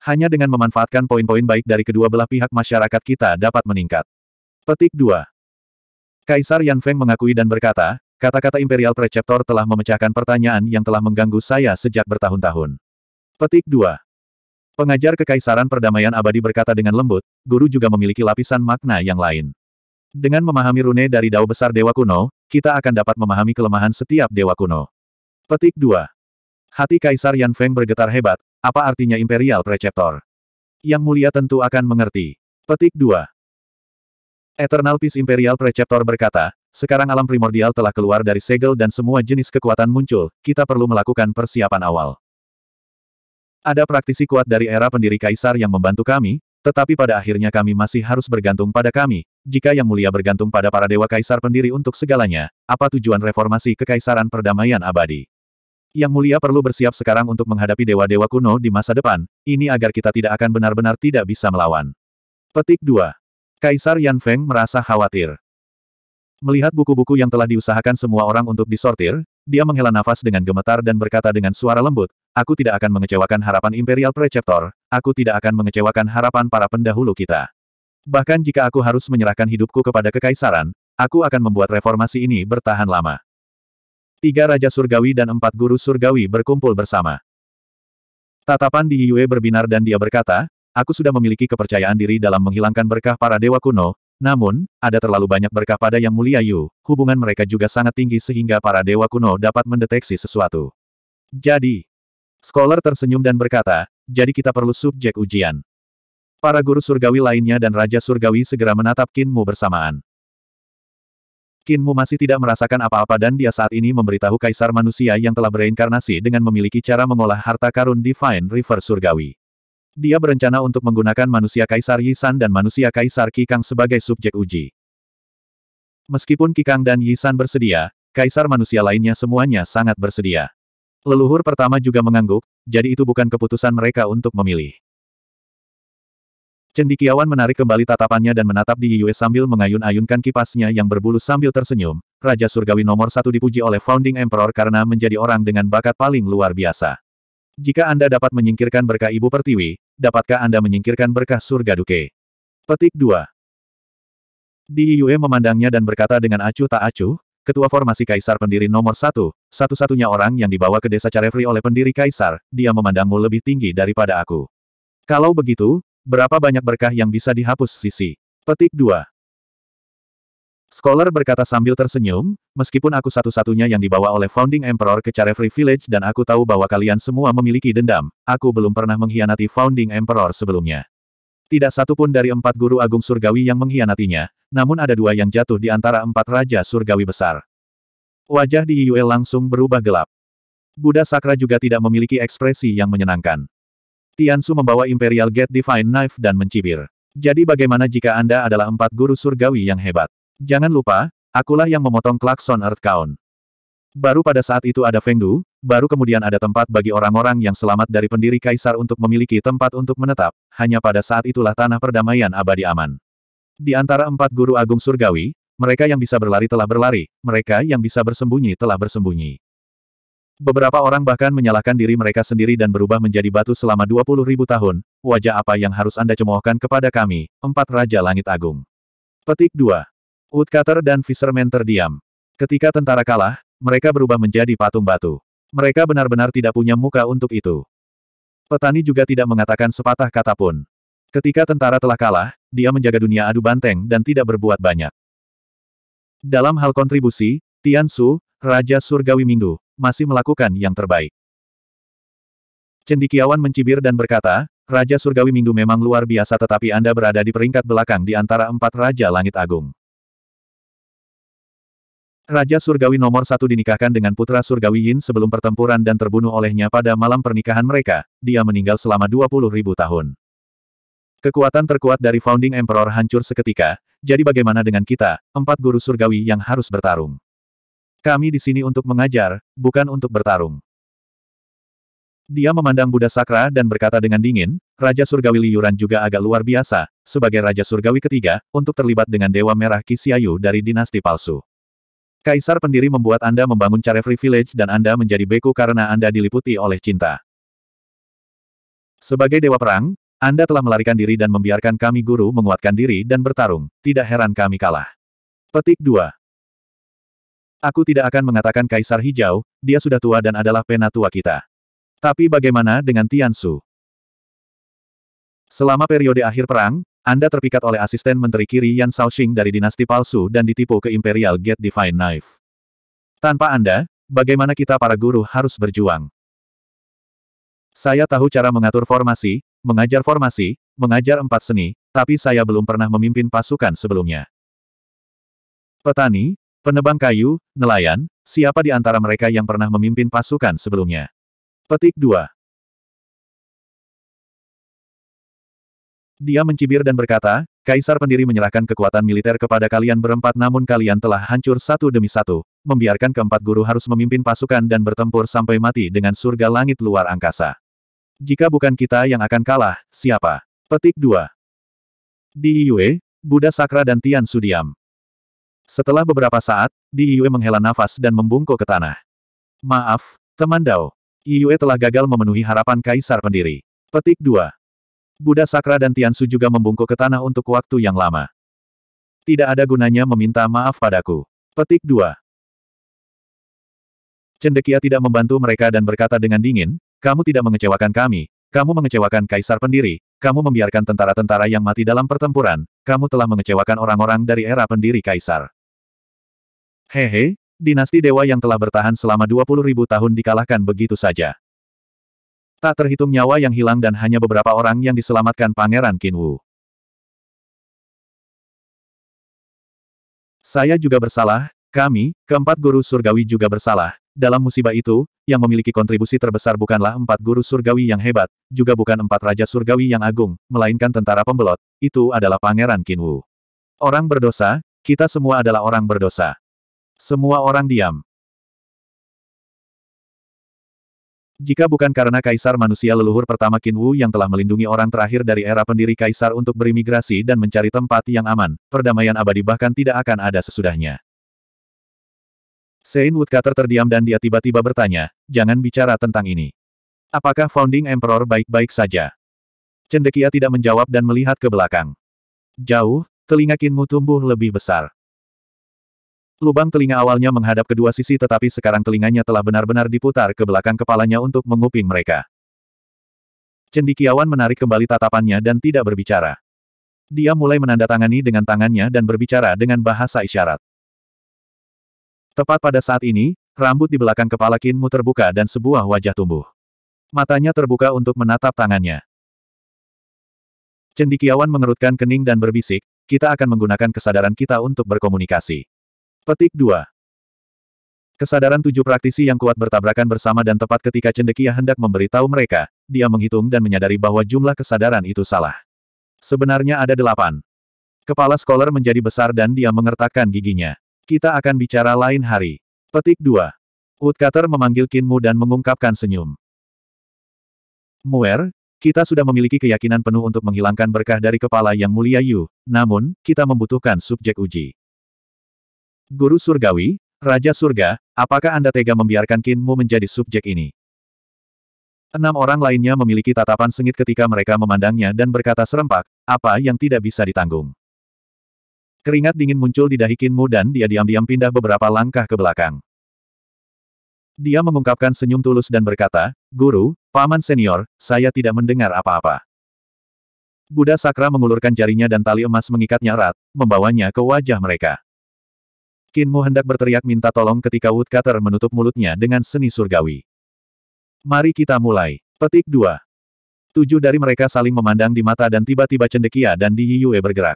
Hanya dengan memanfaatkan poin-poin baik dari kedua belah pihak masyarakat kita dapat meningkat. Petik 2. Kaisar Yan Feng mengakui dan berkata, kata-kata Imperial Preceptor telah memecahkan pertanyaan yang telah mengganggu saya sejak bertahun-tahun. Petik 2. Pengajar Kekaisaran Perdamaian Abadi berkata dengan lembut, guru juga memiliki lapisan makna yang lain. Dengan memahami rune dari dao besar Dewa Kuno, kita akan dapat memahami kelemahan setiap Dewa Kuno. Petik 2. Hati Kaisar Yan Feng bergetar hebat, apa artinya Imperial Preceptor? Yang mulia tentu akan mengerti. Petik 2. Eternal Peace Imperial Preceptor berkata, sekarang alam primordial telah keluar dari segel dan semua jenis kekuatan muncul, kita perlu melakukan persiapan awal. Ada praktisi kuat dari era pendiri Kaisar yang membantu kami, tetapi pada akhirnya kami masih harus bergantung pada kami, jika Yang Mulia bergantung pada para dewa Kaisar pendiri untuk segalanya, apa tujuan reformasi kekaisaran perdamaian abadi? Yang mulia perlu bersiap sekarang untuk menghadapi dewa-dewa kuno di masa depan, ini agar kita tidak akan benar-benar tidak bisa melawan. Petik 2. Kaisar Yan Feng merasa khawatir. Melihat buku-buku yang telah diusahakan semua orang untuk disortir, dia menghela nafas dengan gemetar dan berkata dengan suara lembut, Aku tidak akan mengecewakan harapan Imperial Preceptor, aku tidak akan mengecewakan harapan para pendahulu kita. Bahkan jika aku harus menyerahkan hidupku kepada kekaisaran, aku akan membuat reformasi ini bertahan lama. Tiga Raja Surgawi dan empat Guru Surgawi berkumpul bersama. Tatapan di Yue berbinar dan dia berkata, aku sudah memiliki kepercayaan diri dalam menghilangkan berkah para dewa kuno, namun, ada terlalu banyak berkah pada Yang Mulia Yu, hubungan mereka juga sangat tinggi sehingga para dewa kuno dapat mendeteksi sesuatu. Jadi, Scholar tersenyum dan berkata, jadi kita perlu subjek ujian. Para guru surgawi lainnya dan Raja Surgawi segera menatap Kinmu bersamaan. Kinmu masih tidak merasakan apa-apa dan dia saat ini memberitahu kaisar manusia yang telah bereinkarnasi dengan memiliki cara mengolah harta karun Divine River Surgawi. Dia berencana untuk menggunakan manusia kaisar Yisan dan manusia kaisar Kikang sebagai subjek uji. Meskipun Kikang dan Yisan bersedia, kaisar manusia lainnya semuanya sangat bersedia. Leluhur pertama juga mengangguk, jadi itu bukan keputusan mereka untuk memilih. Cendikiawan menarik kembali tatapannya dan menatap di Yue sambil mengayun-ayunkan kipasnya yang berbulu sambil tersenyum. Raja Surgawi nomor satu dipuji oleh Founding Emperor karena menjadi orang dengan bakat paling luar biasa. Jika Anda dapat menyingkirkan berkah Ibu Pertiwi, dapatkah Anda menyingkirkan berkah Surga Duke? Petik 2 Di Yue memandangnya dan berkata dengan acuh tak acuh, Ketua Formasi Kaisar Pendiri nomor satu, satu-satunya orang yang dibawa ke desa Carefree oleh pendiri Kaisar, dia memandangmu lebih tinggi daripada aku. Kalau begitu, Berapa banyak berkah yang bisa dihapus sisi? Petik 2. Scholar berkata sambil tersenyum, meskipun aku satu-satunya yang dibawa oleh Founding Emperor ke Carefree Village dan aku tahu bahwa kalian semua memiliki dendam, aku belum pernah mengkhianati Founding Emperor sebelumnya. Tidak satu pun dari empat guru agung surgawi yang mengkhianatinya, namun ada dua yang jatuh di antara empat raja surgawi besar. Wajah di Yue langsung berubah gelap. Buddha Sakra juga tidak memiliki ekspresi yang menyenangkan. Tiansu membawa Imperial Gate Divine Knife dan mencibir. Jadi bagaimana jika Anda adalah empat guru surgawi yang hebat? Jangan lupa, akulah yang memotong klakson Earth Count. Baru pada saat itu ada Fengdu, baru kemudian ada tempat bagi orang-orang yang selamat dari pendiri kaisar untuk memiliki tempat untuk menetap, hanya pada saat itulah tanah perdamaian abadi aman. Di antara empat guru agung surgawi, mereka yang bisa berlari telah berlari, mereka yang bisa bersembunyi telah bersembunyi. Beberapa orang bahkan menyalahkan diri mereka sendiri dan berubah menjadi batu selama 20 ribu tahun. Wajah apa yang harus Anda cemohkan kepada kami, empat Raja Langit Agung. Petik 2. Woodcutter dan Fisherman terdiam. Ketika tentara kalah, mereka berubah menjadi patung batu. Mereka benar-benar tidak punya muka untuk itu. Petani juga tidak mengatakan sepatah kata pun. Ketika tentara telah kalah, dia menjaga dunia adu banteng dan tidak berbuat banyak. Dalam hal kontribusi, Tian Su, Raja Surgawi Minggu, masih melakukan yang terbaik. Cendikiawan mencibir dan berkata, Raja Surgawi Minggu memang luar biasa tetapi Anda berada di peringkat belakang di antara empat Raja Langit Agung. Raja Surgawi nomor satu dinikahkan dengan putra Surgawi Yin sebelum pertempuran dan terbunuh olehnya pada malam pernikahan mereka, dia meninggal selama 20 ribu tahun. Kekuatan terkuat dari Founding Emperor hancur seketika, jadi bagaimana dengan kita, empat guru Surgawi yang harus bertarung? Kami di sini untuk mengajar, bukan untuk bertarung. Dia memandang Buddha Sakra dan berkata dengan dingin, Raja Surgawi Liyuran juga agak luar biasa, sebagai Raja Surgawi ketiga, untuk terlibat dengan Dewa Merah Kisiayu dari dinasti palsu. Kaisar pendiri membuat Anda membangun Carefree Village dan Anda menjadi beku karena Anda diliputi oleh cinta. Sebagai Dewa Perang, Anda telah melarikan diri dan membiarkan kami guru menguatkan diri dan bertarung, tidak heran kami kalah. Petik 2. Aku tidak akan mengatakan kaisar hijau, dia sudah tua dan adalah penatua kita. Tapi bagaimana dengan Tiansu? Selama periode akhir perang, Anda terpikat oleh asisten menteri kiri Yan Shaoxing dari dinasti palsu dan ditipu ke Imperial Gate Divine Knife. Tanpa Anda, bagaimana kita para guru harus berjuang? Saya tahu cara mengatur formasi, mengajar formasi, mengajar empat seni, tapi saya belum pernah memimpin pasukan sebelumnya. Petani, Penebang kayu, nelayan, siapa di antara mereka yang pernah memimpin pasukan sebelumnya? Petik 2. Dia mencibir dan berkata, Kaisar pendiri menyerahkan kekuatan militer kepada kalian berempat namun kalian telah hancur satu demi satu, membiarkan keempat guru harus memimpin pasukan dan bertempur sampai mati dengan surga langit luar angkasa. Jika bukan kita yang akan kalah, siapa? Petik 2. Di Yue, Buddha Sakra dan Tian Sudiam. Setelah beberapa saat, Di Yue menghela nafas dan membungkuk ke tanah. Maaf, teman Dao. Yue telah gagal memenuhi harapan kaisar pendiri. Petik 2. Buddha Sakra dan Tiansu juga membungkuk ke tanah untuk waktu yang lama. Tidak ada gunanya meminta maaf padaku. Petik 2. Cendekia tidak membantu mereka dan berkata dengan dingin, kamu tidak mengecewakan kami, kamu mengecewakan kaisar pendiri, kamu membiarkan tentara-tentara yang mati dalam pertempuran, kamu telah mengecewakan orang-orang dari era pendiri kaisar. Hehe, dinasti dewa yang telah bertahan selama 20 ribu tahun dikalahkan begitu saja. Tak terhitung nyawa yang hilang dan hanya beberapa orang yang diselamatkan Pangeran Kinwu. Saya juga bersalah, kami, keempat guru surgawi juga bersalah. Dalam musibah itu, yang memiliki kontribusi terbesar bukanlah empat guru surgawi yang hebat, juga bukan empat raja surgawi yang agung, melainkan tentara pembelot, itu adalah Pangeran Kinwu. Orang berdosa, kita semua adalah orang berdosa. Semua orang diam. Jika bukan karena kaisar manusia leluhur pertama Wu yang telah melindungi orang terakhir dari era pendiri kaisar untuk berimigrasi dan mencari tempat yang aman, perdamaian abadi bahkan tidak akan ada sesudahnya. Sein Woodcutter terdiam dan dia tiba-tiba bertanya, jangan bicara tentang ini. Apakah Founding Emperor baik-baik saja? Cendekia tidak menjawab dan melihat ke belakang. Jauh, telinga Wu tumbuh lebih besar. Lubang telinga awalnya menghadap kedua sisi tetapi sekarang telinganya telah benar-benar diputar ke belakang kepalanya untuk menguping mereka. Cendikiawan menarik kembali tatapannya dan tidak berbicara. Dia mulai menandatangani dengan tangannya dan berbicara dengan bahasa isyarat. Tepat pada saat ini, rambut di belakang kepala Kinmu terbuka dan sebuah wajah tumbuh. Matanya terbuka untuk menatap tangannya. Cendikiawan mengerutkan kening dan berbisik, kita akan menggunakan kesadaran kita untuk berkomunikasi. Petik 2. Kesadaran tujuh praktisi yang kuat bertabrakan bersama dan tepat ketika Cendekia hendak memberitahu mereka, dia menghitung dan menyadari bahwa jumlah kesadaran itu salah. Sebenarnya ada delapan. Kepala Scholar menjadi besar dan dia mengertakkan giginya. Kita akan bicara lain hari. Petik 2. Woodcutter memanggil Kinmu dan mengungkapkan senyum. Muer, kita sudah memiliki keyakinan penuh untuk menghilangkan berkah dari kepala yang mulia Yu, namun, kita membutuhkan subjek uji. Guru Surgawi, Raja Surga, apakah Anda tega membiarkan Kinmu menjadi subjek ini? Enam orang lainnya memiliki tatapan sengit ketika mereka memandangnya dan berkata serempak, apa yang tidak bisa ditanggung. Keringat dingin muncul di dahi Kinmu dan dia diam-diam pindah beberapa langkah ke belakang. Dia mengungkapkan senyum tulus dan berkata, Guru, Paman Senior, saya tidak mendengar apa-apa. Buddha Sakra mengulurkan jarinya dan tali emas mengikatnya erat, membawanya ke wajah mereka. Kinmu hendak berteriak minta tolong ketika Woodcutter menutup mulutnya dengan seni surgawi. Mari kita mulai. Petik 2. Tujuh dari mereka saling memandang di mata dan tiba-tiba Cendekia dan Di Yue bergerak.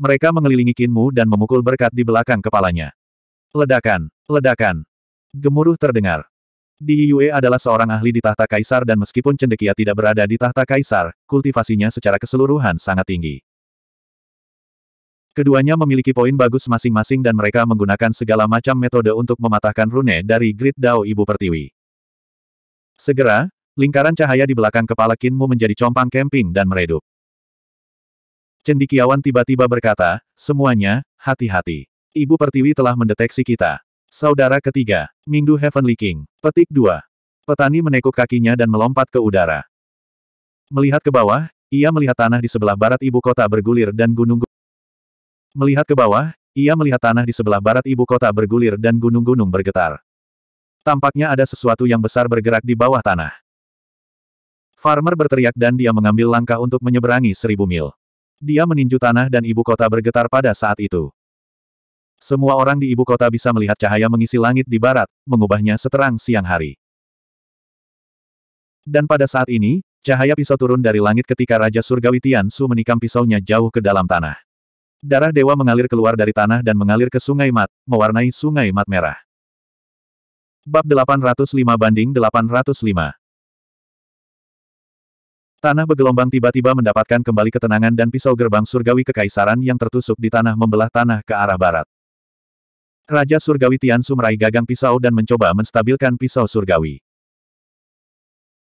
Mereka mengelilingi Kinmu dan memukul berkat di belakang kepalanya. Ledakan, ledakan. Gemuruh terdengar. Di Yue adalah seorang ahli di tahta kaisar dan meskipun Cendekia tidak berada di tahta kaisar, kultivasinya secara keseluruhan sangat tinggi. Keduanya memiliki poin bagus masing-masing dan mereka menggunakan segala macam metode untuk mematahkan rune dari Grid Dao Ibu Pertiwi. Segera, lingkaran cahaya di belakang kepala Kinmu menjadi compang kemping dan meredup. Cendikiawan tiba-tiba berkata, semuanya, hati-hati. Ibu Pertiwi telah mendeteksi kita. Saudara ketiga, Mingdu Heavenly King. Petik dua. Petani menekuk kakinya dan melompat ke udara. Melihat ke bawah, ia melihat tanah di sebelah barat ibu kota bergulir dan gunung Melihat ke bawah, ia melihat tanah di sebelah barat ibu kota bergulir dan gunung-gunung bergetar. Tampaknya ada sesuatu yang besar bergerak di bawah tanah. Farmer berteriak dan dia mengambil langkah untuk menyeberangi seribu mil. Dia meninju tanah dan ibu kota bergetar pada saat itu. Semua orang di ibu kota bisa melihat cahaya mengisi langit di barat, mengubahnya seterang siang hari. Dan pada saat ini, cahaya pisau turun dari langit ketika Raja Surgawi Tian Su menikam pisaunya jauh ke dalam tanah. Darah dewa mengalir keluar dari tanah dan mengalir ke sungai mat, mewarnai sungai mat merah. Bab 805 banding 805 Tanah bergelombang tiba-tiba mendapatkan kembali ketenangan dan pisau gerbang surgawi kekaisaran yang tertusuk di tanah membelah tanah ke arah barat. Raja Surgawi Tiansu meraih gagang pisau dan mencoba menstabilkan pisau surgawi.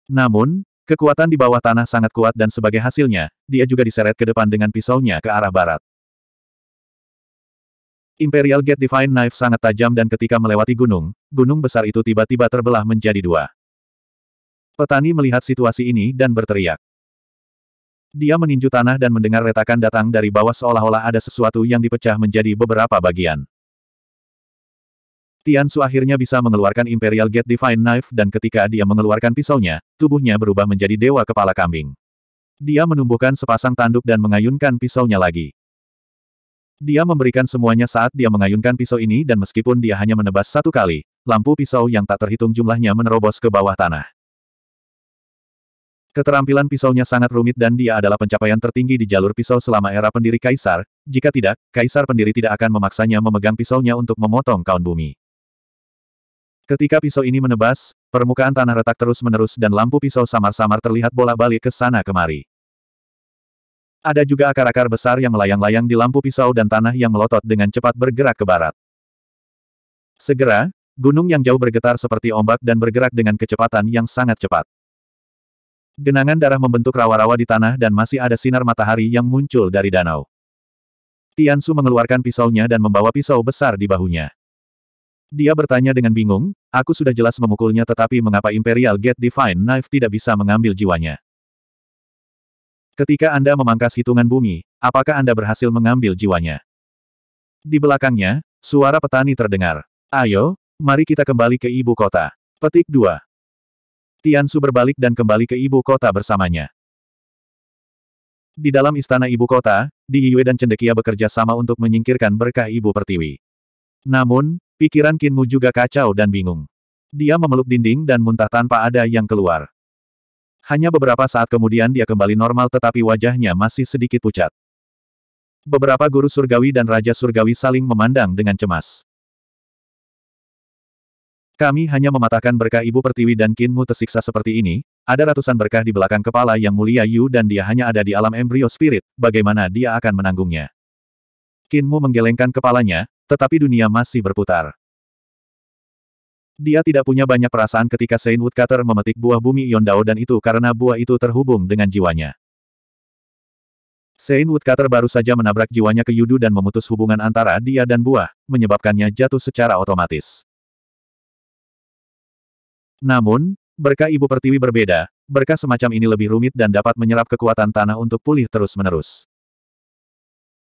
Namun, kekuatan di bawah tanah sangat kuat dan sebagai hasilnya, dia juga diseret ke depan dengan pisaunya ke arah barat. Imperial Gate Divine Knife sangat tajam dan ketika melewati gunung, gunung besar itu tiba-tiba terbelah menjadi dua. Petani melihat situasi ini dan berteriak. Dia meninju tanah dan mendengar retakan datang dari bawah seolah-olah ada sesuatu yang dipecah menjadi beberapa bagian. Tian Su akhirnya bisa mengeluarkan Imperial Gate Divine Knife dan ketika dia mengeluarkan pisaunya, tubuhnya berubah menjadi dewa kepala kambing. Dia menumbuhkan sepasang tanduk dan mengayunkan pisaunya lagi. Dia memberikan semuanya saat dia mengayunkan pisau ini dan meskipun dia hanya menebas satu kali, lampu pisau yang tak terhitung jumlahnya menerobos ke bawah tanah. Keterampilan pisaunya sangat rumit dan dia adalah pencapaian tertinggi di jalur pisau selama era pendiri Kaisar, jika tidak, Kaisar pendiri tidak akan memaksanya memegang pisaunya untuk memotong kaun bumi. Ketika pisau ini menebas, permukaan tanah retak terus-menerus dan lampu pisau samar-samar terlihat bola balik ke sana kemari. Ada juga akar-akar besar yang melayang-layang di lampu pisau dan tanah yang melotot dengan cepat bergerak ke barat. Segera, gunung yang jauh bergetar seperti ombak dan bergerak dengan kecepatan yang sangat cepat. Genangan darah membentuk rawa-rawa di tanah dan masih ada sinar matahari yang muncul dari danau. Tiansu mengeluarkan pisaunya dan membawa pisau besar di bahunya. Dia bertanya dengan bingung, aku sudah jelas memukulnya tetapi mengapa Imperial Gate Divine Knife tidak bisa mengambil jiwanya. Ketika Anda memangkas hitungan bumi, apakah Anda berhasil mengambil jiwanya? Di belakangnya, suara petani terdengar. Ayo, mari kita kembali ke ibu kota. Petik 2. Tiansu berbalik dan kembali ke ibu kota bersamanya. Di dalam istana ibu kota, Di Yue dan Cendekia bekerja sama untuk menyingkirkan berkah ibu pertiwi. Namun, pikiran Kinmu juga kacau dan bingung. Dia memeluk dinding dan muntah tanpa ada yang keluar. Hanya beberapa saat kemudian dia kembali normal tetapi wajahnya masih sedikit pucat. Beberapa guru surgawi dan raja surgawi saling memandang dengan cemas. Kami hanya mematahkan berkah Ibu Pertiwi dan Kinmu tersiksa seperti ini, ada ratusan berkah di belakang kepala yang mulia Yu dan dia hanya ada di alam embrio spirit, bagaimana dia akan menanggungnya? Kinmu menggelengkan kepalanya, tetapi dunia masih berputar. Dia tidak punya banyak perasaan ketika Saint Woodcutter memetik buah bumi Yondao dan itu karena buah itu terhubung dengan jiwanya. Saint Woodcutter baru saja menabrak jiwanya ke Yudu dan memutus hubungan antara dia dan buah, menyebabkannya jatuh secara otomatis. Namun, berkah Ibu Pertiwi berbeda, berkah semacam ini lebih rumit dan dapat menyerap kekuatan tanah untuk pulih terus-menerus.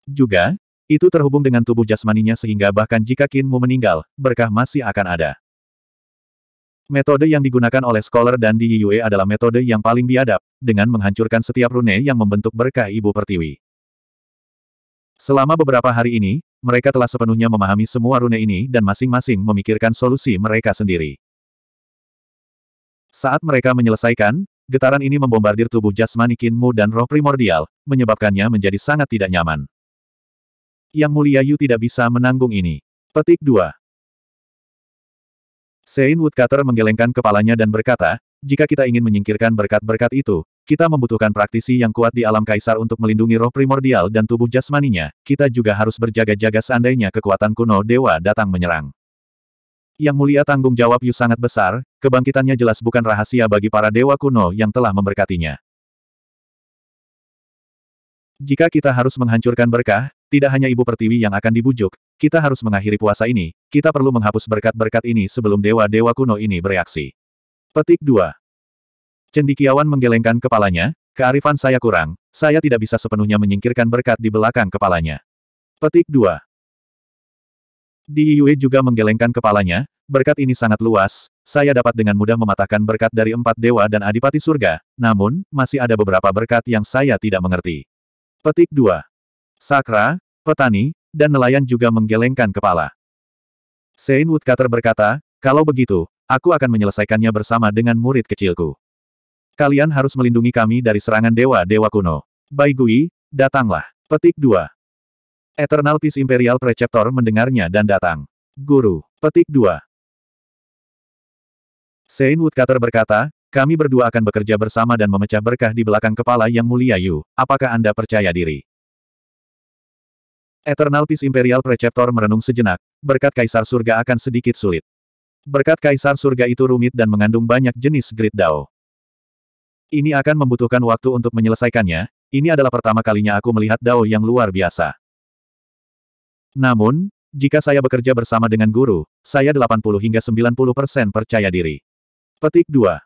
Juga, itu terhubung dengan tubuh jasmaninya sehingga bahkan jika Kinmu meninggal, berkah masih akan ada. Metode yang digunakan oleh scholar dan di Yue adalah metode yang paling biadab, dengan menghancurkan setiap rune yang membentuk berkah ibu pertiwi. Selama beberapa hari ini, mereka telah sepenuhnya memahami semua rune ini dan masing-masing memikirkan solusi mereka sendiri. Saat mereka menyelesaikan, getaran ini membombardir tubuh jasmani Kinmu dan roh primordial, menyebabkannya menjadi sangat tidak nyaman. Yang Mulia Yu tidak bisa menanggung ini. Petik 2. Sein Woodcutter menggelengkan kepalanya dan berkata, jika kita ingin menyingkirkan berkat-berkat itu, kita membutuhkan praktisi yang kuat di alam kaisar untuk melindungi roh primordial dan tubuh jasmaninya, kita juga harus berjaga-jaga seandainya kekuatan kuno dewa datang menyerang. Yang mulia tanggung jawab Yu sangat besar, kebangkitannya jelas bukan rahasia bagi para dewa kuno yang telah memberkatinya. Jika kita harus menghancurkan berkah, tidak hanya Ibu Pertiwi yang akan dibujuk, kita harus mengakhiri puasa ini, kita perlu menghapus berkat-berkat ini sebelum dewa-dewa kuno ini bereaksi. Petik 2. Cendikiawan menggelengkan kepalanya, kearifan saya kurang, saya tidak bisa sepenuhnya menyingkirkan berkat di belakang kepalanya. Petik 2. Di juga menggelengkan kepalanya, berkat ini sangat luas, saya dapat dengan mudah mematahkan berkat dari empat dewa dan adipati surga, namun, masih ada beberapa berkat yang saya tidak mengerti. Petik 2. Sakra, petani, dan nelayan juga menggelengkan kepala. Sein Woodcutter berkata, kalau begitu, aku akan menyelesaikannya bersama dengan murid kecilku. Kalian harus melindungi kami dari serangan dewa-dewa kuno. Gui, datanglah. Petik 2. Eternal Peace Imperial Preceptor mendengarnya dan datang. Guru. Petik 2. Sein Woodcutter berkata, kami berdua akan bekerja bersama dan memecah berkah di belakang kepala yang mulia Yu, apakah Anda percaya diri? Eternal Peace Imperial Preceptor merenung sejenak, berkat Kaisar Surga akan sedikit sulit. Berkat Kaisar Surga itu rumit dan mengandung banyak jenis Grid Dao. Ini akan membutuhkan waktu untuk menyelesaikannya, ini adalah pertama kalinya aku melihat Dao yang luar biasa. Namun, jika saya bekerja bersama dengan guru, saya 80 hingga 90 persen percaya diri. Petik 2.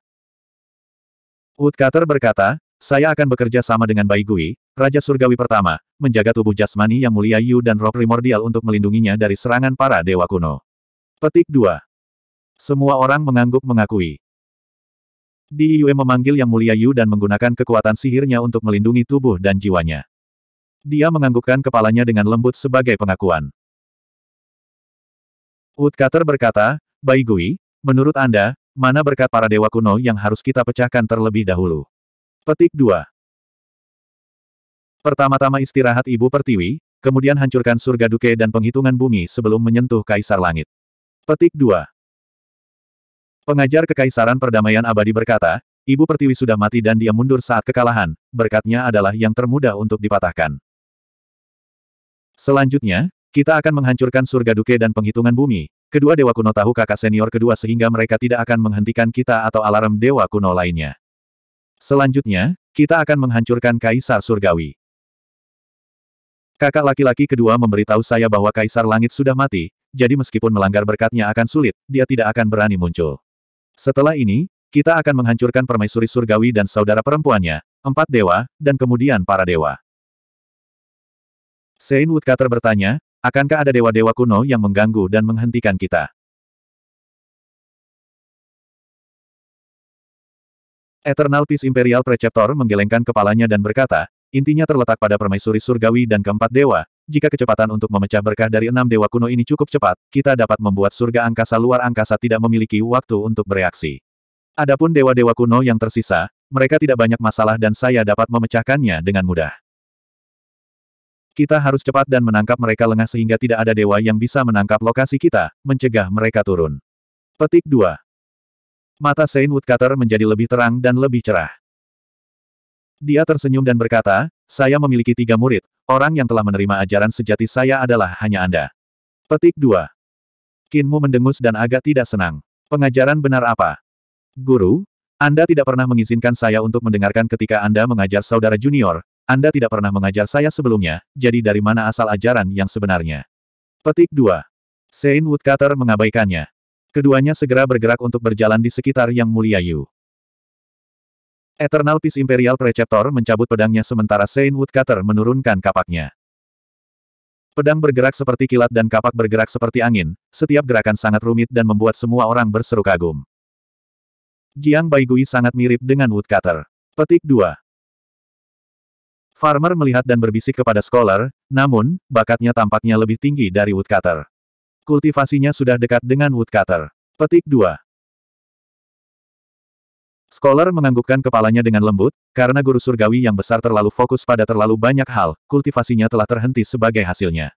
Woodcutter berkata, saya akan bekerja sama dengan Bai Gui, Raja Surgawi pertama, menjaga tubuh jasmani yang mulia Yu dan roh primordial untuk melindunginya dari serangan para dewa kuno. Petik 2. Semua orang mengangguk mengakui. Di Yue memanggil Yang Mulia Yu dan menggunakan kekuatan sihirnya untuk melindungi tubuh dan jiwanya. Dia menganggukkan kepalanya dengan lembut sebagai pengakuan. Woodcutter berkata, Bai Gui, menurut Anda, mana berkat para dewa kuno yang harus kita pecahkan terlebih dahulu? Petik 2. Pertama-tama istirahat Ibu Pertiwi, kemudian hancurkan surga duke dan penghitungan bumi sebelum menyentuh kaisar langit. Petik 2 Pengajar Kekaisaran Perdamaian Abadi berkata, Ibu Pertiwi sudah mati dan dia mundur saat kekalahan, berkatnya adalah yang termudah untuk dipatahkan. Selanjutnya, kita akan menghancurkan surga duke dan penghitungan bumi, kedua dewa kuno tahu kakak senior kedua sehingga mereka tidak akan menghentikan kita atau alarm dewa kuno lainnya. Selanjutnya, kita akan menghancurkan kaisar surgawi. Kakak laki-laki kedua memberitahu saya bahwa Kaisar Langit sudah mati, jadi meskipun melanggar berkatnya akan sulit, dia tidak akan berani muncul. Setelah ini, kita akan menghancurkan permaisuri surgawi dan saudara perempuannya, empat dewa, dan kemudian para dewa. Sein Woodcutter bertanya, akankah ada dewa-dewa kuno yang mengganggu dan menghentikan kita? Eternal Peace Imperial Preceptor menggelengkan kepalanya dan berkata, Intinya terletak pada permaisuri surgawi dan keempat dewa, jika kecepatan untuk memecah berkah dari enam dewa kuno ini cukup cepat, kita dapat membuat surga angkasa luar angkasa tidak memiliki waktu untuk bereaksi. Adapun dewa-dewa kuno yang tersisa, mereka tidak banyak masalah dan saya dapat memecahkannya dengan mudah. Kita harus cepat dan menangkap mereka lengah sehingga tidak ada dewa yang bisa menangkap lokasi kita, mencegah mereka turun. Petik 2. Mata Saint Woodcutter menjadi lebih terang dan lebih cerah. Dia tersenyum dan berkata, saya memiliki tiga murid, orang yang telah menerima ajaran sejati saya adalah hanya Anda. Petik 2. Kinmu mendengus dan agak tidak senang. Pengajaran benar apa? Guru, Anda tidak pernah mengizinkan saya untuk mendengarkan ketika Anda mengajar saudara junior, Anda tidak pernah mengajar saya sebelumnya, jadi dari mana asal ajaran yang sebenarnya? Petik 2. Sein Woodcutter mengabaikannya. Keduanya segera bergerak untuk berjalan di sekitar Yang Mulia Yu. Eternal Peace Imperial Preceptor mencabut pedangnya sementara Saint Woodcutter menurunkan kapaknya. Pedang bergerak seperti kilat dan kapak bergerak seperti angin, setiap gerakan sangat rumit dan membuat semua orang berseru kagum. Jiang Baigui sangat mirip dengan Woodcutter. Petik 2. Farmer melihat dan berbisik kepada Scholar, namun, bakatnya tampaknya lebih tinggi dari Woodcutter. Kultivasinya sudah dekat dengan Woodcutter. Petik 2. Scholar menganggukkan kepalanya dengan lembut, karena guru surgawi yang besar terlalu fokus pada terlalu banyak hal, kultivasinya telah terhenti sebagai hasilnya.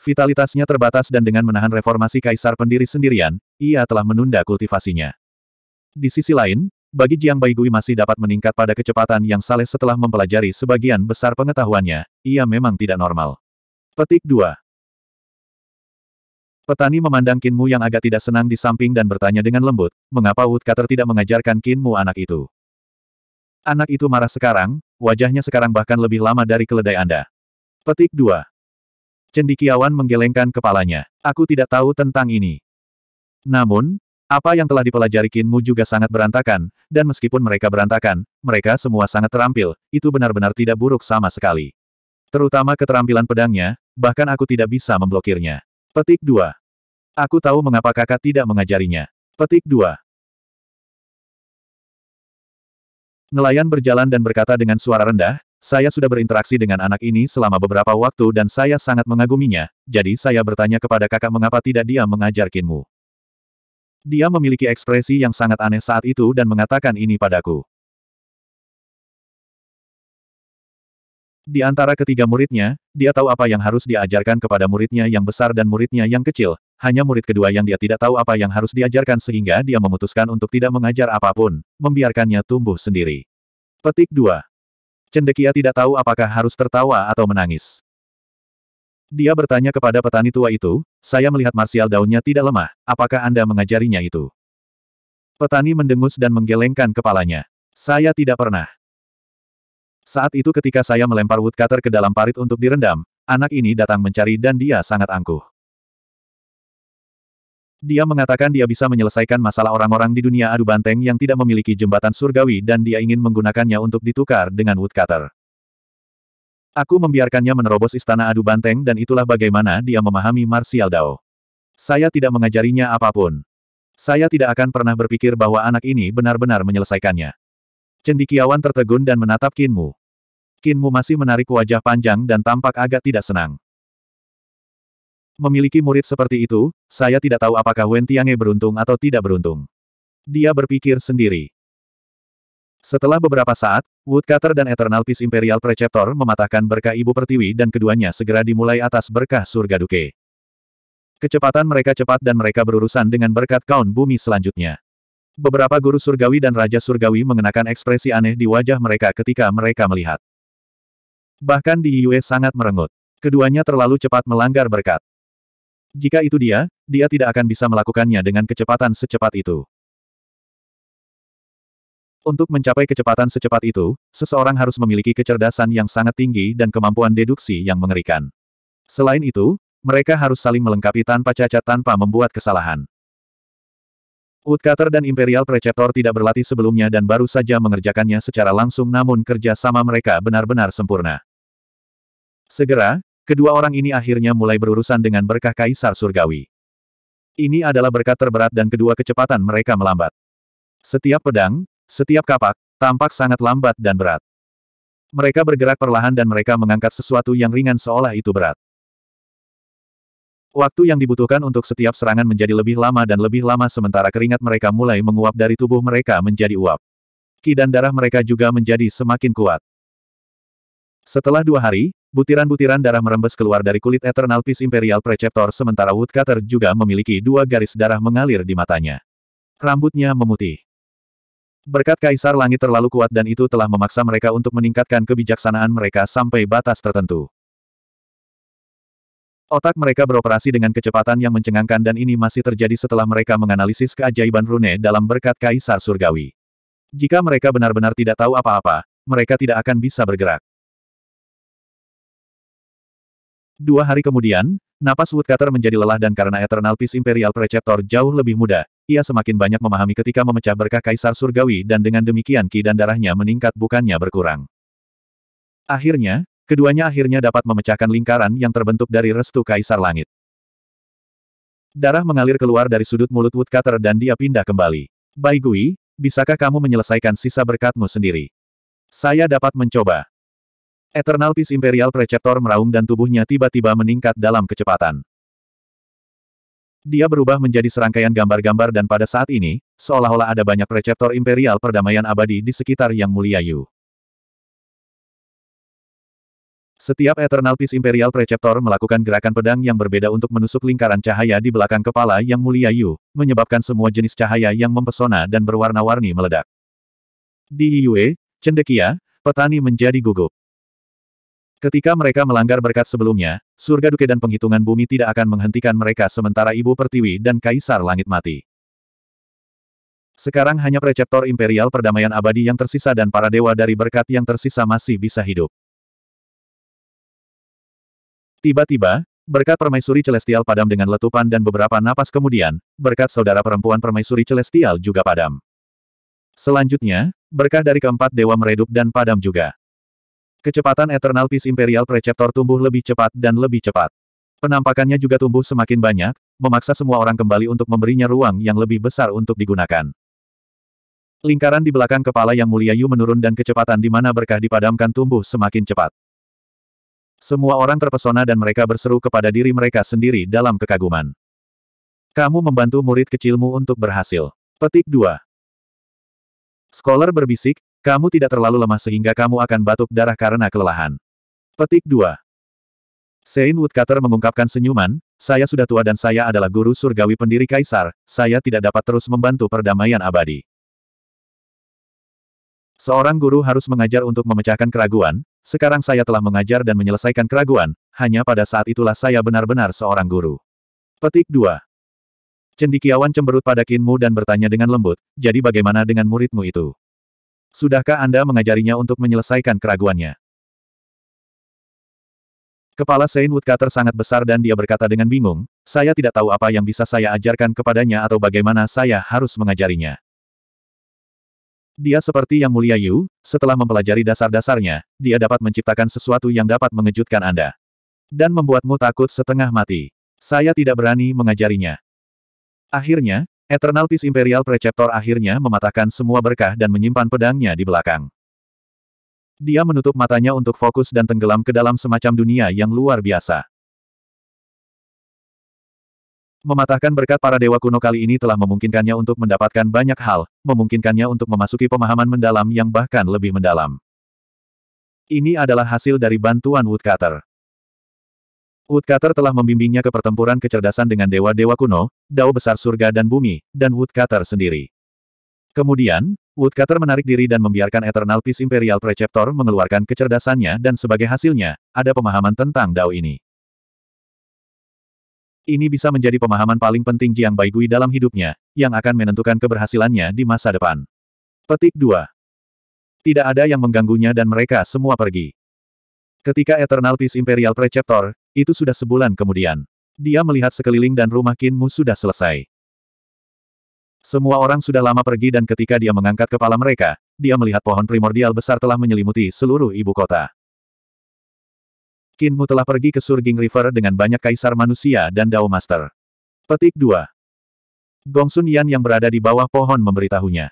Vitalitasnya terbatas dan dengan menahan reformasi kaisar pendiri sendirian, ia telah menunda kultivasinya. Di sisi lain, bagi Jiang Baigui masih dapat meningkat pada kecepatan yang saleh setelah mempelajari sebagian besar pengetahuannya, ia memang tidak normal. Petik 2. Petani memandang Kinmu yang agak tidak senang di samping dan bertanya dengan lembut, mengapa Woodcutter tidak mengajarkan Kinmu anak itu? Anak itu marah sekarang, wajahnya sekarang bahkan lebih lama dari keledai Anda. Petik 2. Cendikiawan menggelengkan kepalanya. Aku tidak tahu tentang ini. Namun, apa yang telah dipelajari Kinmu juga sangat berantakan, dan meskipun mereka berantakan, mereka semua sangat terampil, itu benar-benar tidak buruk sama sekali. Terutama keterampilan pedangnya, bahkan aku tidak bisa memblokirnya. Petik 2. Aku tahu mengapa kakak tidak mengajarinya. Petik 2. Nelayan berjalan dan berkata dengan suara rendah, saya sudah berinteraksi dengan anak ini selama beberapa waktu dan saya sangat mengaguminya, jadi saya bertanya kepada kakak mengapa tidak dia mengajarkinmu. Dia memiliki ekspresi yang sangat aneh saat itu dan mengatakan ini padaku. Di antara ketiga muridnya, dia tahu apa yang harus diajarkan kepada muridnya yang besar dan muridnya yang kecil, hanya murid kedua yang dia tidak tahu apa yang harus diajarkan sehingga dia memutuskan untuk tidak mengajar apapun, membiarkannya tumbuh sendiri. Petik 2. Cendekia tidak tahu apakah harus tertawa atau menangis. Dia bertanya kepada petani tua itu, saya melihat marsial daunnya tidak lemah, apakah Anda mengajarinya itu? Petani mendengus dan menggelengkan kepalanya. Saya tidak pernah. Saat itu ketika saya melempar woodcutter ke dalam parit untuk direndam, anak ini datang mencari dan dia sangat angkuh. Dia mengatakan dia bisa menyelesaikan masalah orang-orang di dunia adu banteng yang tidak memiliki jembatan surgawi dan dia ingin menggunakannya untuk ditukar dengan woodcutter. Aku membiarkannya menerobos istana adu banteng dan itulah bagaimana dia memahami Martial Dao. Saya tidak mengajarinya apapun. Saya tidak akan pernah berpikir bahwa anak ini benar-benar menyelesaikannya. Cendikiawan tertegun dan menatap Kinmu. Kinmu masih menarik wajah panjang dan tampak agak tidak senang. Memiliki murid seperti itu, saya tidak tahu apakah Wen Tiange beruntung atau tidak beruntung. Dia berpikir sendiri. Setelah beberapa saat, Woodcutter dan Eternal Peace Imperial Preceptor mematahkan berkah Ibu Pertiwi dan keduanya segera dimulai atas berkah Surga Duke. Kecepatan mereka cepat dan mereka berurusan dengan berkat kaun bumi selanjutnya. Beberapa guru surgawi dan raja surgawi mengenakan ekspresi aneh di wajah mereka ketika mereka melihat. Bahkan di Yue sangat merengut. Keduanya terlalu cepat melanggar berkat. Jika itu dia, dia tidak akan bisa melakukannya dengan kecepatan secepat itu. Untuk mencapai kecepatan secepat itu, seseorang harus memiliki kecerdasan yang sangat tinggi dan kemampuan deduksi yang mengerikan. Selain itu, mereka harus saling melengkapi tanpa cacat tanpa membuat kesalahan. Woodcutter dan Imperial Preceptor tidak berlatih sebelumnya dan baru saja mengerjakannya secara langsung namun kerja sama mereka benar-benar sempurna. Segera, Kedua orang ini akhirnya mulai berurusan dengan berkah Kaisar Surgawi. Ini adalah berkat terberat dan kedua kecepatan mereka melambat. Setiap pedang, setiap kapak, tampak sangat lambat dan berat. Mereka bergerak perlahan dan mereka mengangkat sesuatu yang ringan seolah itu berat. Waktu yang dibutuhkan untuk setiap serangan menjadi lebih lama dan lebih lama sementara keringat mereka mulai menguap dari tubuh mereka menjadi uap. Ki dan darah mereka juga menjadi semakin kuat. Setelah dua hari, Butiran-butiran darah merembes keluar dari kulit Eternal Peace Imperial Preceptor sementara Woodcutter juga memiliki dua garis darah mengalir di matanya. Rambutnya memutih. Berkat Kaisar Langit terlalu kuat dan itu telah memaksa mereka untuk meningkatkan kebijaksanaan mereka sampai batas tertentu. Otak mereka beroperasi dengan kecepatan yang mencengangkan dan ini masih terjadi setelah mereka menganalisis keajaiban rune dalam berkat Kaisar Surgawi. Jika mereka benar-benar tidak tahu apa-apa, mereka tidak akan bisa bergerak. Dua hari kemudian, napas Woodcutter menjadi lelah dan karena Eternal Peace Imperial Preceptor jauh lebih muda, ia semakin banyak memahami ketika memecah berkah Kaisar Surgawi dan dengan demikian ki dan darahnya meningkat bukannya berkurang. Akhirnya, keduanya akhirnya dapat memecahkan lingkaran yang terbentuk dari restu Kaisar Langit. Darah mengalir keluar dari sudut mulut Woodcutter dan dia pindah kembali. Baigui, bisakah kamu menyelesaikan sisa berkatmu sendiri? Saya dapat mencoba. Eternal Peace Imperial Preceptor meraung dan tubuhnya tiba-tiba meningkat dalam kecepatan. Dia berubah menjadi serangkaian gambar-gambar dan pada saat ini, seolah-olah ada banyak Preceptor Imperial Perdamaian Abadi di sekitar Yang Mulia Yu. Setiap Eternal Peace Imperial Preceptor melakukan gerakan pedang yang berbeda untuk menusuk lingkaran cahaya di belakang kepala Yang Mulia Yu, menyebabkan semua jenis cahaya yang mempesona dan berwarna-warni meledak. Di Yue, Cendekia, petani menjadi gugup. Ketika mereka melanggar berkat sebelumnya, surga duke dan penghitungan bumi tidak akan menghentikan mereka sementara ibu pertiwi dan kaisar langit mati. Sekarang hanya preceptor imperial perdamaian abadi yang tersisa dan para dewa dari berkat yang tersisa masih bisa hidup. Tiba-tiba, berkat permaisuri celestial padam dengan letupan dan beberapa napas kemudian, berkat saudara perempuan permaisuri celestial juga padam. Selanjutnya, berkah dari keempat dewa meredup dan padam juga. Kecepatan Eternal Peace Imperial Preceptor tumbuh lebih cepat dan lebih cepat. Penampakannya juga tumbuh semakin banyak, memaksa semua orang kembali untuk memberinya ruang yang lebih besar untuk digunakan. Lingkaran di belakang kepala Yang Mulia Yu menurun dan kecepatan di mana berkah dipadamkan tumbuh semakin cepat. Semua orang terpesona dan mereka berseru kepada diri mereka sendiri dalam kekaguman. Kamu membantu murid kecilmu untuk berhasil. Petik 2. Scholar berbisik, kamu tidak terlalu lemah sehingga kamu akan batuk darah karena kelelahan. Petik 2. Sein Woodcutter mengungkapkan senyuman, saya sudah tua dan saya adalah guru surgawi pendiri kaisar, saya tidak dapat terus membantu perdamaian abadi. Seorang guru harus mengajar untuk memecahkan keraguan, sekarang saya telah mengajar dan menyelesaikan keraguan, hanya pada saat itulah saya benar-benar seorang guru. Petik 2. Cendikiawan cemberut pada Kinmu dan bertanya dengan lembut, jadi bagaimana dengan muridmu itu? Sudahkah Anda mengajarinya untuk menyelesaikan keraguannya? Kepala Saint Woodcutter sangat besar dan dia berkata dengan bingung, saya tidak tahu apa yang bisa saya ajarkan kepadanya atau bagaimana saya harus mengajarinya. Dia seperti Yang Mulia Yu, setelah mempelajari dasar-dasarnya, dia dapat menciptakan sesuatu yang dapat mengejutkan Anda. Dan membuatmu takut setengah mati. Saya tidak berani mengajarinya. Akhirnya, Eternal Peace Imperial Preceptor akhirnya mematahkan semua berkah dan menyimpan pedangnya di belakang. Dia menutup matanya untuk fokus dan tenggelam ke dalam semacam dunia yang luar biasa. Mematahkan berkat para dewa kuno kali ini telah memungkinkannya untuk mendapatkan banyak hal, memungkinkannya untuk memasuki pemahaman mendalam yang bahkan lebih mendalam. Ini adalah hasil dari bantuan Woodcutter. Woodcutter telah membimbingnya ke pertempuran kecerdasan dengan dewa-dewa kuno, dao besar surga dan bumi, dan Woodcutter sendiri. Kemudian, Woodcutter menarik diri dan membiarkan Eternal Peace Imperial Preceptor mengeluarkan kecerdasannya dan sebagai hasilnya, ada pemahaman tentang dao ini. Ini bisa menjadi pemahaman paling penting Jiang Baigui dalam hidupnya, yang akan menentukan keberhasilannya di masa depan. Petik 2. Tidak ada yang mengganggunya dan mereka semua pergi. Ketika Eternal Peace Imperial Preceptor, itu sudah sebulan kemudian. Dia melihat sekeliling dan rumah Kinmu sudah selesai. Semua orang sudah lama pergi dan ketika dia mengangkat kepala mereka, dia melihat pohon primordial besar telah menyelimuti seluruh ibu kota. Kinmu telah pergi ke Surging River dengan banyak kaisar manusia dan Dao Master. Petik 2. Gongsun Yan yang berada di bawah pohon memberitahunya.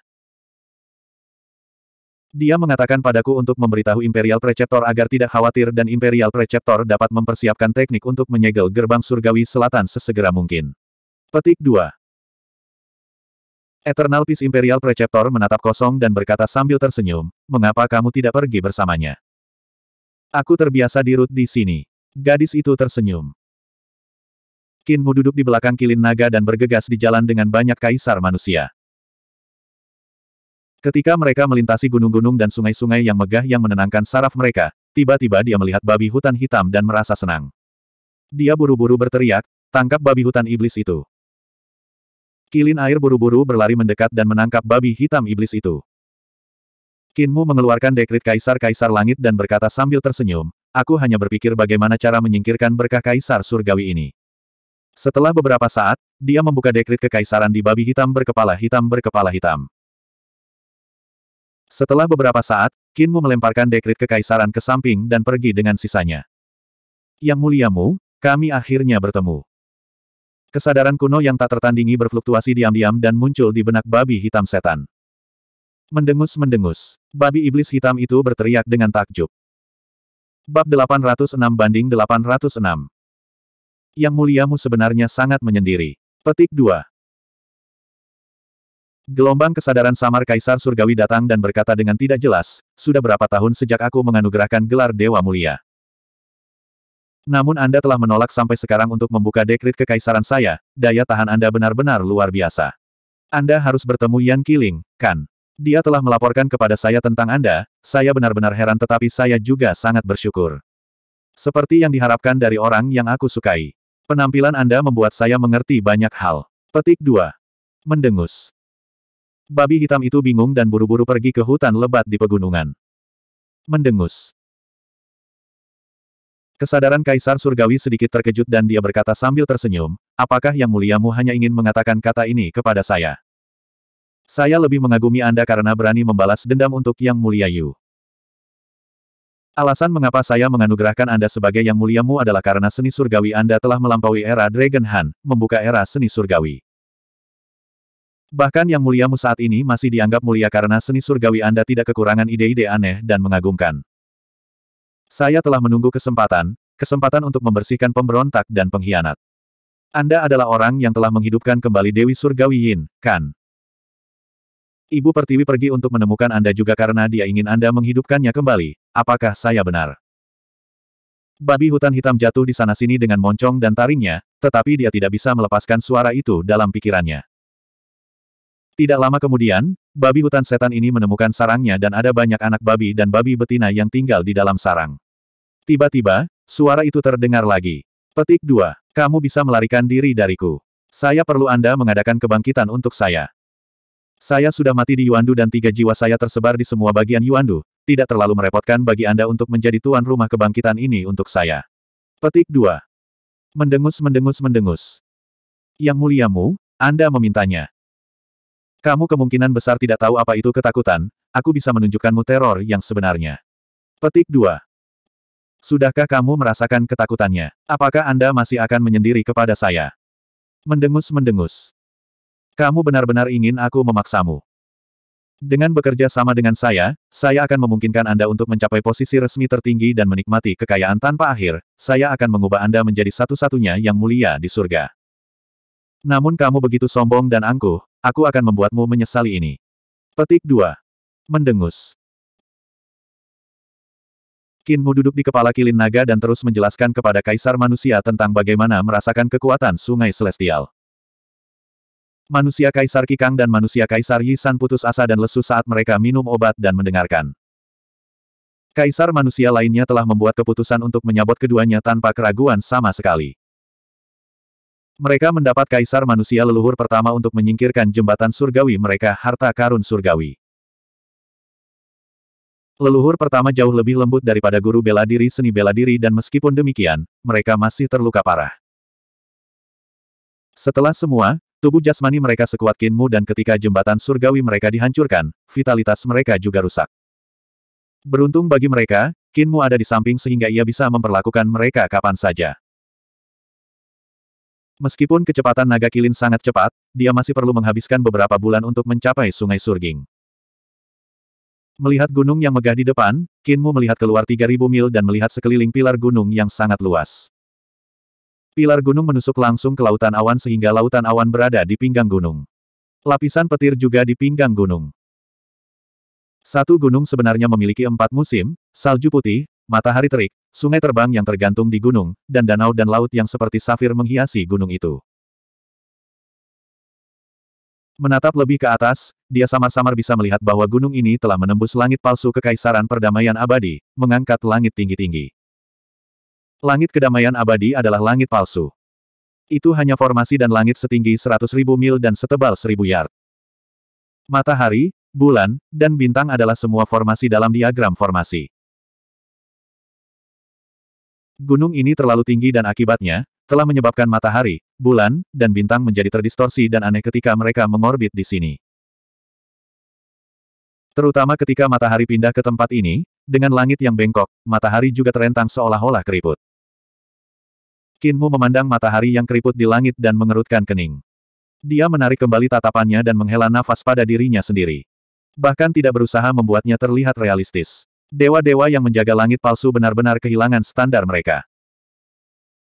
Dia mengatakan padaku untuk memberitahu Imperial Preceptor agar tidak khawatir dan Imperial Preceptor dapat mempersiapkan teknik untuk menyegel gerbang surgawi selatan sesegera mungkin. Petik 2 Eternal Peace Imperial Preceptor menatap kosong dan berkata sambil tersenyum, mengapa kamu tidak pergi bersamanya? Aku terbiasa dirut di sini. Gadis itu tersenyum. Kinmu duduk di belakang kilin naga dan bergegas di jalan dengan banyak kaisar manusia. Ketika mereka melintasi gunung-gunung dan sungai-sungai yang megah yang menenangkan saraf mereka, tiba-tiba dia melihat babi hutan hitam dan merasa senang. Dia buru-buru berteriak, tangkap babi hutan iblis itu. Kilin air buru-buru berlari mendekat dan menangkap babi hitam iblis itu. Kinmu mengeluarkan dekrit Kaisar-Kaisar Langit dan berkata sambil tersenyum, aku hanya berpikir bagaimana cara menyingkirkan berkah Kaisar Surgawi ini. Setelah beberapa saat, dia membuka dekrit kekaisaran di babi hitam berkepala hitam berkepala hitam. Setelah beberapa saat, Kinmu melemparkan dekrit kekaisaran ke samping dan pergi dengan sisanya. Yang muliamu, kami akhirnya bertemu. Kesadaran kuno yang tak tertandingi berfluktuasi diam-diam dan muncul di benak babi hitam setan. Mendengus-mendengus, babi iblis hitam itu berteriak dengan takjub. Bab 806 banding 806 Yang muliamu sebenarnya sangat menyendiri. Petik 2. Gelombang kesadaran samar Kaisar Surgawi datang dan berkata dengan tidak jelas, sudah berapa tahun sejak aku menganugerahkan gelar Dewa Mulia. Namun Anda telah menolak sampai sekarang untuk membuka dekrit kekaisaran saya, daya tahan Anda benar-benar luar biasa. Anda harus bertemu Yan Killing, kan? Dia telah melaporkan kepada saya tentang Anda, saya benar-benar heran tetapi saya juga sangat bersyukur. Seperti yang diharapkan dari orang yang aku sukai. Penampilan Anda membuat saya mengerti banyak hal. Petik 2. Mendengus. Babi hitam itu bingung dan buru-buru pergi ke hutan lebat di pegunungan. Mendengus. Kesadaran Kaisar Surgawi sedikit terkejut dan dia berkata sambil tersenyum, apakah Yang Muliamu hanya ingin mengatakan kata ini kepada saya? Saya lebih mengagumi Anda karena berani membalas dendam untuk Yang Mulia Yu. Alasan mengapa saya menganugerahkan Anda sebagai Yang Muliamu adalah karena seni surgawi Anda telah melampaui era Dragon Han, membuka era seni surgawi. Bahkan yang muliamu saat ini masih dianggap mulia karena seni surgawi Anda tidak kekurangan ide-ide aneh dan mengagumkan. Saya telah menunggu kesempatan, kesempatan untuk membersihkan pemberontak dan pengkhianat. Anda adalah orang yang telah menghidupkan kembali Dewi Surgawi Yin, kan? Ibu Pertiwi pergi untuk menemukan Anda juga karena dia ingin Anda menghidupkannya kembali. Apakah saya benar? Babi hutan hitam jatuh di sana-sini dengan moncong dan taringnya, tetapi dia tidak bisa melepaskan suara itu dalam pikirannya. Tidak lama kemudian, babi hutan setan ini menemukan sarangnya dan ada banyak anak babi dan babi betina yang tinggal di dalam sarang. Tiba-tiba, suara itu terdengar lagi. Petik 2. Kamu bisa melarikan diri dariku. Saya perlu Anda mengadakan kebangkitan untuk saya. Saya sudah mati di Yuandu dan tiga jiwa saya tersebar di semua bagian Yuandu, tidak terlalu merepotkan bagi Anda untuk menjadi tuan rumah kebangkitan ini untuk saya. Petik 2. Mendengus mendengus mendengus. Yang muliamu, Anda memintanya. Kamu kemungkinan besar tidak tahu apa itu ketakutan, aku bisa menunjukkanmu teror yang sebenarnya. Petik 2. Sudahkah kamu merasakan ketakutannya? Apakah Anda masih akan menyendiri kepada saya? Mendengus-mendengus. Kamu benar-benar ingin aku memaksamu. Dengan bekerja sama dengan saya, saya akan memungkinkan Anda untuk mencapai posisi resmi tertinggi dan menikmati kekayaan tanpa akhir, saya akan mengubah Anda menjadi satu-satunya yang mulia di surga. Namun kamu begitu sombong dan angkuh, Aku akan membuatmu menyesali ini. Petik 2. Mendengus. Kinmu duduk di kepala kilin naga dan terus menjelaskan kepada kaisar manusia tentang bagaimana merasakan kekuatan sungai celestial. Manusia kaisar Kikang dan manusia kaisar Yisan putus asa dan lesu saat mereka minum obat dan mendengarkan. Kaisar manusia lainnya telah membuat keputusan untuk menyabot keduanya tanpa keraguan sama sekali. Mereka mendapat kaisar manusia leluhur pertama untuk menyingkirkan jembatan surgawi mereka harta karun surgawi. Leluhur pertama jauh lebih lembut daripada guru bela diri seni bela diri dan meskipun demikian, mereka masih terluka parah. Setelah semua, tubuh jasmani mereka sekuat kinmu dan ketika jembatan surgawi mereka dihancurkan, vitalitas mereka juga rusak. Beruntung bagi mereka, kinmu ada di samping sehingga ia bisa memperlakukan mereka kapan saja. Meskipun kecepatan naga kilin sangat cepat, dia masih perlu menghabiskan beberapa bulan untuk mencapai sungai Surging. Melihat gunung yang megah di depan, Kinmu melihat keluar 3.000 mil dan melihat sekeliling pilar gunung yang sangat luas. Pilar gunung menusuk langsung ke lautan awan sehingga lautan awan berada di pinggang gunung. Lapisan petir juga di pinggang gunung. Satu gunung sebenarnya memiliki empat musim, salju putih, matahari terik, sungai terbang yang tergantung di gunung, dan danau dan laut yang seperti safir menghiasi gunung itu. Menatap lebih ke atas, dia samar-samar bisa melihat bahwa gunung ini telah menembus langit palsu kekaisaran perdamaian abadi, mengangkat langit tinggi-tinggi. Langit kedamaian abadi adalah langit palsu. Itu hanya formasi dan langit setinggi 100.000 mil dan setebal 1.000 yard. Matahari, bulan, dan bintang adalah semua formasi dalam diagram formasi. Gunung ini terlalu tinggi dan akibatnya, telah menyebabkan matahari, bulan, dan bintang menjadi terdistorsi dan aneh ketika mereka mengorbit di sini. Terutama ketika matahari pindah ke tempat ini, dengan langit yang bengkok, matahari juga terentang seolah-olah keriput. Kinmu memandang matahari yang keriput di langit dan mengerutkan kening. Dia menarik kembali tatapannya dan menghela nafas pada dirinya sendiri. Bahkan tidak berusaha membuatnya terlihat realistis. Dewa-dewa yang menjaga langit palsu benar-benar kehilangan standar mereka.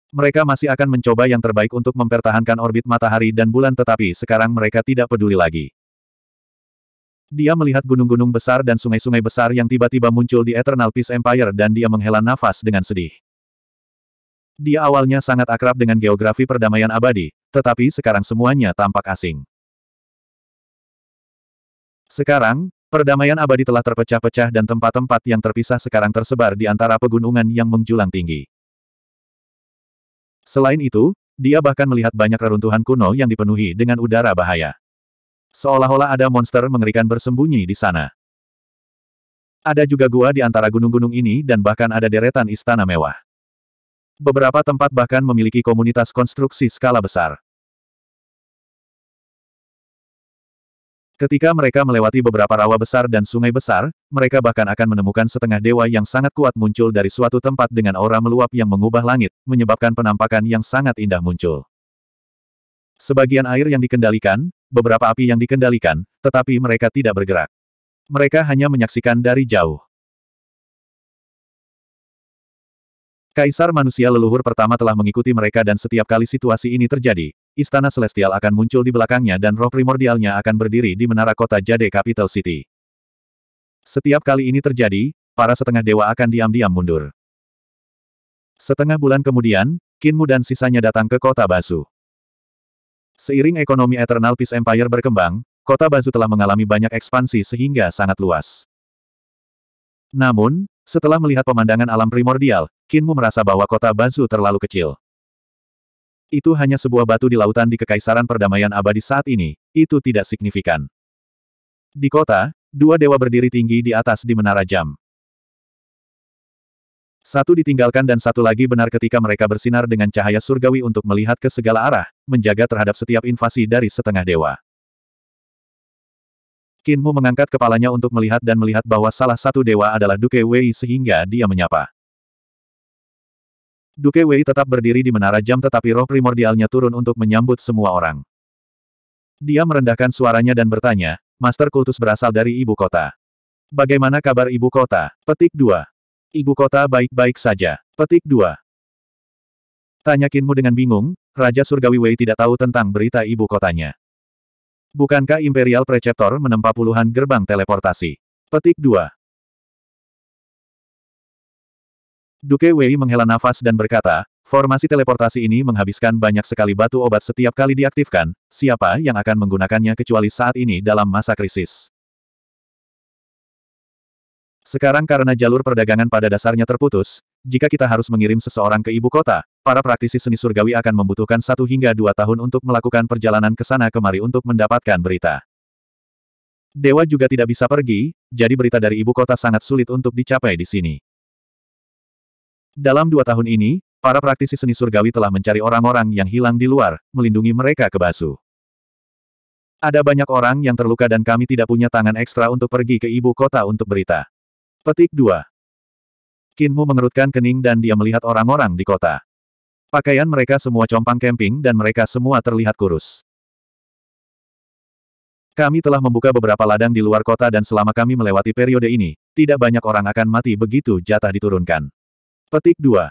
Mereka masih akan mencoba yang terbaik untuk mempertahankan orbit matahari dan bulan tetapi sekarang mereka tidak peduli lagi. Dia melihat gunung-gunung besar dan sungai-sungai besar yang tiba-tiba muncul di Eternal Peace Empire dan dia menghela nafas dengan sedih. Dia awalnya sangat akrab dengan geografi perdamaian abadi, tetapi sekarang semuanya tampak asing. Sekarang, Perdamaian abadi telah terpecah-pecah dan tempat-tempat yang terpisah sekarang tersebar di antara pegunungan yang menjulang tinggi. Selain itu, dia bahkan melihat banyak reruntuhan kuno yang dipenuhi dengan udara bahaya. Seolah-olah ada monster mengerikan bersembunyi di sana. Ada juga gua di antara gunung-gunung ini dan bahkan ada deretan istana mewah. Beberapa tempat bahkan memiliki komunitas konstruksi skala besar. Ketika mereka melewati beberapa rawa besar dan sungai besar, mereka bahkan akan menemukan setengah dewa yang sangat kuat muncul dari suatu tempat dengan aura meluap yang mengubah langit, menyebabkan penampakan yang sangat indah muncul. Sebagian air yang dikendalikan, beberapa api yang dikendalikan, tetapi mereka tidak bergerak. Mereka hanya menyaksikan dari jauh. Kaisar manusia leluhur pertama telah mengikuti mereka dan setiap kali situasi ini terjadi, istana celestial akan muncul di belakangnya dan roh primordialnya akan berdiri di menara kota Jade Capital City. Setiap kali ini terjadi, para setengah dewa akan diam-diam mundur. Setengah bulan kemudian, Kinmu dan sisanya datang ke kota Basu. Seiring ekonomi Eternal Peace Empire berkembang, kota Basu telah mengalami banyak ekspansi sehingga sangat luas. Namun, setelah melihat pemandangan alam primordial, Kinmu merasa bahwa kota Basu terlalu kecil. Itu hanya sebuah batu di lautan di Kekaisaran Perdamaian Abadi saat ini, itu tidak signifikan. Di kota, dua dewa berdiri tinggi di atas di menara jam. Satu ditinggalkan dan satu lagi benar ketika mereka bersinar dengan cahaya surgawi untuk melihat ke segala arah, menjaga terhadap setiap invasi dari setengah dewa. Kinmu mengangkat kepalanya untuk melihat dan melihat bahwa salah satu dewa adalah Duke Wei sehingga dia menyapa. Duke Wei tetap berdiri di menara jam tetapi roh primordialnya turun untuk menyambut semua orang. Dia merendahkan suaranya dan bertanya, Master Kultus berasal dari ibu kota. Bagaimana kabar ibu kota? Petik 2. Ibu kota baik-baik saja. Petik 2. Tanyakinmu dengan bingung, Raja Surgawi Wei tidak tahu tentang berita ibu kotanya. Bukankah Imperial Preceptor menempa puluhan gerbang teleportasi? Petik 2. Duke Wei menghela nafas dan berkata, formasi teleportasi ini menghabiskan banyak sekali batu obat setiap kali diaktifkan, siapa yang akan menggunakannya kecuali saat ini dalam masa krisis. Sekarang karena jalur perdagangan pada dasarnya terputus, jika kita harus mengirim seseorang ke ibu kota, para praktisi seni surgawi akan membutuhkan satu hingga dua tahun untuk melakukan perjalanan ke sana kemari untuk mendapatkan berita. Dewa juga tidak bisa pergi, jadi berita dari ibu kota sangat sulit untuk dicapai di sini. Dalam dua tahun ini, para praktisi seni surgawi telah mencari orang-orang yang hilang di luar, melindungi mereka ke Basu. Ada banyak orang yang terluka dan kami tidak punya tangan ekstra untuk pergi ke ibu kota untuk berita. Petik 2. Kinmu mengerutkan kening dan dia melihat orang-orang di kota. Pakaian mereka semua compang camping dan mereka semua terlihat kurus. Kami telah membuka beberapa ladang di luar kota dan selama kami melewati periode ini, tidak banyak orang akan mati begitu jatah diturunkan. Petik 2.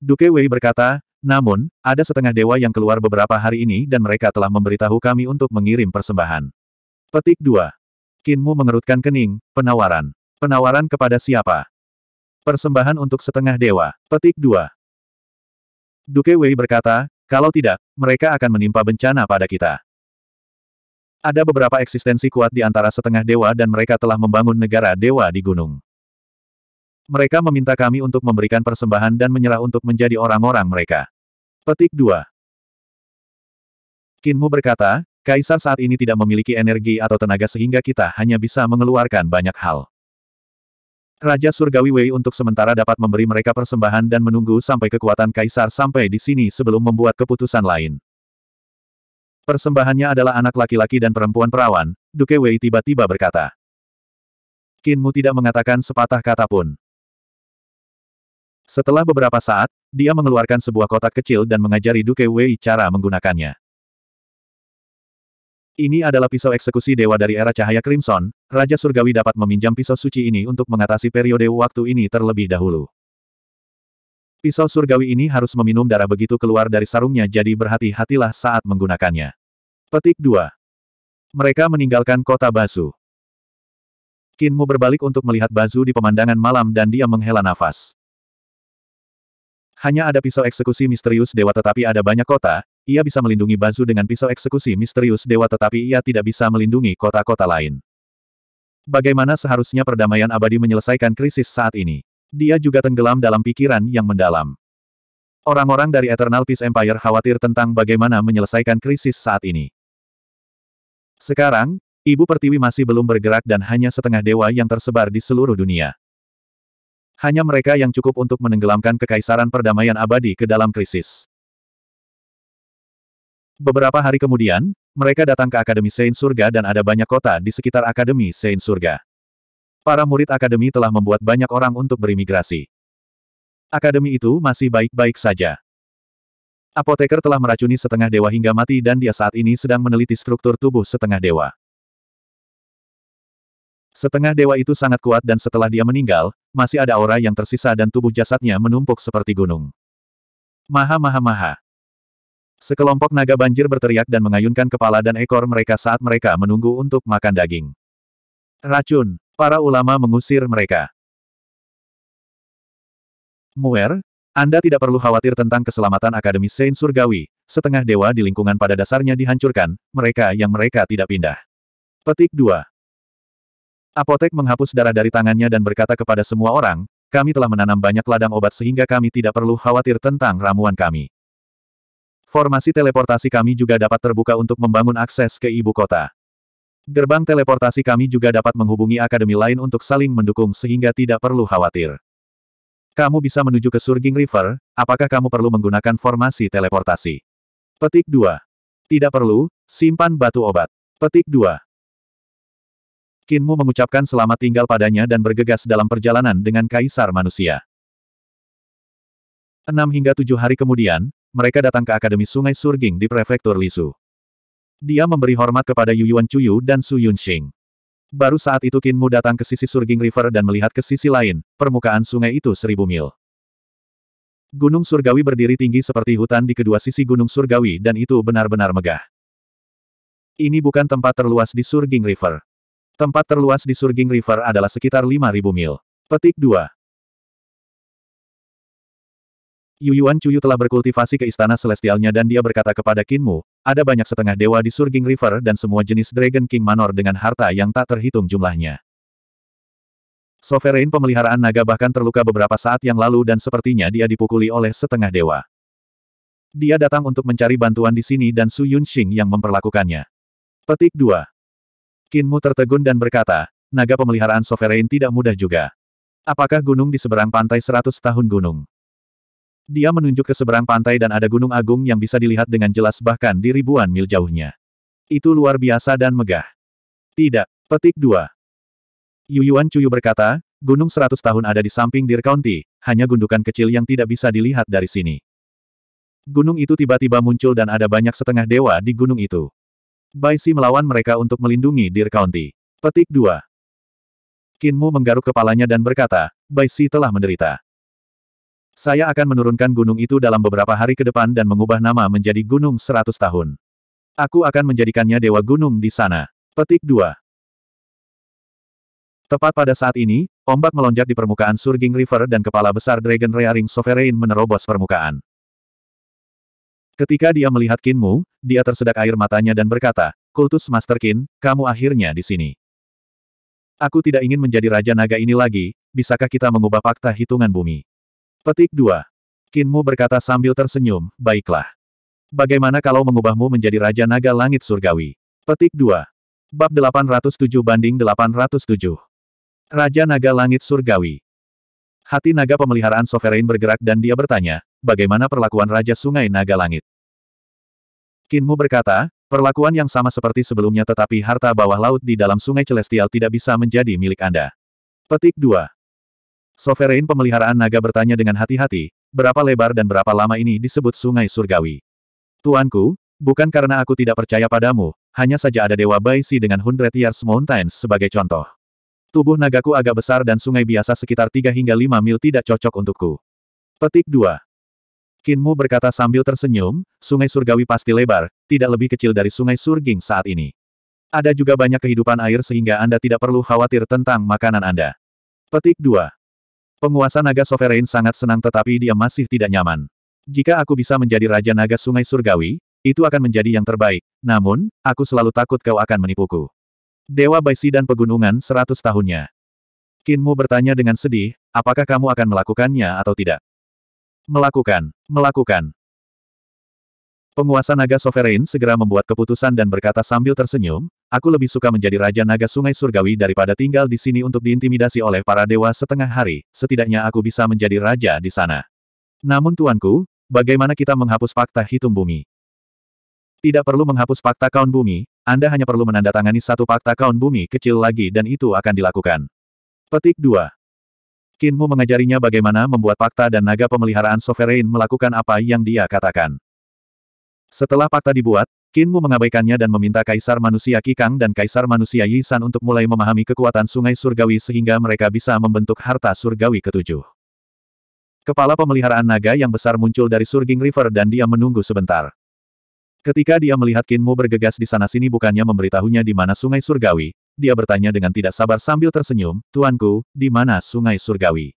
Duke Wei berkata, namun, ada setengah dewa yang keluar beberapa hari ini dan mereka telah memberitahu kami untuk mengirim persembahan. Petik 2. Kinmu mengerutkan kening, penawaran. Penawaran kepada siapa? Persembahan untuk setengah dewa. Petik 2. Duke Wei berkata, kalau tidak, mereka akan menimpa bencana pada kita. Ada beberapa eksistensi kuat di antara setengah dewa dan mereka telah membangun negara dewa di gunung. Mereka meminta kami untuk memberikan persembahan dan menyerah untuk menjadi orang-orang mereka. Petik 2. Kinmu berkata, Kaisar saat ini tidak memiliki energi atau tenaga sehingga kita hanya bisa mengeluarkan banyak hal. Raja Surgawi Wei untuk sementara dapat memberi mereka persembahan dan menunggu sampai kekuatan Kaisar sampai di sini sebelum membuat keputusan lain. Persembahannya adalah anak laki-laki dan perempuan perawan, Duke Wei tiba-tiba berkata. Kinmu tidak mengatakan sepatah kata pun. Setelah beberapa saat, dia mengeluarkan sebuah kotak kecil dan mengajari Duke Wei cara menggunakannya. Ini adalah pisau eksekusi dewa dari era cahaya Crimson, Raja Surgawi dapat meminjam pisau suci ini untuk mengatasi periode waktu ini terlebih dahulu. Pisau surgawi ini harus meminum darah begitu keluar dari sarungnya jadi berhati-hatilah saat menggunakannya. Petik 2. Mereka meninggalkan kota Basu. Kinmu berbalik untuk melihat Basu di pemandangan malam dan dia menghela nafas. Hanya ada pisau eksekusi misterius dewa tetapi ada banyak kota, ia bisa melindungi Bazu dengan pisau eksekusi misterius dewa tetapi ia tidak bisa melindungi kota-kota lain. Bagaimana seharusnya perdamaian abadi menyelesaikan krisis saat ini? Dia juga tenggelam dalam pikiran yang mendalam. Orang-orang dari Eternal Peace Empire khawatir tentang bagaimana menyelesaikan krisis saat ini. Sekarang, Ibu Pertiwi masih belum bergerak dan hanya setengah dewa yang tersebar di seluruh dunia. Hanya mereka yang cukup untuk menenggelamkan kekaisaran perdamaian abadi ke dalam krisis. Beberapa hari kemudian, mereka datang ke Akademi Saint Surga dan ada banyak kota di sekitar Akademi Saint Surga. Para murid Akademi telah membuat banyak orang untuk berimigrasi. Akademi itu masih baik-baik saja. Apoteker telah meracuni setengah dewa hingga mati dan dia saat ini sedang meneliti struktur tubuh setengah dewa. Setengah dewa itu sangat kuat dan setelah dia meninggal, masih ada aura yang tersisa dan tubuh jasadnya menumpuk seperti gunung. Maha maha maha. Sekelompok naga banjir berteriak dan mengayunkan kepala dan ekor mereka saat mereka menunggu untuk makan daging. Racun, para ulama mengusir mereka. Muer, Anda tidak perlu khawatir tentang keselamatan Akademi Saint Surgawi, setengah dewa di lingkungan pada dasarnya dihancurkan, mereka yang mereka tidak pindah. Petik 2. Apotek menghapus darah dari tangannya dan berkata kepada semua orang, kami telah menanam banyak ladang obat sehingga kami tidak perlu khawatir tentang ramuan kami. Formasi teleportasi kami juga dapat terbuka untuk membangun akses ke ibu kota. Gerbang teleportasi kami juga dapat menghubungi akademi lain untuk saling mendukung sehingga tidak perlu khawatir. Kamu bisa menuju ke Surging River, apakah kamu perlu menggunakan formasi teleportasi? Petik 2. Tidak perlu, simpan batu obat. Petik 2. Kinmu mengucapkan selamat tinggal padanya dan bergegas dalam perjalanan dengan kaisar manusia. Enam hingga tujuh hari kemudian, mereka datang ke Akademi Sungai Surging di Prefektur Lisu. Dia memberi hormat kepada Yu Yuan Chuyu dan Su Yunxing. Baru saat itu Kinmu datang ke sisi Surging River dan melihat ke sisi lain, permukaan sungai itu seribu mil. Gunung Surgawi berdiri tinggi seperti hutan di kedua sisi Gunung Surgawi dan itu benar-benar megah. Ini bukan tempat terluas di Surging River. Tempat terluas di Surging River adalah sekitar 5.000 mil. Petik 2. Yuan Chuyu telah berkultivasi ke istana celestialnya dan dia berkata kepada Qin Mu, ada banyak setengah dewa di Surging River dan semua jenis Dragon King Manor dengan harta yang tak terhitung jumlahnya. Sovereign pemeliharaan naga bahkan terluka beberapa saat yang lalu dan sepertinya dia dipukuli oleh setengah dewa. Dia datang untuk mencari bantuan di sini dan Su Yunxing yang memperlakukannya. Petik 2. Kinmu tertegun dan berkata, naga pemeliharaan sovereign tidak mudah juga. Apakah gunung di seberang pantai seratus tahun gunung? Dia menunjuk ke seberang pantai dan ada gunung agung yang bisa dilihat dengan jelas bahkan di ribuan mil jauhnya. Itu luar biasa dan megah. Tidak, petik dua. Yuyuan Cuyu berkata, gunung seratus tahun ada di samping Deer County, hanya gundukan kecil yang tidak bisa dilihat dari sini. Gunung itu tiba-tiba muncul dan ada banyak setengah dewa di gunung itu. Baisi melawan mereka untuk melindungi Deer County. Petik 2. Kinmu menggaruk kepalanya dan berkata, Baisi telah menderita. Saya akan menurunkan gunung itu dalam beberapa hari ke depan dan mengubah nama menjadi Gunung Seratus Tahun. Aku akan menjadikannya dewa gunung di sana. Petik 2. Tepat pada saat ini, ombak melonjak di permukaan Surging River dan kepala besar Dragon Rearing Sovereign menerobos permukaan. Ketika dia melihat Kinmu, dia tersedak air matanya dan berkata, Kultus Master Kin, kamu akhirnya di sini. Aku tidak ingin menjadi Raja Naga ini lagi, bisakah kita mengubah fakta hitungan bumi? Petik 2. Kinmu berkata sambil tersenyum, baiklah. Bagaimana kalau mengubahmu menjadi Raja Naga Langit Surgawi? Petik 2. Bab 807 banding 807. Raja Naga Langit Surgawi. Hati naga pemeliharaan sovereign bergerak dan dia bertanya, bagaimana perlakuan Raja Sungai Naga Langit. Kinmu berkata, perlakuan yang sama seperti sebelumnya tetapi harta bawah laut di dalam sungai Celestial tidak bisa menjadi milik Anda. Petik 2. Sovereign pemeliharaan naga bertanya dengan hati-hati, berapa lebar dan berapa lama ini disebut sungai surgawi. Tuanku, bukan karena aku tidak percaya padamu, hanya saja ada Dewa Baisi dengan Hundred Years Mountains sebagai contoh. Tubuh nagaku agak besar dan sungai biasa sekitar 3 hingga 5 mil tidak cocok untukku. Petik 2. Kinmu berkata sambil tersenyum, sungai surgawi pasti lebar, tidak lebih kecil dari sungai surging saat ini. Ada juga banyak kehidupan air sehingga Anda tidak perlu khawatir tentang makanan Anda. Petik 2. Penguasa naga sovereign sangat senang tetapi dia masih tidak nyaman. Jika aku bisa menjadi raja naga sungai surgawi, itu akan menjadi yang terbaik. Namun, aku selalu takut kau akan menipuku. Dewa Baisi dan Pegunungan 100 tahunnya. Kinmu bertanya dengan sedih, apakah kamu akan melakukannya atau tidak? Melakukan. Melakukan. Penguasa naga sovereign segera membuat keputusan dan berkata sambil tersenyum, aku lebih suka menjadi raja naga sungai surgawi daripada tinggal di sini untuk diintimidasi oleh para dewa setengah hari, setidaknya aku bisa menjadi raja di sana. Namun tuanku, bagaimana kita menghapus fakta hitung bumi? Tidak perlu menghapus fakta kaun bumi, Anda hanya perlu menandatangani satu fakta kaun bumi kecil lagi dan itu akan dilakukan. Petik 2. Kinmu mengajarinya bagaimana membuat fakta dan naga pemeliharaan sovereign melakukan apa yang dia katakan. Setelah fakta dibuat, Kinmu mengabaikannya dan meminta Kaisar Manusia Kikang dan Kaisar Manusia Yisan untuk mulai memahami kekuatan sungai surgawi sehingga mereka bisa membentuk harta surgawi ketujuh. Kepala pemeliharaan naga yang besar muncul dari Surging River dan dia menunggu sebentar. Ketika dia melihat Kinmu bergegas di sana-sini bukannya memberitahunya di mana sungai surgawi, dia bertanya dengan tidak sabar sambil tersenyum, Tuanku, di mana sungai surgawi?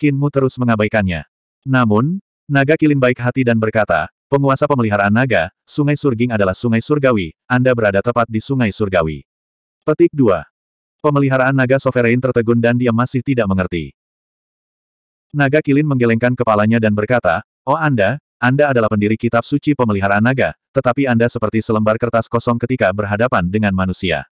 Kinmu terus mengabaikannya. Namun, naga kilin baik hati dan berkata, penguasa pemeliharaan naga, sungai surging adalah sungai surgawi, Anda berada tepat di sungai surgawi. Petik 2. Pemeliharaan naga sovereign tertegun dan dia masih tidak mengerti. Naga kilin menggelengkan kepalanya dan berkata, Oh Anda, anda adalah pendiri kitab suci pemeliharaan naga, tetapi Anda seperti selembar kertas kosong ketika berhadapan dengan manusia.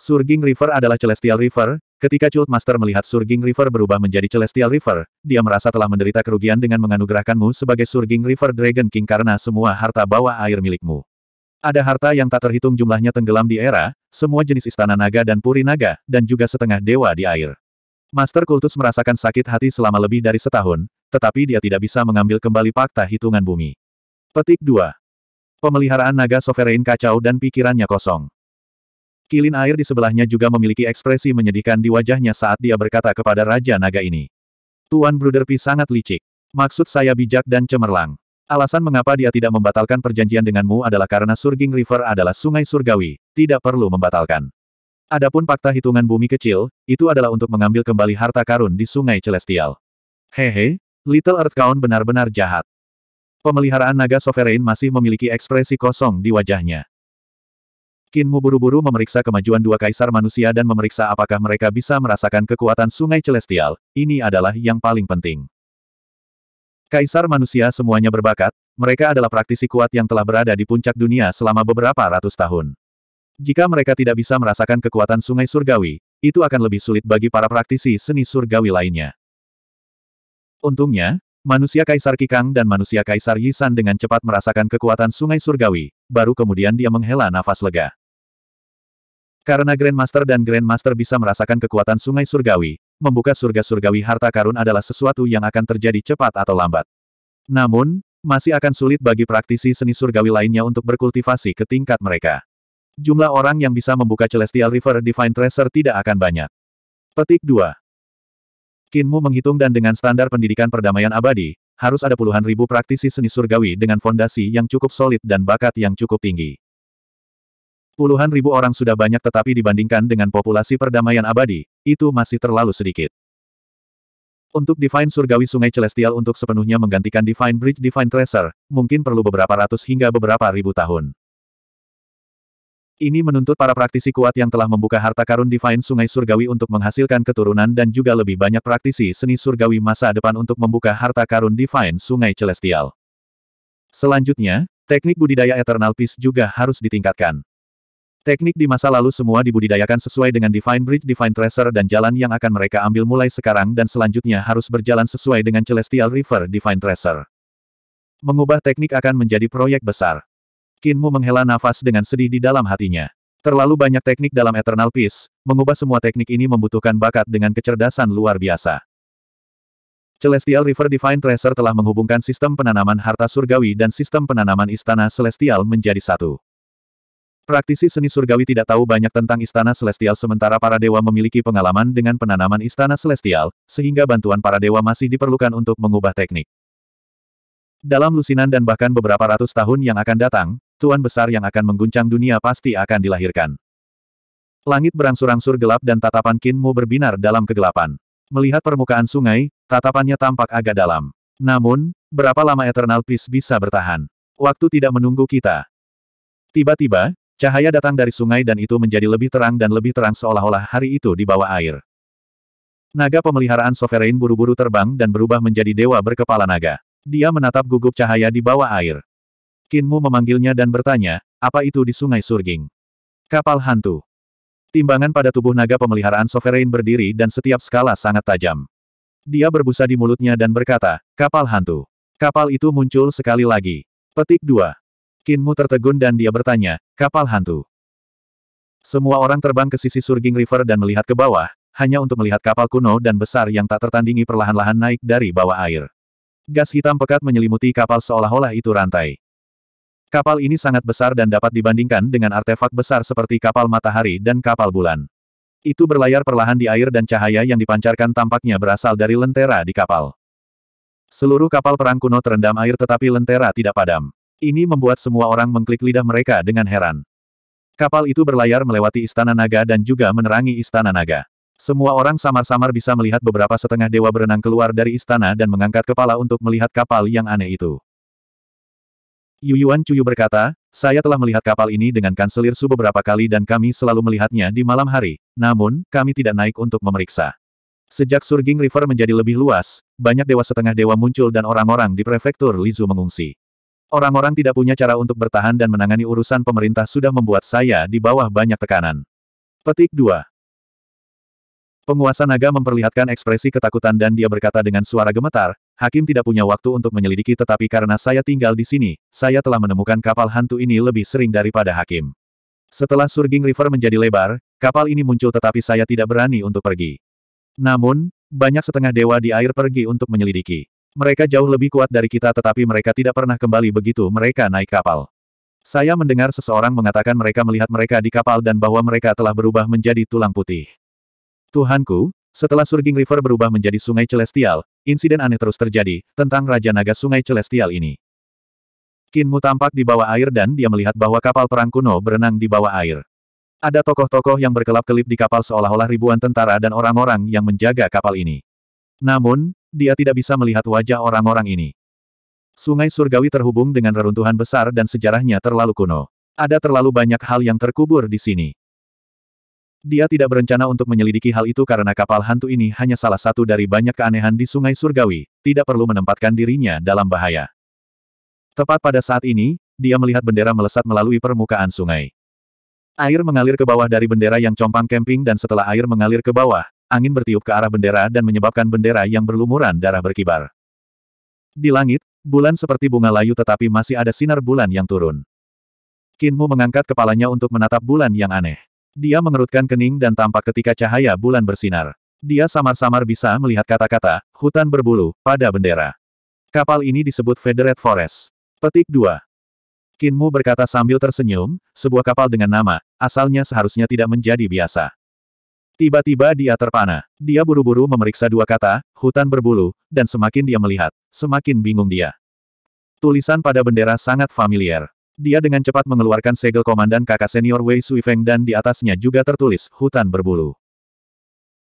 Surging River adalah Celestial River, ketika Cult Master melihat Surging River berubah menjadi Celestial River, dia merasa telah menderita kerugian dengan menganugerahkanmu sebagai Surging River Dragon King karena semua harta bawah air milikmu. Ada harta yang tak terhitung jumlahnya tenggelam di era, semua jenis istana naga dan puri naga, dan juga setengah dewa di air. Master Kultus merasakan sakit hati selama lebih dari setahun, tetapi dia tidak bisa mengambil kembali fakta hitungan bumi. Petik 2. Pemeliharaan naga sovereign kacau dan pikirannya kosong. Kilin air di sebelahnya juga memiliki ekspresi menyedihkan di wajahnya saat dia berkata kepada Raja Naga ini. Tuan Pi sangat licik. Maksud saya bijak dan cemerlang. Alasan mengapa dia tidak membatalkan perjanjian denganmu adalah karena Surging River adalah sungai surgawi, tidak perlu membatalkan. Adapun fakta hitungan bumi kecil, itu adalah untuk mengambil kembali harta karun di sungai celestial. Hehe, Little Earth Count benar-benar jahat. Pemeliharaan naga sovereign masih memiliki ekspresi kosong di wajahnya. Kinmu buru-buru memeriksa kemajuan dua kaisar manusia dan memeriksa apakah mereka bisa merasakan kekuatan sungai celestial, ini adalah yang paling penting. Kaisar manusia semuanya berbakat, mereka adalah praktisi kuat yang telah berada di puncak dunia selama beberapa ratus tahun. Jika mereka tidak bisa merasakan kekuatan sungai surgawi, itu akan lebih sulit bagi para praktisi seni surgawi lainnya. Untungnya, manusia Kaisar Kikang dan manusia Kaisar Yisan dengan cepat merasakan kekuatan sungai surgawi, baru kemudian dia menghela nafas lega. Karena Grandmaster dan Grandmaster bisa merasakan kekuatan sungai surgawi, membuka surga surgawi harta karun adalah sesuatu yang akan terjadi cepat atau lambat. Namun, masih akan sulit bagi praktisi seni surgawi lainnya untuk berkultivasi ke tingkat mereka. Jumlah orang yang bisa membuka Celestial River Divine Treasure tidak akan banyak. Petik 2. Kinmu menghitung dan dengan standar pendidikan perdamaian abadi, harus ada puluhan ribu praktisi seni surgawi dengan fondasi yang cukup solid dan bakat yang cukup tinggi. Puluhan ribu orang sudah banyak tetapi dibandingkan dengan populasi perdamaian abadi, itu masih terlalu sedikit. Untuk Divine Surgawi Sungai Celestial untuk sepenuhnya menggantikan Divine Bridge Divine Tracer, mungkin perlu beberapa ratus hingga beberapa ribu tahun. Ini menuntut para praktisi kuat yang telah membuka harta karun Divine Sungai Surgawi untuk menghasilkan keturunan dan juga lebih banyak praktisi seni surgawi masa depan untuk membuka harta karun Divine Sungai Celestial. Selanjutnya, teknik budidaya Eternal Peace juga harus ditingkatkan. Teknik di masa lalu semua dibudidayakan sesuai dengan Divine Bridge Divine Tracer dan jalan yang akan mereka ambil mulai sekarang dan selanjutnya harus berjalan sesuai dengan Celestial River Divine Tracer. Mengubah teknik akan menjadi proyek besar. Kinmu menghela nafas dengan sedih di dalam hatinya. Terlalu banyak teknik dalam Eternal Peace, mengubah semua teknik ini membutuhkan bakat dengan kecerdasan luar biasa. Celestial River Divine Tracer telah menghubungkan sistem penanaman harta surgawi dan sistem penanaman istana celestial menjadi satu. Praktisi seni surgawi tidak tahu banyak tentang istana celestial sementara para dewa memiliki pengalaman dengan penanaman istana celestial, sehingga bantuan para dewa masih diperlukan untuk mengubah teknik. Dalam lusinan dan bahkan beberapa ratus tahun yang akan datang, Tuan Besar yang akan mengguncang dunia pasti akan dilahirkan. Langit berangsur-angsur gelap dan tatapan Kinmu berbinar dalam kegelapan. Melihat permukaan sungai, tatapannya tampak agak dalam. Namun, berapa lama Eternal Peace bisa bertahan? Waktu tidak menunggu kita. Tiba-tiba, Cahaya datang dari sungai dan itu menjadi lebih terang dan lebih terang seolah-olah hari itu di bawah air. Naga pemeliharaan Sovereign buru-buru terbang dan berubah menjadi dewa berkepala naga. Dia menatap gugup cahaya di bawah air. Kinmu memanggilnya dan bertanya, apa itu di sungai Surging? Kapal hantu. Timbangan pada tubuh naga pemeliharaan Sovereign berdiri dan setiap skala sangat tajam. Dia berbusa di mulutnya dan berkata, kapal hantu. Kapal itu muncul sekali lagi. Petik 2. Kinmu tertegun dan dia bertanya, kapal hantu. Semua orang terbang ke sisi Surging River dan melihat ke bawah, hanya untuk melihat kapal kuno dan besar yang tak tertandingi perlahan-lahan naik dari bawah air. Gas hitam pekat menyelimuti kapal seolah-olah itu rantai. Kapal ini sangat besar dan dapat dibandingkan dengan artefak besar seperti kapal matahari dan kapal bulan. Itu berlayar perlahan di air dan cahaya yang dipancarkan tampaknya berasal dari lentera di kapal. Seluruh kapal perang kuno terendam air tetapi lentera tidak padam. Ini membuat semua orang mengklik lidah mereka dengan heran. Kapal itu berlayar melewati Istana Naga dan juga menerangi Istana Naga. Semua orang samar-samar bisa melihat beberapa setengah dewa berenang keluar dari istana dan mengangkat kepala untuk melihat kapal yang aneh itu. Yu Yuan Cuyu berkata, saya telah melihat kapal ini dengan kanselir Su beberapa kali dan kami selalu melihatnya di malam hari, namun, kami tidak naik untuk memeriksa. Sejak Surging River menjadi lebih luas, banyak dewa setengah dewa muncul dan orang-orang di prefektur Lizu mengungsi. Orang-orang tidak punya cara untuk bertahan dan menangani urusan pemerintah sudah membuat saya di bawah banyak tekanan. Petik 2. Penguasa naga memperlihatkan ekspresi ketakutan dan dia berkata dengan suara gemetar, Hakim tidak punya waktu untuk menyelidiki tetapi karena saya tinggal di sini, saya telah menemukan kapal hantu ini lebih sering daripada Hakim. Setelah Surging River menjadi lebar, kapal ini muncul tetapi saya tidak berani untuk pergi. Namun, banyak setengah dewa di air pergi untuk menyelidiki. Mereka jauh lebih kuat dari kita tetapi mereka tidak pernah kembali begitu mereka naik kapal. Saya mendengar seseorang mengatakan mereka melihat mereka di kapal dan bahwa mereka telah berubah menjadi tulang putih. Tuhanku, setelah Surging River berubah menjadi sungai celestial, insiden aneh terus terjadi, tentang Raja Naga Sungai Celestial ini. Kinmu tampak di bawah air dan dia melihat bahwa kapal perang kuno berenang di bawah air. Ada tokoh-tokoh yang berkelap-kelip di kapal seolah-olah ribuan tentara dan orang-orang yang menjaga kapal ini. Namun, dia tidak bisa melihat wajah orang-orang ini. Sungai surgawi terhubung dengan reruntuhan besar dan sejarahnya terlalu kuno. Ada terlalu banyak hal yang terkubur di sini. Dia tidak berencana untuk menyelidiki hal itu karena kapal hantu ini hanya salah satu dari banyak keanehan di sungai surgawi, tidak perlu menempatkan dirinya dalam bahaya. Tepat pada saat ini, dia melihat bendera melesat melalui permukaan sungai. Air mengalir ke bawah dari bendera yang compang kemping dan setelah air mengalir ke bawah, angin bertiup ke arah bendera dan menyebabkan bendera yang berlumuran darah berkibar. Di langit, bulan seperti bunga layu tetapi masih ada sinar bulan yang turun. Kinmu mengangkat kepalanya untuk menatap bulan yang aneh. Dia mengerutkan kening dan tampak ketika cahaya bulan bersinar. Dia samar-samar bisa melihat kata-kata, hutan berbulu, pada bendera. Kapal ini disebut Federate Forest. Petik 2. Kinmu berkata sambil tersenyum, sebuah kapal dengan nama, asalnya seharusnya tidak menjadi biasa. Tiba-tiba dia terpana. Dia buru-buru memeriksa dua kata, hutan berbulu, dan semakin dia melihat, semakin bingung dia. Tulisan pada bendera sangat familiar. Dia dengan cepat mengeluarkan segel komandan kakak senior Wei Suifeng dan di atasnya juga tertulis, hutan berbulu.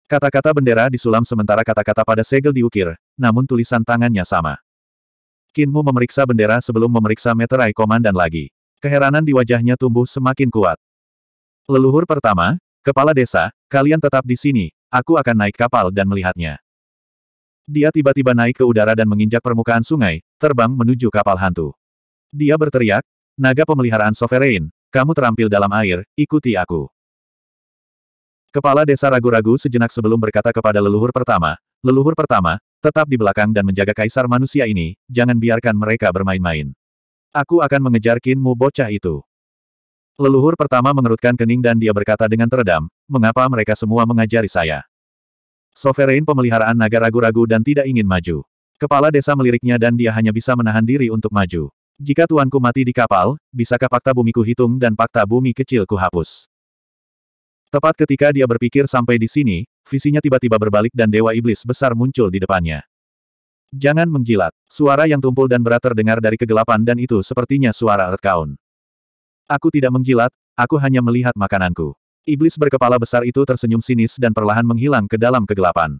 Kata-kata bendera disulam sementara kata-kata pada segel diukir, namun tulisan tangannya sama. Kinmu memeriksa bendera sebelum memeriksa meterai komandan lagi. Keheranan di wajahnya tumbuh semakin kuat. Leluhur pertama, Kepala desa, kalian tetap di sini, aku akan naik kapal dan melihatnya. Dia tiba-tiba naik ke udara dan menginjak permukaan sungai, terbang menuju kapal hantu. Dia berteriak, naga pemeliharaan sovereign, kamu terampil dalam air, ikuti aku. Kepala desa ragu-ragu sejenak sebelum berkata kepada leluhur pertama, leluhur pertama, tetap di belakang dan menjaga kaisar manusia ini, jangan biarkan mereka bermain-main. Aku akan mengejar kinmu bocah itu. Leluhur pertama mengerutkan kening dan dia berkata dengan teredam, mengapa mereka semua mengajari saya? Sovereign pemeliharaan naga ragu-ragu dan tidak ingin maju. Kepala desa meliriknya dan dia hanya bisa menahan diri untuk maju. Jika tuanku mati di kapal, bisakah fakta bumiku hitung dan fakta bumi kecil ku hapus? Tepat ketika dia berpikir sampai di sini, visinya tiba-tiba berbalik dan dewa iblis besar muncul di depannya. Jangan menjilat. Suara yang tumpul dan berat terdengar dari kegelapan dan itu sepertinya suara Earthkaun. Aku tidak menggilat, aku hanya melihat makananku. Iblis berkepala besar itu tersenyum sinis dan perlahan menghilang ke dalam kegelapan.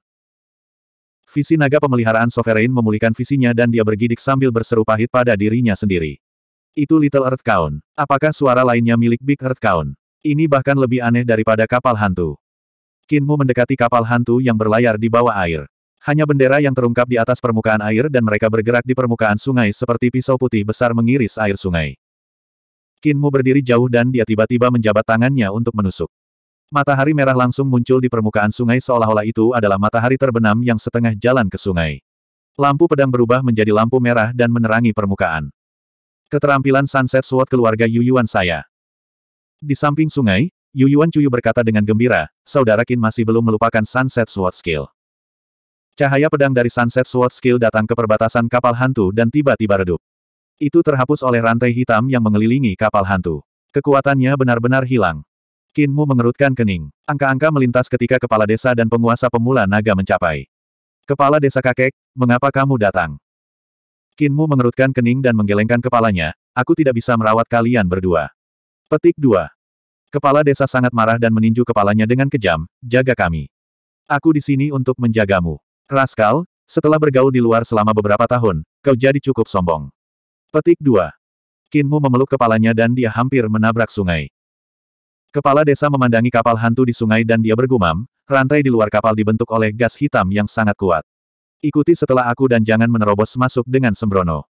Visi naga pemeliharaan Sovereign memulihkan visinya dan dia bergidik sambil berseru pahit pada dirinya sendiri. Itu Little Earth Count. Apakah suara lainnya milik Big Earth Count? Ini bahkan lebih aneh daripada kapal hantu. Kinmu mendekati kapal hantu yang berlayar di bawah air. Hanya bendera yang terungkap di atas permukaan air dan mereka bergerak di permukaan sungai seperti pisau putih besar mengiris air sungai. Kinmu berdiri jauh dan dia tiba-tiba menjabat tangannya untuk menusuk. Matahari merah langsung muncul di permukaan sungai seolah-olah itu adalah matahari terbenam yang setengah jalan ke sungai. Lampu pedang berubah menjadi lampu merah dan menerangi permukaan. Keterampilan Sunset Sword keluarga Yuyuan saya. Di samping sungai, Yuyuan Cuyu berkata dengan gembira, Saudara Kin masih belum melupakan Sunset Sword skill. Cahaya pedang dari Sunset Sword skill datang ke perbatasan kapal hantu dan tiba-tiba redup. Itu terhapus oleh rantai hitam yang mengelilingi kapal hantu. Kekuatannya benar-benar hilang. Kinmu mengerutkan kening. Angka-angka melintas ketika kepala desa dan penguasa pemula naga mencapai. Kepala desa kakek, mengapa kamu datang? Kinmu mengerutkan kening dan menggelengkan kepalanya, aku tidak bisa merawat kalian berdua. Petik 2. Kepala desa sangat marah dan meninju kepalanya dengan kejam, jaga kami. Aku di sini untuk menjagamu. Raskal, setelah bergaul di luar selama beberapa tahun, kau jadi cukup sombong. Petik 2. Kinmu memeluk kepalanya dan dia hampir menabrak sungai. Kepala desa memandangi kapal hantu di sungai dan dia bergumam, rantai di luar kapal dibentuk oleh gas hitam yang sangat kuat. Ikuti setelah aku dan jangan menerobos masuk dengan sembrono.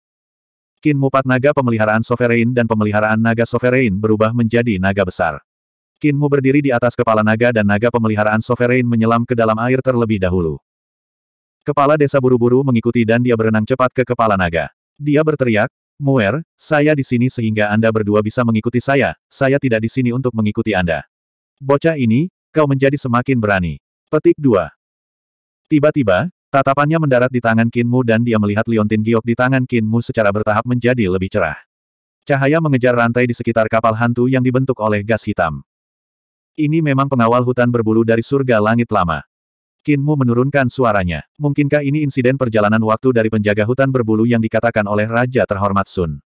Kinmu Pat Naga Pemeliharaan Sovereign dan Pemeliharaan Naga Sovereign berubah menjadi naga besar. Kinmu berdiri di atas kepala naga dan naga pemeliharaan Sovereign menyelam ke dalam air terlebih dahulu. Kepala desa buru-buru mengikuti dan dia berenang cepat ke kepala naga. Dia berteriak, Muer, saya di sini sehingga Anda berdua bisa mengikuti saya, saya tidak di sini untuk mengikuti Anda. Bocah ini, kau menjadi semakin berani. Petik 2. Tiba-tiba, tatapannya mendarat di tangan Kinmu dan dia melihat liontin giok di tangan Kinmu secara bertahap menjadi lebih cerah. Cahaya mengejar rantai di sekitar kapal hantu yang dibentuk oleh gas hitam. Ini memang pengawal hutan berbulu dari surga langit lama. Kinmu menurunkan suaranya. Mungkinkah ini insiden perjalanan waktu dari penjaga hutan berbulu yang dikatakan oleh Raja terhormat Sun?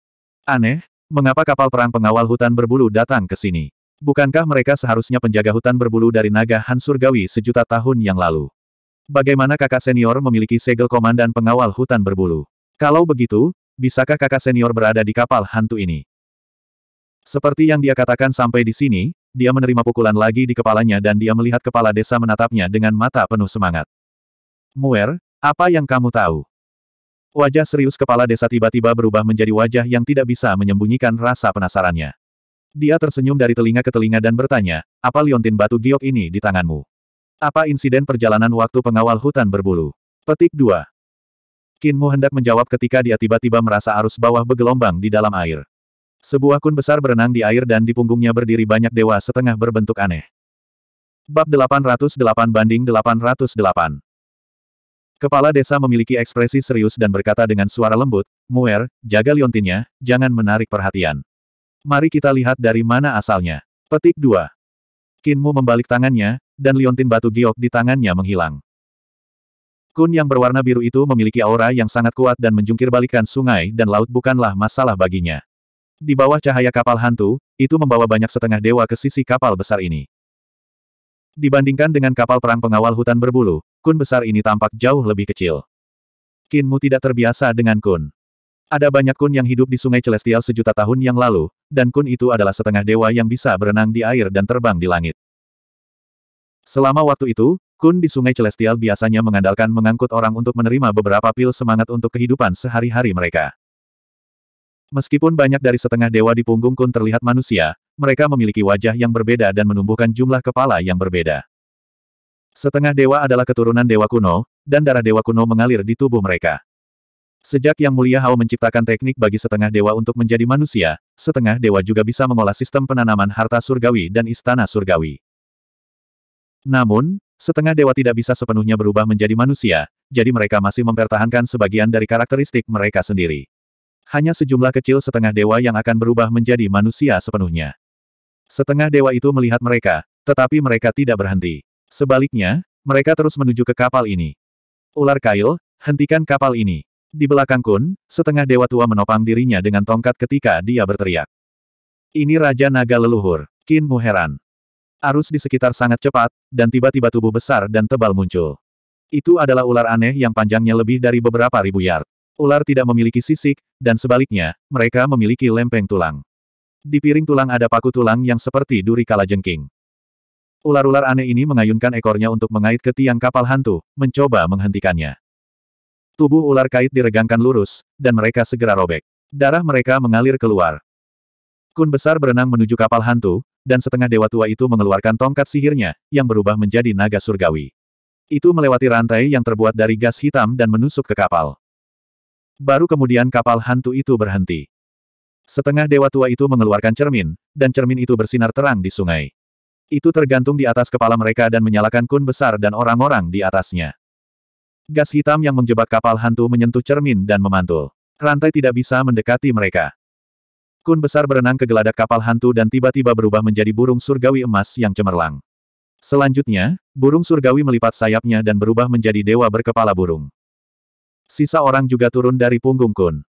Aneh, mengapa kapal perang pengawal hutan berbulu datang ke sini? Bukankah mereka seharusnya penjaga hutan berbulu dari naga Han Surgawi sejuta tahun yang lalu? Bagaimana kakak senior memiliki segel komandan pengawal hutan berbulu? Kalau begitu, bisakah kakak senior berada di kapal hantu ini? Seperti yang dia katakan sampai di sini, dia menerima pukulan lagi di kepalanya dan dia melihat kepala desa menatapnya dengan mata penuh semangat. Muer, apa yang kamu tahu? Wajah serius kepala desa tiba-tiba berubah menjadi wajah yang tidak bisa menyembunyikan rasa penasarannya. Dia tersenyum dari telinga ke telinga dan bertanya, apa liontin batu giok ini di tanganmu? Apa insiden perjalanan waktu pengawal hutan berbulu? Petik 2. Kinmu hendak menjawab ketika dia tiba-tiba merasa arus bawah bergelombang di dalam air. Sebuah kun besar berenang di air dan di punggungnya berdiri banyak dewa setengah berbentuk aneh. Bab 808 banding 808 Kepala desa memiliki ekspresi serius dan berkata dengan suara lembut, Muer, jaga liontinnya, jangan menarik perhatian. Mari kita lihat dari mana asalnya. Petik 2. Kinmu membalik tangannya, dan liontin batu giok di tangannya menghilang. Kun yang berwarna biru itu memiliki aura yang sangat kuat dan menjungkir balikan sungai dan laut bukanlah masalah baginya. Di bawah cahaya kapal hantu, itu membawa banyak setengah dewa ke sisi kapal besar ini. Dibandingkan dengan kapal perang pengawal hutan berbulu, kun besar ini tampak jauh lebih kecil. Kinmu tidak terbiasa dengan kun. Ada banyak kun yang hidup di sungai Celestial sejuta tahun yang lalu, dan kun itu adalah setengah dewa yang bisa berenang di air dan terbang di langit. Selama waktu itu, kun di sungai Celestial biasanya mengandalkan mengangkut orang untuk menerima beberapa pil semangat untuk kehidupan sehari-hari mereka. Meskipun banyak dari setengah dewa di punggung Kun terlihat manusia, mereka memiliki wajah yang berbeda dan menumbuhkan jumlah kepala yang berbeda. Setengah dewa adalah keturunan dewa kuno, dan darah dewa kuno mengalir di tubuh mereka. Sejak Yang Mulia Hao menciptakan teknik bagi setengah dewa untuk menjadi manusia, setengah dewa juga bisa mengolah sistem penanaman harta surgawi dan istana surgawi. Namun, setengah dewa tidak bisa sepenuhnya berubah menjadi manusia, jadi mereka masih mempertahankan sebagian dari karakteristik mereka sendiri hanya sejumlah kecil setengah dewa yang akan berubah menjadi manusia sepenuhnya. Setengah dewa itu melihat mereka, tetapi mereka tidak berhenti. Sebaliknya, mereka terus menuju ke kapal ini. Ular kail, hentikan kapal ini. Di belakang Kun, setengah dewa tua menopang dirinya dengan tongkat ketika dia berteriak. Ini Raja Naga Leluhur, Kin muheran. Arus di sekitar sangat cepat, dan tiba-tiba tubuh besar dan tebal muncul. Itu adalah ular aneh yang panjangnya lebih dari beberapa ribu yard. Ular tidak memiliki sisik, dan sebaliknya, mereka memiliki lempeng tulang. Di piring tulang ada paku tulang yang seperti duri kalajengking. Ular-ular aneh ini mengayunkan ekornya untuk mengait ke tiang kapal hantu, mencoba menghentikannya. Tubuh ular kait diregangkan lurus, dan mereka segera robek. Darah mereka mengalir keluar. Kun besar berenang menuju kapal hantu, dan setengah dewa tua itu mengeluarkan tongkat sihirnya, yang berubah menjadi naga surgawi. Itu melewati rantai yang terbuat dari gas hitam dan menusuk ke kapal. Baru kemudian kapal hantu itu berhenti. Setengah dewa tua itu mengeluarkan cermin, dan cermin itu bersinar terang di sungai. Itu tergantung di atas kepala mereka dan menyalakan kun besar dan orang-orang di atasnya. Gas hitam yang menjebak kapal hantu menyentuh cermin dan memantul. Rantai tidak bisa mendekati mereka. Kun besar berenang ke geladak kapal hantu dan tiba-tiba berubah menjadi burung surgawi emas yang cemerlang. Selanjutnya, burung surgawi melipat sayapnya dan berubah menjadi dewa berkepala burung sisa orang juga turun dari punggung Kun.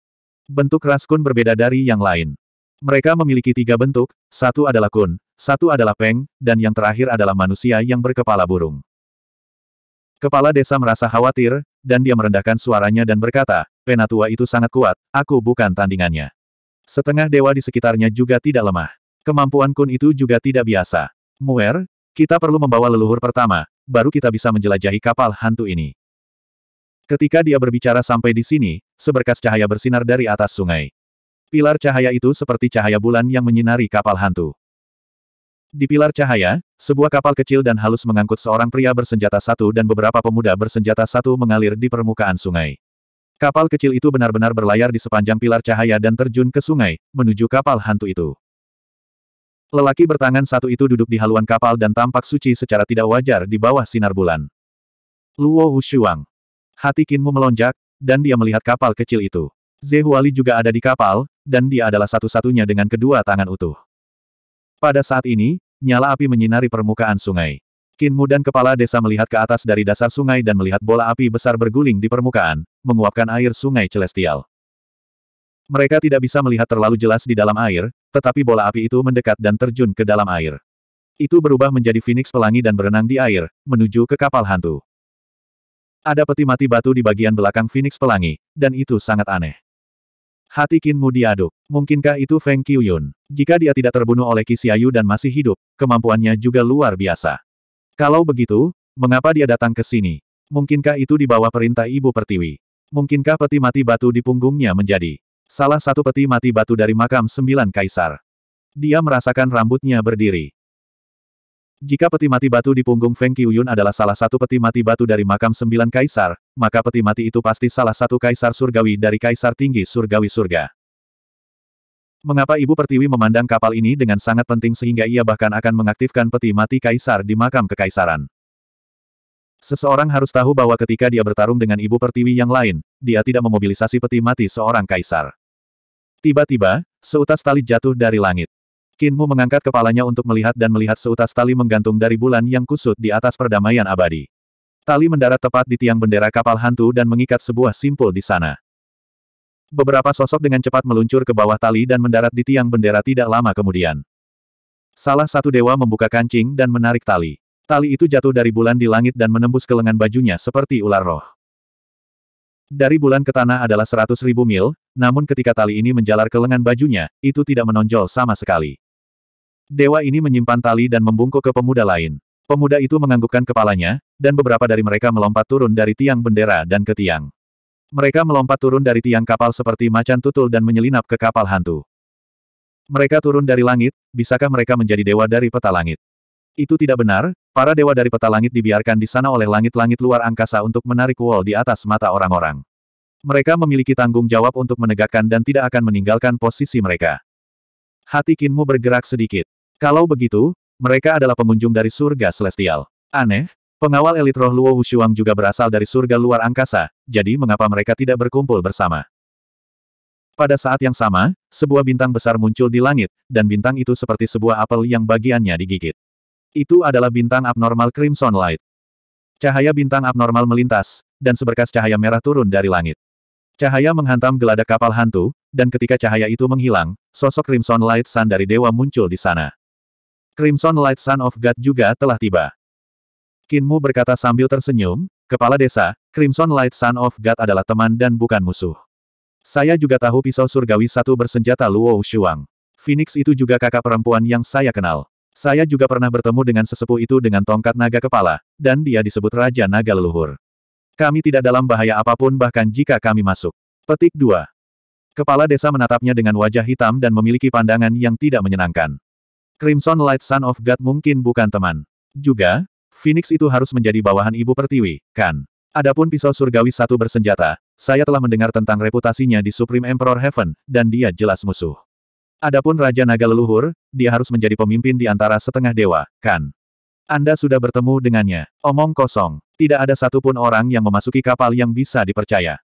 Bentuk ras Kun berbeda dari yang lain. Mereka memiliki tiga bentuk, satu adalah Kun, satu adalah Peng, dan yang terakhir adalah manusia yang berkepala burung. Kepala desa merasa khawatir, dan dia merendahkan suaranya dan berkata, Penatua itu sangat kuat, aku bukan tandingannya. Setengah dewa di sekitarnya juga tidak lemah. Kemampuan Kun itu juga tidak biasa. Muer, kita perlu membawa leluhur pertama, baru kita bisa menjelajahi kapal hantu ini. Ketika dia berbicara sampai di sini, seberkas cahaya bersinar dari atas sungai. Pilar cahaya itu seperti cahaya bulan yang menyinari kapal hantu. Di pilar cahaya, sebuah kapal kecil dan halus mengangkut seorang pria bersenjata satu dan beberapa pemuda bersenjata satu mengalir di permukaan sungai. Kapal kecil itu benar-benar berlayar di sepanjang pilar cahaya dan terjun ke sungai, menuju kapal hantu itu. Lelaki bertangan satu itu duduk di haluan kapal dan tampak suci secara tidak wajar di bawah sinar bulan. Luo Wushuang, Hati Kinmu melonjak, dan dia melihat kapal kecil itu. Zehuali juga ada di kapal, dan dia adalah satu-satunya dengan kedua tangan utuh. Pada saat ini, nyala api menyinari permukaan sungai. Kinmu dan kepala desa melihat ke atas dari dasar sungai dan melihat bola api besar berguling di permukaan, menguapkan air sungai celestial. Mereka tidak bisa melihat terlalu jelas di dalam air, tetapi bola api itu mendekat dan terjun ke dalam air. Itu berubah menjadi Phoenix pelangi dan berenang di air, menuju ke kapal hantu. Ada peti mati batu di bagian belakang Phoenix Pelangi, dan itu sangat aneh. Hati Kinmu diaduk. Mungkinkah itu Feng Qiuyun? Jika dia tidak terbunuh oleh Kisiayu dan masih hidup, kemampuannya juga luar biasa. Kalau begitu, mengapa dia datang ke sini? Mungkinkah itu di bawah perintah Ibu Pertiwi? Mungkinkah peti mati batu di punggungnya menjadi salah satu peti mati batu dari makam sembilan kaisar? Dia merasakan rambutnya berdiri. Jika peti mati batu di punggung Feng Qiuyun adalah salah satu peti mati batu dari makam sembilan kaisar, maka peti mati itu pasti salah satu kaisar surgawi dari kaisar tinggi surgawi surga. Mengapa Ibu Pertiwi memandang kapal ini dengan sangat penting sehingga ia bahkan akan mengaktifkan peti mati kaisar di makam kekaisaran? Seseorang harus tahu bahwa ketika dia bertarung dengan Ibu Pertiwi yang lain, dia tidak memobilisasi peti mati seorang kaisar. Tiba-tiba, seutas tali jatuh dari langit. Kinmu mengangkat kepalanya untuk melihat dan melihat seutas tali menggantung dari bulan yang kusut di atas perdamaian abadi. Tali mendarat tepat di tiang bendera kapal hantu dan mengikat sebuah simpul di sana. Beberapa sosok dengan cepat meluncur ke bawah tali dan mendarat di tiang bendera tidak lama kemudian. Salah satu dewa membuka kancing dan menarik tali. Tali itu jatuh dari bulan di langit dan menembus ke lengan bajunya seperti ular roh. Dari bulan ke tanah adalah seratus ribu mil, namun ketika tali ini menjalar ke lengan bajunya, itu tidak menonjol sama sekali. Dewa ini menyimpan tali dan membungkuk ke pemuda lain. Pemuda itu menganggukkan kepalanya, dan beberapa dari mereka melompat turun dari tiang bendera dan ke tiang. Mereka melompat turun dari tiang kapal seperti macan tutul dan menyelinap ke kapal hantu. Mereka turun dari langit, bisakah mereka menjadi dewa dari peta langit? Itu tidak benar, para dewa dari peta langit dibiarkan di sana oleh langit-langit luar angkasa untuk menarik wall di atas mata orang-orang. Mereka memiliki tanggung jawab untuk menegakkan dan tidak akan meninggalkan posisi mereka. Hati Kinmu bergerak sedikit. Kalau begitu, mereka adalah pengunjung dari surga celestial. Aneh, pengawal elit roh Luo Wushuang juga berasal dari surga luar angkasa, jadi mengapa mereka tidak berkumpul bersama? Pada saat yang sama, sebuah bintang besar muncul di langit, dan bintang itu seperti sebuah apel yang bagiannya digigit. Itu adalah bintang abnormal Crimson Light. Cahaya bintang abnormal melintas, dan seberkas cahaya merah turun dari langit. Cahaya menghantam geladak kapal hantu, dan ketika cahaya itu menghilang, sosok Crimson Light Sun dari dewa muncul di sana. Crimson Light Sun of God juga telah tiba. Kinmu berkata sambil tersenyum, Kepala Desa, Crimson Light Sun of God adalah teman dan bukan musuh. Saya juga tahu pisau surgawi satu bersenjata Luo Shuang. Phoenix itu juga kakak perempuan yang saya kenal. Saya juga pernah bertemu dengan sesepuh itu dengan tongkat naga kepala, dan dia disebut Raja Naga Leluhur. Kami tidak dalam bahaya apapun bahkan jika kami masuk. Petik 2. Kepala desa menatapnya dengan wajah hitam dan memiliki pandangan yang tidak menyenangkan. Crimson Light Son of God mungkin bukan teman. Juga, Phoenix itu harus menjadi bawahan ibu pertiwi, kan? Adapun pisau surgawi satu bersenjata, saya telah mendengar tentang reputasinya di Supreme Emperor Heaven, dan dia jelas musuh. Adapun Raja Naga Leluhur, dia harus menjadi pemimpin di antara setengah dewa, kan? Anda sudah bertemu dengannya. Omong kosong, tidak ada satupun orang yang memasuki kapal yang bisa dipercaya.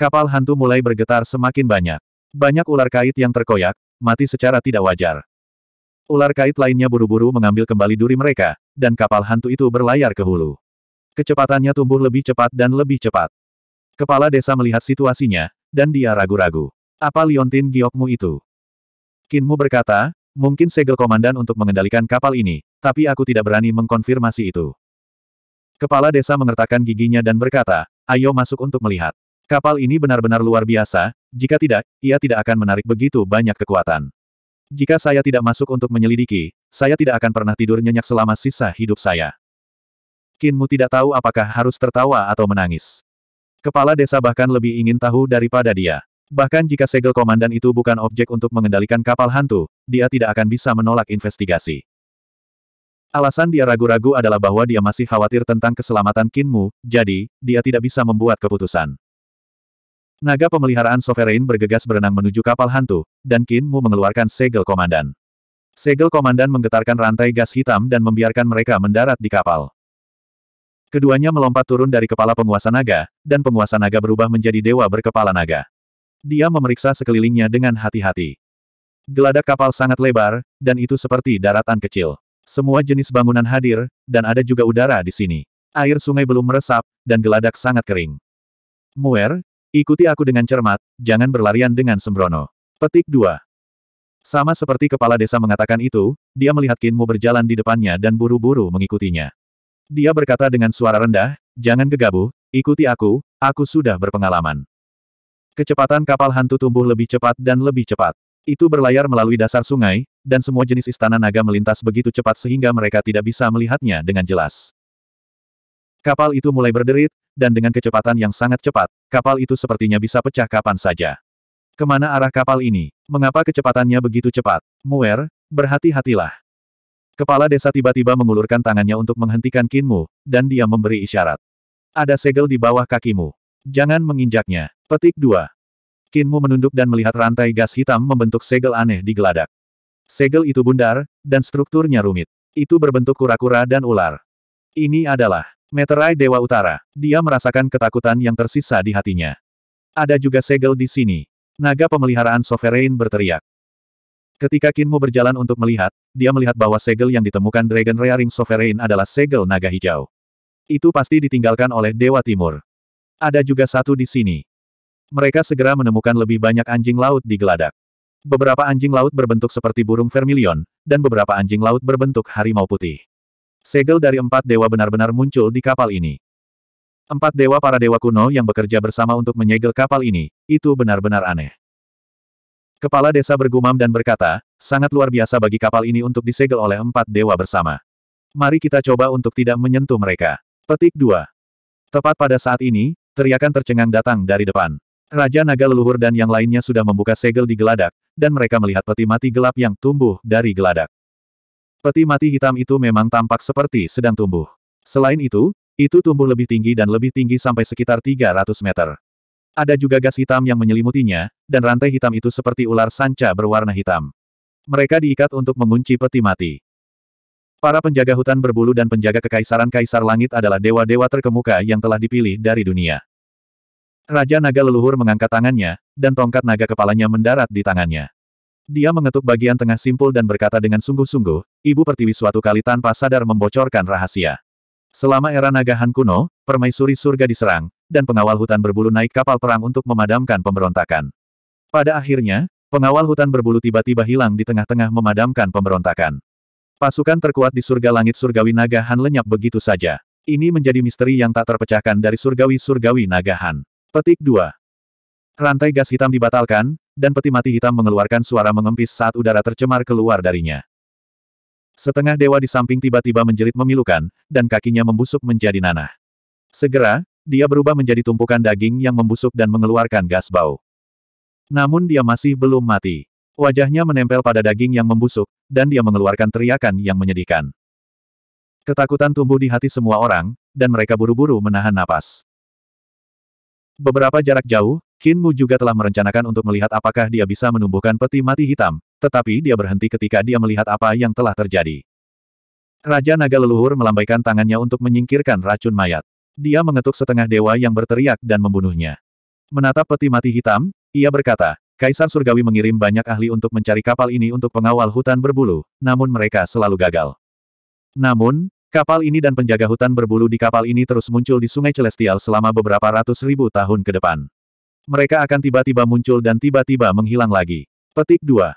Kapal hantu mulai bergetar semakin banyak. Banyak ular kait yang terkoyak, mati secara tidak wajar. Ular kait lainnya buru-buru mengambil kembali duri mereka, dan kapal hantu itu berlayar ke hulu. Kecepatannya tumbuh lebih cepat dan lebih cepat. Kepala desa melihat situasinya, dan dia ragu-ragu. Apa Liontin giokmu itu? Kinmu berkata, mungkin segel komandan untuk mengendalikan kapal ini, tapi aku tidak berani mengkonfirmasi itu. Kepala desa mengertakkan giginya dan berkata, ayo masuk untuk melihat. Kapal ini benar-benar luar biasa, jika tidak, ia tidak akan menarik begitu banyak kekuatan. Jika saya tidak masuk untuk menyelidiki, saya tidak akan pernah tidur nyenyak selama sisa hidup saya. Kinmu tidak tahu apakah harus tertawa atau menangis. Kepala desa bahkan lebih ingin tahu daripada dia. Bahkan jika segel komandan itu bukan objek untuk mengendalikan kapal hantu, dia tidak akan bisa menolak investigasi. Alasan dia ragu-ragu adalah bahwa dia masih khawatir tentang keselamatan Kinmu, jadi, dia tidak bisa membuat keputusan. Naga pemeliharaan Sovereign bergegas berenang menuju kapal hantu, dan Qin Mu mengeluarkan segel komandan. Segel komandan menggetarkan rantai gas hitam dan membiarkan mereka mendarat di kapal. Keduanya melompat turun dari kepala penguasa naga, dan penguasa naga berubah menjadi dewa berkepala naga. Dia memeriksa sekelilingnya dengan hati-hati. Geladak kapal sangat lebar, dan itu seperti daratan kecil. Semua jenis bangunan hadir, dan ada juga udara di sini. Air sungai belum meresap, dan geladak sangat kering. Muer, Ikuti aku dengan cermat, jangan berlarian dengan sembrono. Petik 2. Sama seperti kepala desa mengatakan itu, dia melihat Kinmu berjalan di depannya dan buru-buru mengikutinya. Dia berkata dengan suara rendah, jangan gegabah, ikuti aku, aku sudah berpengalaman. Kecepatan kapal hantu tumbuh lebih cepat dan lebih cepat. Itu berlayar melalui dasar sungai, dan semua jenis istana naga melintas begitu cepat sehingga mereka tidak bisa melihatnya dengan jelas. Kapal itu mulai berderit, dan dengan kecepatan yang sangat cepat, kapal itu sepertinya bisa pecah kapan saja. Kemana arah kapal ini? Mengapa kecepatannya begitu cepat? Muer, berhati-hatilah. Kepala desa tiba-tiba mengulurkan tangannya untuk menghentikan Kinmu, dan dia memberi isyarat. Ada segel di bawah kakimu. Jangan menginjaknya. Petik 2. Kinmu menunduk dan melihat rantai gas hitam membentuk segel aneh di geladak. Segel itu bundar, dan strukturnya rumit. Itu berbentuk kura-kura dan ular. Ini adalah Meterai Dewa Utara. Dia merasakan ketakutan yang tersisa di hatinya. Ada juga segel di sini. Naga pemeliharaan Sovereign berteriak. Ketika Kinmu berjalan untuk melihat, dia melihat bahwa segel yang ditemukan Dragon Rearing Sovereign adalah segel naga hijau. Itu pasti ditinggalkan oleh Dewa Timur. Ada juga satu di sini. Mereka segera menemukan lebih banyak anjing laut di geladak. Beberapa anjing laut berbentuk seperti burung vermilion, dan beberapa anjing laut berbentuk harimau putih. Segel dari empat dewa benar-benar muncul di kapal ini. Empat dewa para dewa kuno yang bekerja bersama untuk menyegel kapal ini, itu benar-benar aneh. Kepala desa bergumam dan berkata, sangat luar biasa bagi kapal ini untuk disegel oleh empat dewa bersama. Mari kita coba untuk tidak menyentuh mereka. Petik 2. Tepat pada saat ini, teriakan tercengang datang dari depan. Raja Naga Leluhur dan yang lainnya sudah membuka segel di geladak, dan mereka melihat peti mati gelap yang tumbuh dari geladak. Peti mati hitam itu memang tampak seperti sedang tumbuh. Selain itu, itu tumbuh lebih tinggi dan lebih tinggi sampai sekitar 300 meter. Ada juga gas hitam yang menyelimutinya, dan rantai hitam itu seperti ular sanca berwarna hitam. Mereka diikat untuk mengunci peti mati. Para penjaga hutan berbulu dan penjaga kekaisaran Kaisar Langit adalah dewa-dewa terkemuka yang telah dipilih dari dunia. Raja Naga Leluhur mengangkat tangannya, dan tongkat naga kepalanya mendarat di tangannya. Dia mengetuk bagian tengah simpul dan berkata dengan sungguh-sungguh, Ibu Pertiwi suatu kali tanpa sadar membocorkan rahasia. Selama era naga Han kuno, permaisuri surga diserang, dan pengawal hutan berbulu naik kapal perang untuk memadamkan pemberontakan. Pada akhirnya, pengawal hutan berbulu tiba-tiba hilang di tengah-tengah memadamkan pemberontakan. Pasukan terkuat di surga langit surgawi naga Han lenyap begitu saja. Ini menjadi misteri yang tak terpecahkan dari surgawi-surgawi naga Han. Petik 2. Rantai gas hitam dibatalkan, dan peti mati hitam mengeluarkan suara mengempis saat udara tercemar keluar darinya. Setengah dewa di samping tiba-tiba menjerit memilukan, dan kakinya membusuk menjadi nanah. Segera, dia berubah menjadi tumpukan daging yang membusuk dan mengeluarkan gas bau. Namun dia masih belum mati. Wajahnya menempel pada daging yang membusuk, dan dia mengeluarkan teriakan yang menyedihkan. Ketakutan tumbuh di hati semua orang, dan mereka buru-buru menahan napas. Beberapa jarak jauh, Kinmu juga telah merencanakan untuk melihat apakah dia bisa menumbuhkan peti mati hitam, tetapi dia berhenti ketika dia melihat apa yang telah terjadi. Raja Naga Leluhur melambaikan tangannya untuk menyingkirkan racun mayat. Dia mengetuk setengah dewa yang berteriak dan membunuhnya. Menatap peti mati hitam, ia berkata, Kaisar Surgawi mengirim banyak ahli untuk mencari kapal ini untuk pengawal hutan berbulu, namun mereka selalu gagal. Namun, kapal ini dan penjaga hutan berbulu di kapal ini terus muncul di Sungai Celestial selama beberapa ratus ribu tahun ke depan. Mereka akan tiba-tiba muncul dan tiba-tiba menghilang lagi. Petik 2.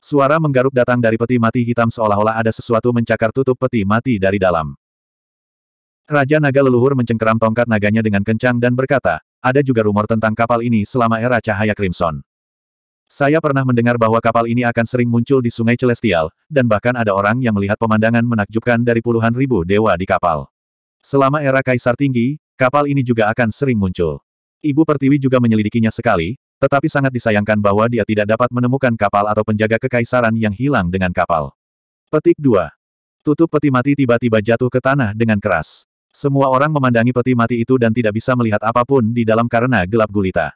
Suara menggaruk datang dari peti mati hitam seolah-olah ada sesuatu mencakar tutup peti mati dari dalam. Raja Naga Leluhur mencengkeram tongkat naganya dengan kencang dan berkata, ada juga rumor tentang kapal ini selama era cahaya Crimson. Saya pernah mendengar bahwa kapal ini akan sering muncul di Sungai Celestial, dan bahkan ada orang yang melihat pemandangan menakjubkan dari puluhan ribu dewa di kapal. Selama era Kaisar Tinggi, kapal ini juga akan sering muncul. Ibu Pertiwi juga menyelidikinya sekali, tetapi sangat disayangkan bahwa dia tidak dapat menemukan kapal atau penjaga kekaisaran yang hilang dengan kapal. Petik 2. Tutup peti mati tiba-tiba jatuh ke tanah dengan keras. Semua orang memandangi peti mati itu dan tidak bisa melihat apapun di dalam karena gelap gulita.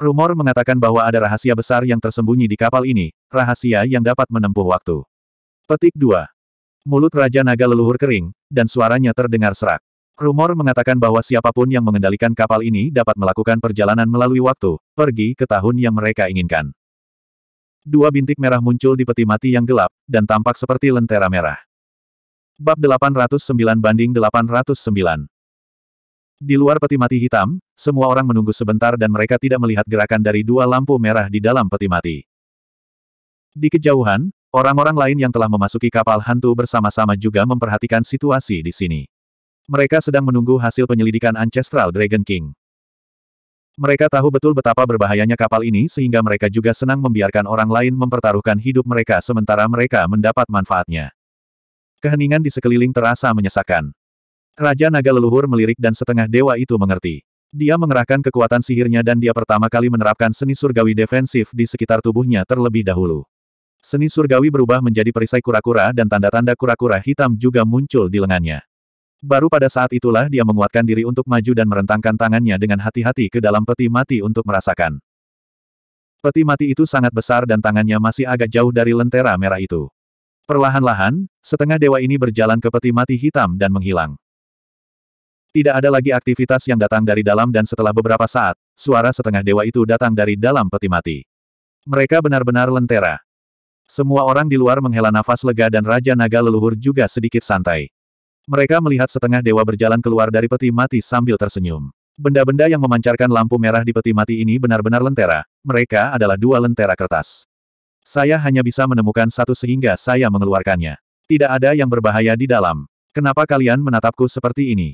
Rumor mengatakan bahwa ada rahasia besar yang tersembunyi di kapal ini, rahasia yang dapat menempuh waktu. Petik 2. Mulut Raja Naga leluhur kering, dan suaranya terdengar serak. Rumor mengatakan bahwa siapapun yang mengendalikan kapal ini dapat melakukan perjalanan melalui waktu, pergi ke tahun yang mereka inginkan. Dua bintik merah muncul di peti mati yang gelap, dan tampak seperti lentera merah. Bab 809 banding 809 Di luar peti mati hitam, semua orang menunggu sebentar dan mereka tidak melihat gerakan dari dua lampu merah di dalam peti mati. Di kejauhan, orang-orang lain yang telah memasuki kapal hantu bersama-sama juga memperhatikan situasi di sini. Mereka sedang menunggu hasil penyelidikan Ancestral Dragon King. Mereka tahu betul betapa berbahayanya kapal ini sehingga mereka juga senang membiarkan orang lain mempertaruhkan hidup mereka sementara mereka mendapat manfaatnya. Keheningan di sekeliling terasa menyesakkan. Raja Naga Leluhur melirik dan setengah dewa itu mengerti. Dia mengerahkan kekuatan sihirnya dan dia pertama kali menerapkan seni surgawi defensif di sekitar tubuhnya terlebih dahulu. Seni surgawi berubah menjadi perisai kura-kura dan tanda-tanda kura-kura hitam juga muncul di lengannya. Baru pada saat itulah dia menguatkan diri untuk maju dan merentangkan tangannya dengan hati-hati ke dalam peti mati untuk merasakan. Peti mati itu sangat besar dan tangannya masih agak jauh dari lentera merah itu. Perlahan-lahan, setengah dewa ini berjalan ke peti mati hitam dan menghilang. Tidak ada lagi aktivitas yang datang dari dalam dan setelah beberapa saat, suara setengah dewa itu datang dari dalam peti mati. Mereka benar-benar lentera. Semua orang di luar menghela nafas lega dan Raja Naga Leluhur juga sedikit santai. Mereka melihat setengah dewa berjalan keluar dari peti mati sambil tersenyum. Benda-benda yang memancarkan lampu merah di peti mati ini benar-benar lentera. Mereka adalah dua lentera kertas. Saya hanya bisa menemukan satu sehingga saya mengeluarkannya. Tidak ada yang berbahaya di dalam. Kenapa kalian menatapku seperti ini?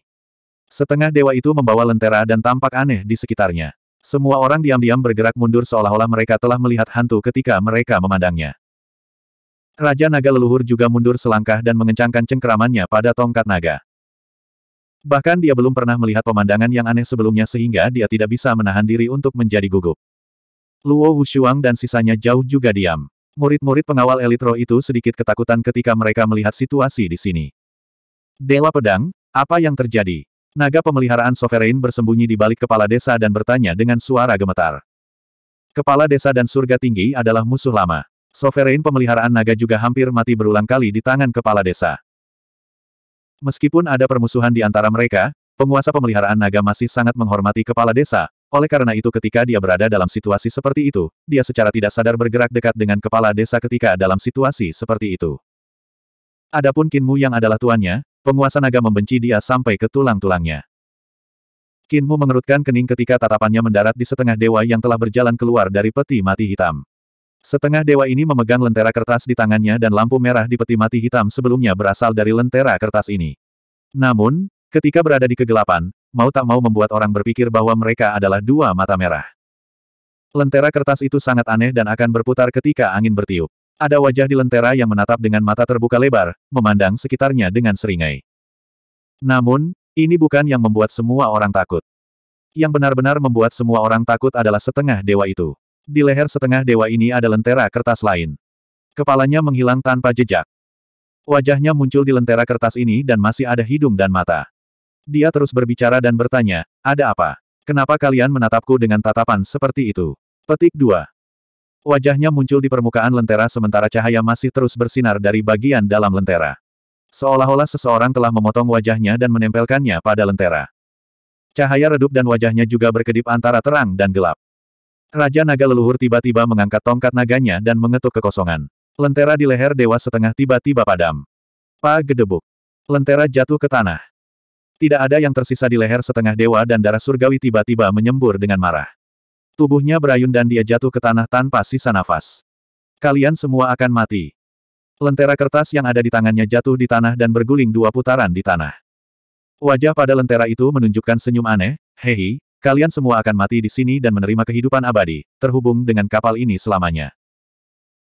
Setengah dewa itu membawa lentera dan tampak aneh di sekitarnya. Semua orang diam-diam bergerak mundur seolah-olah mereka telah melihat hantu ketika mereka memandangnya. Raja Naga Leluhur juga mundur selangkah dan mengencangkan cengkeramannya pada tongkat naga. Bahkan dia belum pernah melihat pemandangan yang aneh sebelumnya sehingga dia tidak bisa menahan diri untuk menjadi gugup. Luo Wushuang dan sisanya jauh juga diam. Murid-murid pengawal elit roh itu sedikit ketakutan ketika mereka melihat situasi di sini. Dewa Pedang, apa yang terjadi? Naga pemeliharaan Sovereign bersembunyi di balik kepala desa dan bertanya dengan suara gemetar. Kepala desa dan surga tinggi adalah musuh lama. Sovereign pemeliharaan naga juga hampir mati berulang kali di tangan kepala desa. Meskipun ada permusuhan di antara mereka, penguasa pemeliharaan naga masih sangat menghormati kepala desa, oleh karena itu ketika dia berada dalam situasi seperti itu, dia secara tidak sadar bergerak dekat dengan kepala desa ketika dalam situasi seperti itu. Adapun Kinmu yang adalah tuannya, penguasa naga membenci dia sampai ke tulang-tulangnya. Kinmu mengerutkan kening ketika tatapannya mendarat di setengah dewa yang telah berjalan keluar dari peti mati hitam. Setengah dewa ini memegang lentera kertas di tangannya dan lampu merah di peti mati hitam sebelumnya berasal dari lentera kertas ini. Namun, ketika berada di kegelapan, mau tak mau membuat orang berpikir bahwa mereka adalah dua mata merah. Lentera kertas itu sangat aneh dan akan berputar ketika angin bertiup. Ada wajah di lentera yang menatap dengan mata terbuka lebar, memandang sekitarnya dengan seringai. Namun, ini bukan yang membuat semua orang takut. Yang benar-benar membuat semua orang takut adalah setengah dewa itu. Di leher setengah dewa ini ada lentera kertas lain. Kepalanya menghilang tanpa jejak. Wajahnya muncul di lentera kertas ini dan masih ada hidung dan mata. Dia terus berbicara dan bertanya, ada apa? Kenapa kalian menatapku dengan tatapan seperti itu? Petik 2. Wajahnya muncul di permukaan lentera sementara cahaya masih terus bersinar dari bagian dalam lentera. Seolah-olah seseorang telah memotong wajahnya dan menempelkannya pada lentera. Cahaya redup dan wajahnya juga berkedip antara terang dan gelap. Raja naga leluhur tiba-tiba mengangkat tongkat naganya dan mengetuk kekosongan. Lentera di leher dewa setengah tiba-tiba padam. Pa gedebuk. Lentera jatuh ke tanah. Tidak ada yang tersisa di leher setengah dewa dan darah surgawi tiba-tiba menyembur dengan marah. Tubuhnya berayun dan dia jatuh ke tanah tanpa sisa nafas. Kalian semua akan mati. Lentera kertas yang ada di tangannya jatuh di tanah dan berguling dua putaran di tanah. Wajah pada lentera itu menunjukkan senyum aneh, Hei, Kalian semua akan mati di sini dan menerima kehidupan abadi, terhubung dengan kapal ini selamanya.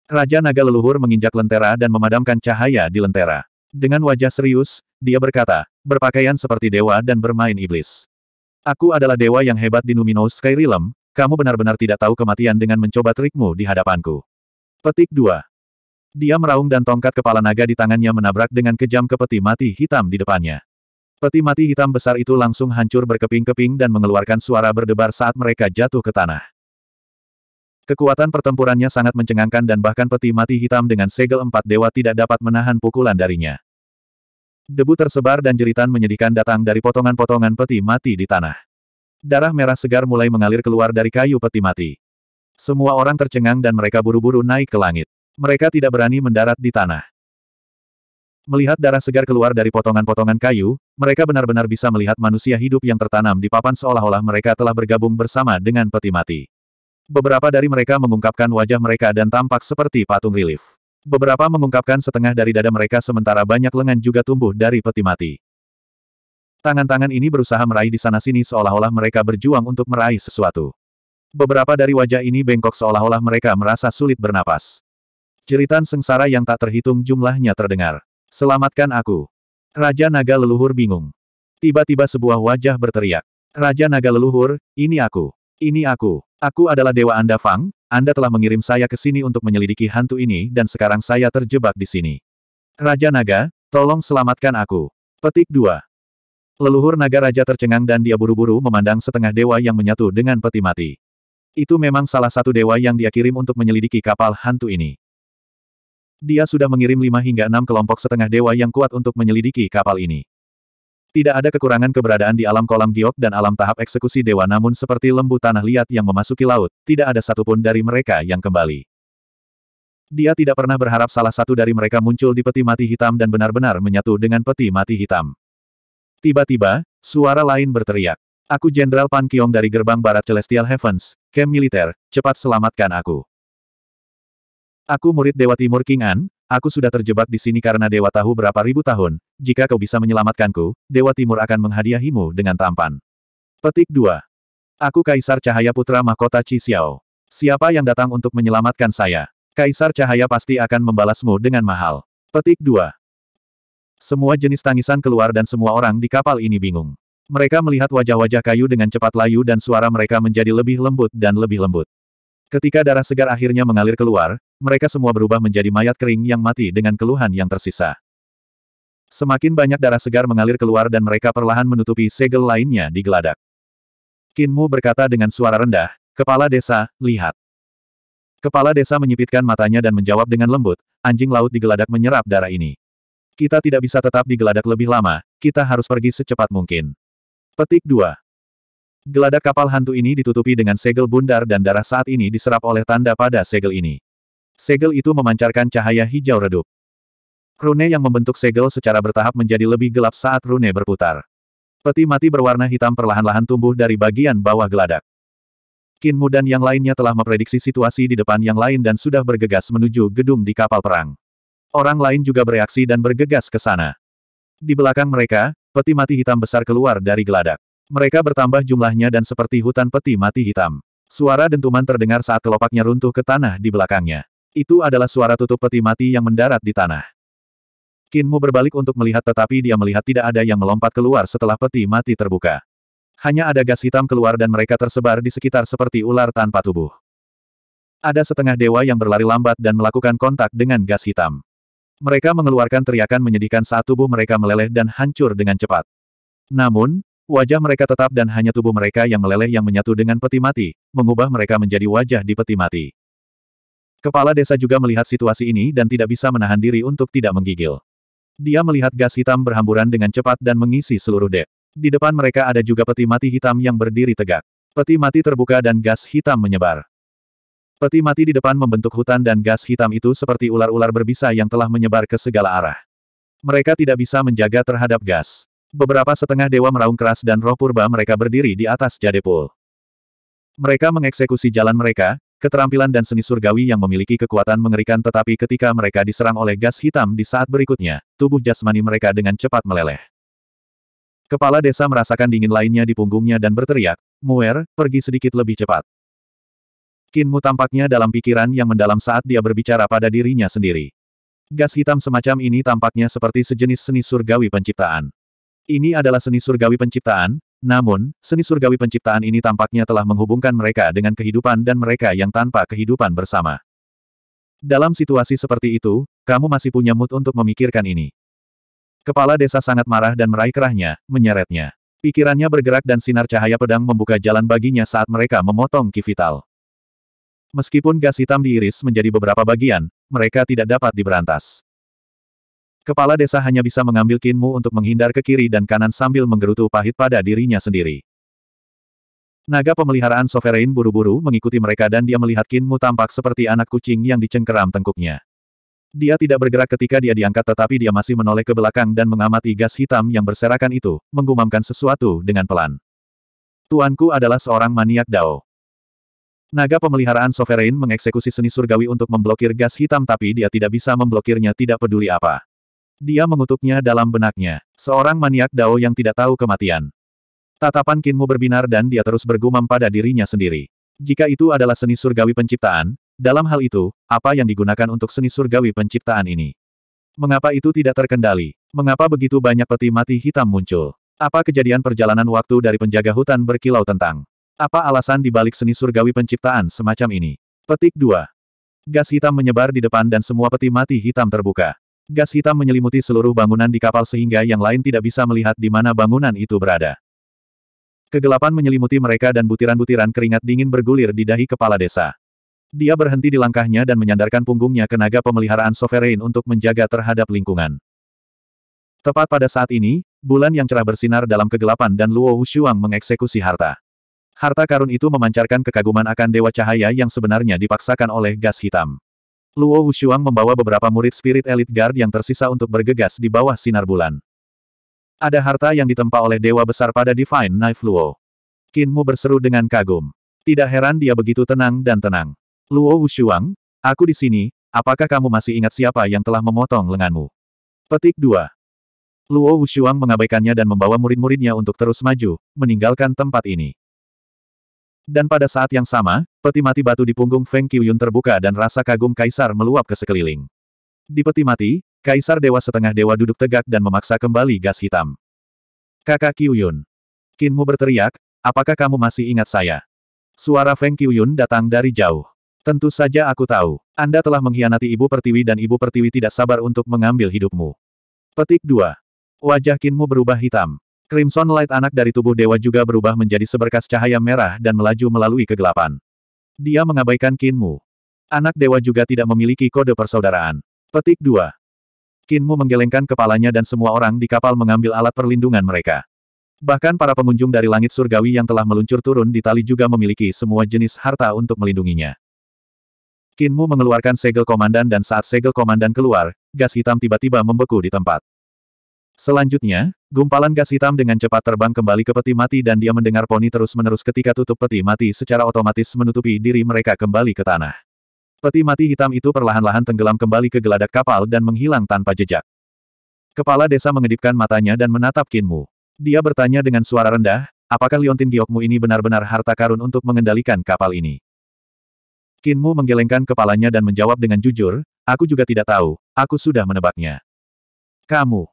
Raja Naga Leluhur menginjak lentera dan memadamkan cahaya di lentera. Dengan wajah serius, dia berkata, berpakaian seperti dewa dan bermain iblis. Aku adalah dewa yang hebat di Numino Sky Realm, kamu benar-benar tidak tahu kematian dengan mencoba trikmu di hadapanku. Petik 2. Dia meraung dan tongkat kepala naga di tangannya menabrak dengan kejam ke peti mati hitam di depannya. Peti mati hitam besar itu langsung hancur berkeping-keping dan mengeluarkan suara berdebar saat mereka jatuh ke tanah. Kekuatan pertempurannya sangat mencengangkan dan bahkan peti mati hitam dengan segel empat dewa tidak dapat menahan pukulan darinya. Debu tersebar dan jeritan menyedihkan datang dari potongan-potongan peti mati di tanah. Darah merah segar mulai mengalir keluar dari kayu peti mati. Semua orang tercengang dan mereka buru-buru naik ke langit. Mereka tidak berani mendarat di tanah. Melihat darah segar keluar dari potongan-potongan kayu, mereka benar-benar bisa melihat manusia hidup yang tertanam di papan seolah-olah mereka telah bergabung bersama dengan peti mati. Beberapa dari mereka mengungkapkan wajah mereka dan tampak seperti patung relief. Beberapa mengungkapkan setengah dari dada mereka sementara banyak lengan juga tumbuh dari peti mati. Tangan-tangan ini berusaha meraih di sana-sini seolah-olah mereka berjuang untuk meraih sesuatu. Beberapa dari wajah ini bengkok seolah-olah mereka merasa sulit bernapas. Ceritan sengsara yang tak terhitung jumlahnya terdengar. Selamatkan aku. Raja Naga Leluhur bingung. Tiba-tiba sebuah wajah berteriak. Raja Naga Leluhur, ini aku. Ini aku. Aku adalah Dewa Anda Fang, Anda telah mengirim saya ke sini untuk menyelidiki hantu ini dan sekarang saya terjebak di sini. Raja Naga, tolong selamatkan aku. Petik 2. Leluhur Naga Raja tercengang dan dia buru-buru memandang setengah dewa yang menyatu dengan peti mati. Itu memang salah satu dewa yang dia kirim untuk menyelidiki kapal hantu ini. Dia sudah mengirim lima hingga enam kelompok setengah dewa yang kuat untuk menyelidiki kapal ini. Tidak ada kekurangan keberadaan di alam kolam giok dan alam tahap eksekusi dewa namun seperti lembu tanah liat yang memasuki laut, tidak ada satupun dari mereka yang kembali. Dia tidak pernah berharap salah satu dari mereka muncul di peti mati hitam dan benar-benar menyatu dengan peti mati hitam. Tiba-tiba, suara lain berteriak. Aku Jenderal Pan Kiong dari gerbang barat Celestial Heavens, Camp Militer, cepat selamatkan aku. Aku murid Dewa Timur Kingan. aku sudah terjebak di sini karena Dewa tahu berapa ribu tahun, jika kau bisa menyelamatkanku, Dewa Timur akan menghadiahimu dengan tampan. Petik 2. Aku Kaisar Cahaya Putra Mahkota Cixiao. Siapa yang datang untuk menyelamatkan saya? Kaisar Cahaya pasti akan membalasmu dengan mahal. Petik 2. Semua jenis tangisan keluar dan semua orang di kapal ini bingung. Mereka melihat wajah-wajah kayu dengan cepat layu dan suara mereka menjadi lebih lembut dan lebih lembut. Ketika darah segar akhirnya mengalir keluar, mereka semua berubah menjadi mayat kering yang mati dengan keluhan yang tersisa. Semakin banyak darah segar mengalir keluar dan mereka perlahan menutupi segel lainnya di geladak. Kinmu berkata dengan suara rendah, Kepala desa, lihat. Kepala desa menyipitkan matanya dan menjawab dengan lembut, anjing laut di geladak menyerap darah ini. Kita tidak bisa tetap di geladak lebih lama, kita harus pergi secepat mungkin. Petik 2. Geladak kapal hantu ini ditutupi dengan segel bundar dan darah saat ini diserap oleh tanda pada segel ini. Segel itu memancarkan cahaya hijau redup. Rune yang membentuk segel secara bertahap menjadi lebih gelap saat rune berputar. Peti mati berwarna hitam perlahan-lahan tumbuh dari bagian bawah geladak. Kinmu dan yang lainnya telah memprediksi situasi di depan yang lain dan sudah bergegas menuju gedung di kapal perang. Orang lain juga bereaksi dan bergegas ke sana. Di belakang mereka, peti mati hitam besar keluar dari geladak. Mereka bertambah jumlahnya dan seperti hutan peti mati hitam. Suara dentuman terdengar saat kelopaknya runtuh ke tanah di belakangnya. Itu adalah suara tutup peti mati yang mendarat di tanah. Kinmu berbalik untuk melihat tetapi dia melihat tidak ada yang melompat keluar setelah peti mati terbuka. Hanya ada gas hitam keluar dan mereka tersebar di sekitar seperti ular tanpa tubuh. Ada setengah dewa yang berlari lambat dan melakukan kontak dengan gas hitam. Mereka mengeluarkan teriakan menyedihkan saat tubuh mereka meleleh dan hancur dengan cepat. Namun, Wajah mereka tetap dan hanya tubuh mereka yang meleleh yang menyatu dengan peti mati, mengubah mereka menjadi wajah di peti mati. Kepala desa juga melihat situasi ini dan tidak bisa menahan diri untuk tidak menggigil. Dia melihat gas hitam berhamburan dengan cepat dan mengisi seluruh dek. Di depan mereka ada juga peti mati hitam yang berdiri tegak. Peti mati terbuka dan gas hitam menyebar. Peti mati di depan membentuk hutan dan gas hitam itu seperti ular-ular berbisa yang telah menyebar ke segala arah. Mereka tidak bisa menjaga terhadap gas. Beberapa setengah dewa meraung keras dan roh purba mereka berdiri di atas jadepul. Mereka mengeksekusi jalan mereka, keterampilan dan seni surgawi yang memiliki kekuatan mengerikan tetapi ketika mereka diserang oleh gas hitam di saat berikutnya, tubuh jasmani mereka dengan cepat meleleh. Kepala desa merasakan dingin lainnya di punggungnya dan berteriak, Muer, pergi sedikit lebih cepat. Kinmu tampaknya dalam pikiran yang mendalam saat dia berbicara pada dirinya sendiri. Gas hitam semacam ini tampaknya seperti sejenis seni surgawi penciptaan. Ini adalah seni surgawi penciptaan, namun, seni surgawi penciptaan ini tampaknya telah menghubungkan mereka dengan kehidupan dan mereka yang tanpa kehidupan bersama. Dalam situasi seperti itu, kamu masih punya mood untuk memikirkan ini. Kepala desa sangat marah dan meraih kerahnya, menyeretnya. Pikirannya bergerak dan sinar cahaya pedang membuka jalan baginya saat mereka memotong ki Meskipun gas hitam diiris menjadi beberapa bagian, mereka tidak dapat diberantas. Kepala desa hanya bisa mengambil kinmu untuk menghindar ke kiri dan kanan sambil menggerutu pahit pada dirinya sendiri. Naga pemeliharaan Sovereign buru-buru mengikuti mereka dan dia melihat kinmu tampak seperti anak kucing yang dicengkeram tengkuknya. Dia tidak bergerak ketika dia diangkat tetapi dia masih menoleh ke belakang dan mengamati gas hitam yang berserakan itu, menggumamkan sesuatu dengan pelan. Tuanku adalah seorang maniak Dao. Naga pemeliharaan Sovereign mengeksekusi seni surgawi untuk memblokir gas hitam tapi dia tidak bisa memblokirnya tidak peduli apa. Dia mengutuknya dalam benaknya. Seorang maniak Dao yang tidak tahu kematian. Tatapan Kinmu berbinar dan dia terus bergumam pada dirinya sendiri. Jika itu adalah seni surgawi penciptaan, dalam hal itu, apa yang digunakan untuk seni surgawi penciptaan ini? Mengapa itu tidak terkendali? Mengapa begitu banyak peti mati hitam muncul? Apa kejadian perjalanan waktu dari penjaga hutan berkilau tentang? Apa alasan dibalik seni surgawi penciptaan semacam ini? Petik 2. Gas hitam menyebar di depan dan semua peti mati hitam terbuka. Gas hitam menyelimuti seluruh bangunan di kapal sehingga yang lain tidak bisa melihat di mana bangunan itu berada. Kegelapan menyelimuti mereka dan butiran-butiran keringat dingin bergulir di dahi kepala desa. Dia berhenti di langkahnya dan menyandarkan punggungnya ke naga pemeliharaan Sovereign untuk menjaga terhadap lingkungan. Tepat pada saat ini, bulan yang cerah bersinar dalam kegelapan dan Luo Wushuang mengeksekusi harta. Harta karun itu memancarkan kekaguman akan dewa cahaya yang sebenarnya dipaksakan oleh gas hitam. Luo Wushuang membawa beberapa murid Spirit Elite Guard yang tersisa untuk bergegas di bawah sinar bulan. Ada harta yang ditempa oleh dewa besar pada Divine Knife Luo. Kinmu berseru dengan kagum. Tidak heran dia begitu tenang dan tenang. Luo Wushuang, aku di sini, apakah kamu masih ingat siapa yang telah memotong lenganmu? Petik 2. Luo Wushuang mengabaikannya dan membawa murid-muridnya untuk terus maju, meninggalkan tempat ini. Dan pada saat yang sama, peti mati batu di punggung Feng Qiyun terbuka dan rasa kagum Kaisar meluap ke sekeliling. Di peti mati, Kaisar Dewa Setengah Dewa duduk tegak dan memaksa kembali gas hitam. Kakak Qiyun. Kinmu berteriak, apakah kamu masih ingat saya? Suara Feng Qiyun datang dari jauh. Tentu saja aku tahu. Anda telah mengkhianati Ibu Pertiwi dan Ibu Pertiwi tidak sabar untuk mengambil hidupmu. Petik 2. Wajah Kinmu berubah hitam. Crimson Light anak dari tubuh dewa juga berubah menjadi seberkas cahaya merah dan melaju melalui kegelapan. Dia mengabaikan Kinmu. Anak dewa juga tidak memiliki kode persaudaraan. Petik 2. Kinmu menggelengkan kepalanya dan semua orang di kapal mengambil alat perlindungan mereka. Bahkan para pengunjung dari langit surgawi yang telah meluncur turun di tali juga memiliki semua jenis harta untuk melindunginya. Kinmu mengeluarkan segel komandan dan saat segel komandan keluar, gas hitam tiba-tiba membeku di tempat. Selanjutnya, gumpalan gas hitam dengan cepat terbang kembali ke peti mati dan dia mendengar poni terus-menerus ketika tutup peti mati secara otomatis menutupi diri mereka kembali ke tanah. Peti mati hitam itu perlahan-lahan tenggelam kembali ke geladak kapal dan menghilang tanpa jejak. Kepala desa mengedipkan matanya dan menatap Kinmu. Dia bertanya dengan suara rendah, apakah Liontin Giokmu ini benar-benar harta karun untuk mengendalikan kapal ini? Kinmu menggelengkan kepalanya dan menjawab dengan jujur, aku juga tidak tahu, aku sudah menebaknya. Kamu,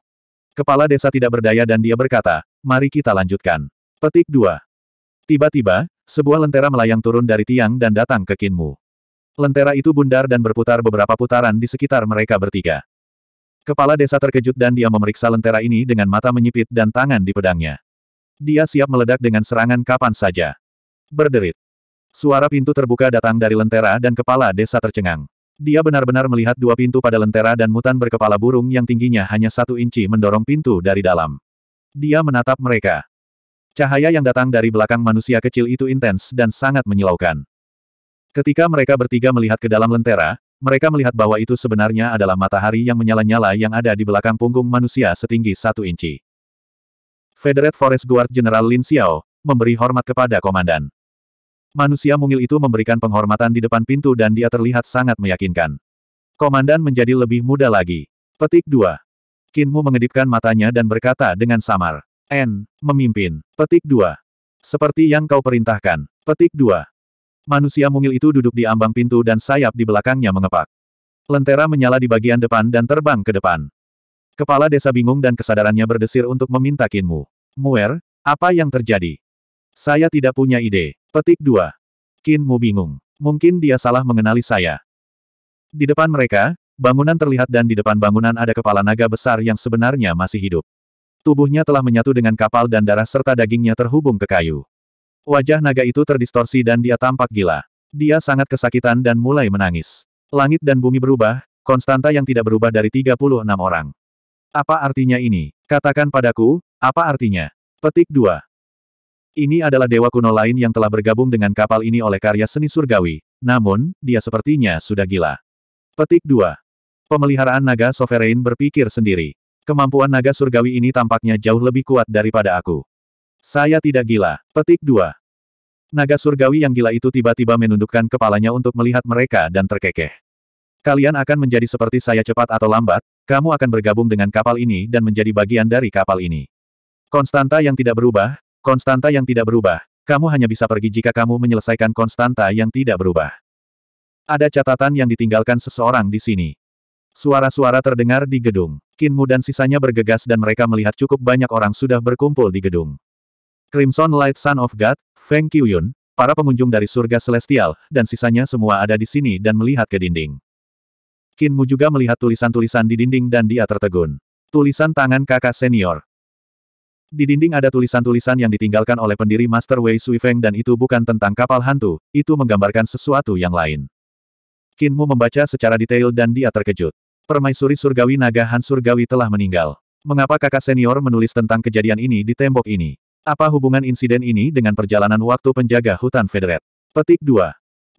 Kepala desa tidak berdaya dan dia berkata, mari kita lanjutkan. Petik 2. Tiba-tiba, sebuah lentera melayang turun dari tiang dan datang ke Kinmu. Lentera itu bundar dan berputar beberapa putaran di sekitar mereka bertiga. Kepala desa terkejut dan dia memeriksa lentera ini dengan mata menyipit dan tangan di pedangnya. Dia siap meledak dengan serangan kapan saja. Berderit. Suara pintu terbuka datang dari lentera dan kepala desa tercengang. Dia benar-benar melihat dua pintu pada lentera dan mutan berkepala burung yang tingginya hanya satu inci mendorong pintu dari dalam. Dia menatap mereka. Cahaya yang datang dari belakang manusia kecil itu intens dan sangat menyilaukan. Ketika mereka bertiga melihat ke dalam lentera, mereka melihat bahwa itu sebenarnya adalah matahari yang menyala-nyala yang ada di belakang punggung manusia setinggi satu inci. Federate Forest Guard General Lin Xiao, memberi hormat kepada komandan. Manusia mungil itu memberikan penghormatan di depan pintu dan dia terlihat sangat meyakinkan. Komandan menjadi lebih muda lagi. Petik 2. Kinmu mengedipkan matanya dan berkata dengan samar. N. Memimpin. Petik 2. Seperti yang kau perintahkan. Petik 2. Manusia mungil itu duduk di ambang pintu dan sayap di belakangnya mengepak. Lentera menyala di bagian depan dan terbang ke depan. Kepala desa bingung dan kesadarannya berdesir untuk meminta Kinmu. Muer, apa yang terjadi? Saya tidak punya ide. Petik 2. Qin Mu bingung. Mungkin dia salah mengenali saya. Di depan mereka, bangunan terlihat dan di depan bangunan ada kepala naga besar yang sebenarnya masih hidup. Tubuhnya telah menyatu dengan kapal dan darah serta dagingnya terhubung ke kayu. Wajah naga itu terdistorsi dan dia tampak gila. Dia sangat kesakitan dan mulai menangis. Langit dan bumi berubah, konstanta yang tidak berubah dari 36 orang. Apa artinya ini? Katakan padaku, apa artinya? Petik 2. Ini adalah dewa kuno lain yang telah bergabung dengan kapal ini oleh karya seni surgawi, namun, dia sepertinya sudah gila. Petik 2. Pemeliharaan naga sovereign berpikir sendiri. Kemampuan naga surgawi ini tampaknya jauh lebih kuat daripada aku. Saya tidak gila. Petik 2. Naga surgawi yang gila itu tiba-tiba menundukkan kepalanya untuk melihat mereka dan terkekeh. Kalian akan menjadi seperti saya cepat atau lambat, kamu akan bergabung dengan kapal ini dan menjadi bagian dari kapal ini. Konstanta yang tidak berubah, Konstanta yang tidak berubah. Kamu hanya bisa pergi jika kamu menyelesaikan konstanta yang tidak berubah. Ada catatan yang ditinggalkan seseorang di sini. Suara-suara terdengar di gedung. Kinmu dan sisanya bergegas dan mereka melihat cukup banyak orang sudah berkumpul di gedung. Crimson Light Sun of God, Feng Qiyun, para pengunjung dari surga celestial, dan sisanya semua ada di sini dan melihat ke dinding. Kinmu juga melihat tulisan-tulisan di dinding dan dia tertegun. Tulisan tangan kakak senior. Di dinding ada tulisan-tulisan yang ditinggalkan oleh pendiri Master Wei Sui Feng dan itu bukan tentang kapal hantu, itu menggambarkan sesuatu yang lain. Kinmu membaca secara detail dan dia terkejut. Permaisuri surgawi naga Han surgawi telah meninggal. Mengapa kakak senior menulis tentang kejadian ini di tembok ini? Apa hubungan insiden ini dengan perjalanan waktu penjaga hutan federet? Petik 2.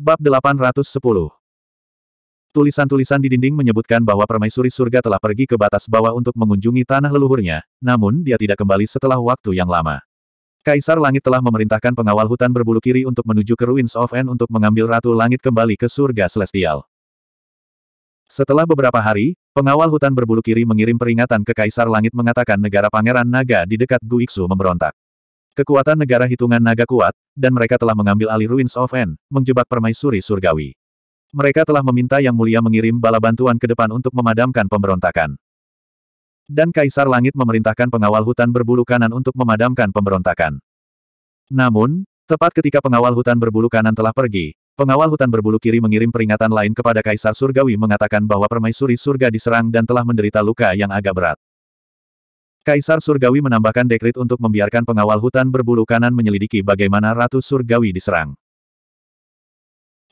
Bab 810. Tulisan-tulisan di dinding menyebutkan bahwa permaisuri surga telah pergi ke batas bawah untuk mengunjungi tanah leluhurnya, namun dia tidak kembali setelah waktu yang lama. Kaisar Langit telah memerintahkan pengawal hutan berbulu kiri untuk menuju ke Ruins of N untuk mengambil Ratu Langit kembali ke surga celestial. Setelah beberapa hari, pengawal hutan berbulu kiri mengirim peringatan ke Kaisar Langit mengatakan negara Pangeran Naga di dekat Guiksu memberontak. Kekuatan negara hitungan naga kuat, dan mereka telah mengambil alih Ruins of N, menjebak permaisuri surgawi. Mereka telah meminta Yang Mulia mengirim bala bantuan ke depan untuk memadamkan pemberontakan. Dan Kaisar Langit memerintahkan pengawal hutan berbulu kanan untuk memadamkan pemberontakan. Namun, tepat ketika pengawal hutan berbulu kanan telah pergi, pengawal hutan berbulu kiri mengirim peringatan lain kepada Kaisar Surgawi mengatakan bahwa permaisuri surga diserang dan telah menderita luka yang agak berat. Kaisar Surgawi menambahkan dekrit untuk membiarkan pengawal hutan berbulu kanan menyelidiki bagaimana Ratu Surgawi diserang.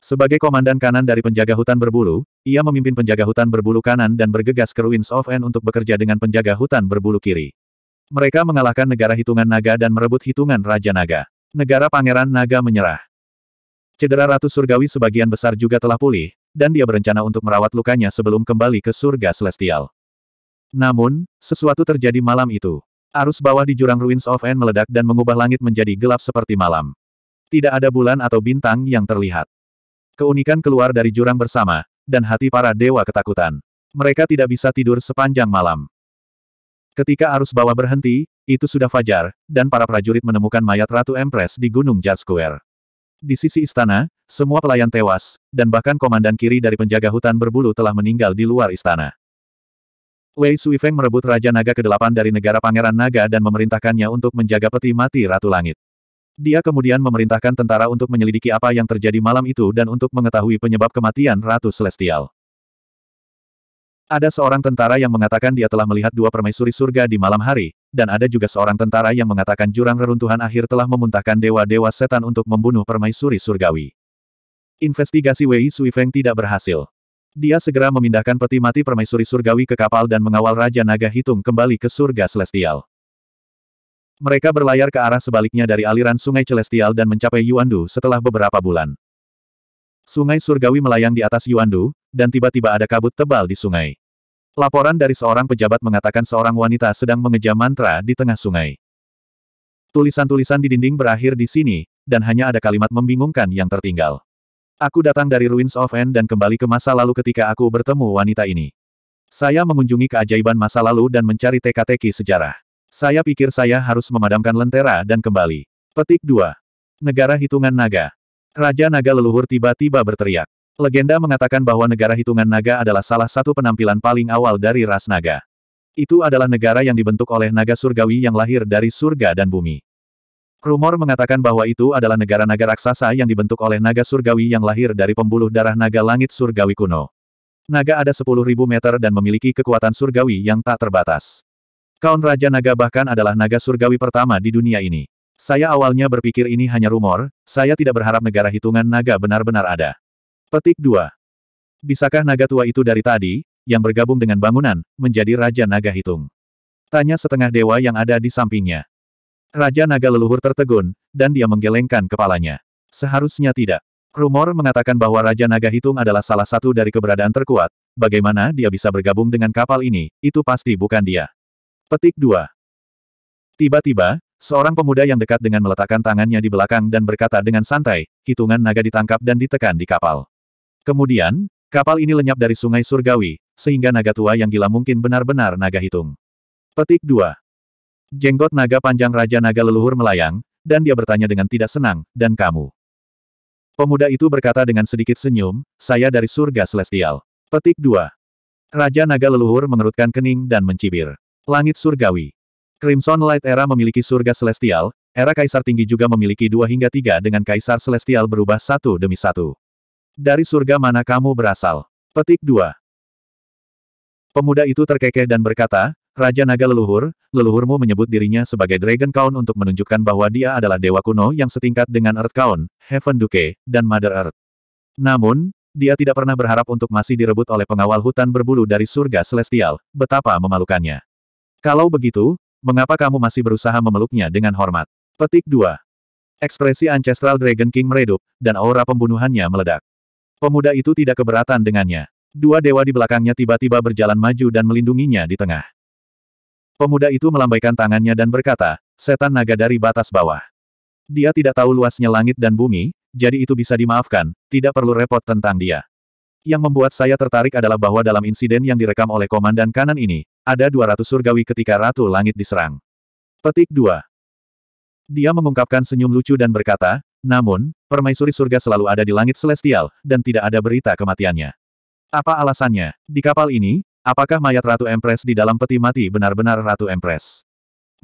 Sebagai komandan kanan dari penjaga hutan berbulu, ia memimpin penjaga hutan berbulu kanan dan bergegas ke Ruins of N untuk bekerja dengan penjaga hutan berbulu kiri. Mereka mengalahkan negara hitungan naga dan merebut hitungan Raja Naga. Negara Pangeran Naga menyerah. Cedera Ratu Surgawi sebagian besar juga telah pulih, dan dia berencana untuk merawat lukanya sebelum kembali ke surga Celestial. Namun, sesuatu terjadi malam itu. Arus bawah di jurang Ruins of N meledak dan mengubah langit menjadi gelap seperti malam. Tidak ada bulan atau bintang yang terlihat. Keunikan keluar dari jurang bersama, dan hati para dewa ketakutan. Mereka tidak bisa tidur sepanjang malam. Ketika arus bawah berhenti, itu sudah fajar, dan para prajurit menemukan mayat Ratu Empress di Gunung Jazz Di sisi istana, semua pelayan tewas, dan bahkan komandan kiri dari penjaga hutan berbulu telah meninggal di luar istana. Wei Sui Feng merebut Raja Naga ke-8 dari negara Pangeran Naga dan memerintahkannya untuk menjaga peti mati Ratu Langit. Dia kemudian memerintahkan tentara untuk menyelidiki apa yang terjadi malam itu dan untuk mengetahui penyebab kematian Ratu Celestial. Ada seorang tentara yang mengatakan dia telah melihat dua permaisuri surga di malam hari, dan ada juga seorang tentara yang mengatakan jurang reruntuhan akhir telah memuntahkan dewa-dewa setan untuk membunuh permaisuri surgawi. Investigasi Wei Sui Feng tidak berhasil. Dia segera memindahkan peti mati permaisuri surgawi ke kapal dan mengawal Raja Naga Hitung kembali ke surga celestial. Mereka berlayar ke arah sebaliknya dari aliran sungai Celestial dan mencapai Yuandu setelah beberapa bulan. Sungai surgawi melayang di atas Yuandu, dan tiba-tiba ada kabut tebal di sungai. Laporan dari seorang pejabat mengatakan seorang wanita sedang mengeja mantra di tengah sungai. Tulisan-tulisan di dinding berakhir di sini, dan hanya ada kalimat membingungkan yang tertinggal. Aku datang dari Ruins of End dan kembali ke masa lalu ketika aku bertemu wanita ini. Saya mengunjungi keajaiban masa lalu dan mencari teka-teki sejarah. Saya pikir saya harus memadamkan lentera dan kembali. Petik 2. Negara Hitungan Naga. Raja Naga Leluhur tiba-tiba berteriak. Legenda mengatakan bahwa negara hitungan naga adalah salah satu penampilan paling awal dari ras naga. Itu adalah negara yang dibentuk oleh naga surgawi yang lahir dari surga dan bumi. Rumor mengatakan bahwa itu adalah negara naga raksasa yang dibentuk oleh naga surgawi yang lahir dari pembuluh darah naga langit surgawi kuno. Naga ada 10.000 meter dan memiliki kekuatan surgawi yang tak terbatas. Kaun Raja Naga bahkan adalah naga surgawi pertama di dunia ini. Saya awalnya berpikir ini hanya rumor, saya tidak berharap negara hitungan naga benar-benar ada. Petik 2. Bisakah naga tua itu dari tadi, yang bergabung dengan bangunan, menjadi Raja Naga Hitung? Tanya setengah dewa yang ada di sampingnya. Raja Naga leluhur tertegun, dan dia menggelengkan kepalanya. Seharusnya tidak. Rumor mengatakan bahwa Raja Naga Hitung adalah salah satu dari keberadaan terkuat. Bagaimana dia bisa bergabung dengan kapal ini, itu pasti bukan dia. Petik 2. Tiba-tiba, seorang pemuda yang dekat dengan meletakkan tangannya di belakang dan berkata dengan santai, hitungan naga ditangkap dan ditekan di kapal. Kemudian, kapal ini lenyap dari sungai surgawi, sehingga naga tua yang gila mungkin benar-benar naga hitung. Petik 2. Jenggot naga panjang Raja Naga Leluhur melayang, dan dia bertanya dengan tidak senang, dan kamu. Pemuda itu berkata dengan sedikit senyum, saya dari surga celestial. Petik 2. Raja Naga Leluhur mengerutkan kening dan mencibir. Langit Surgawi Crimson Light Era memiliki surga celestial, era kaisar tinggi juga memiliki dua hingga tiga dengan kaisar celestial berubah satu demi satu. Dari surga mana kamu berasal? Petik 2. Pemuda itu terkekeh dan berkata, Raja Naga Leluhur, leluhurmu menyebut dirinya sebagai Dragon Count untuk menunjukkan bahwa dia adalah dewa kuno yang setingkat dengan Earth Count, Heaven Duke, dan Mother Earth. Namun, dia tidak pernah berharap untuk masih direbut oleh pengawal hutan berbulu dari surga celestial, betapa memalukannya. Kalau begitu, mengapa kamu masih berusaha memeluknya dengan hormat? Petik 2. Ekspresi Ancestral Dragon King meredup, dan aura pembunuhannya meledak. Pemuda itu tidak keberatan dengannya. Dua dewa di belakangnya tiba-tiba berjalan maju dan melindunginya di tengah. Pemuda itu melambaikan tangannya dan berkata, setan naga dari batas bawah. Dia tidak tahu luasnya langit dan bumi, jadi itu bisa dimaafkan, tidak perlu repot tentang dia. Yang membuat saya tertarik adalah bahwa dalam insiden yang direkam oleh komandan kanan ini, ada 200 surgawi ketika Ratu Langit diserang. Petik 2. Dia mengungkapkan senyum lucu dan berkata, namun, permaisuri surga selalu ada di langit celestial, dan tidak ada berita kematiannya. Apa alasannya? Di kapal ini, apakah mayat Ratu Empress di dalam peti mati benar-benar Ratu Empress?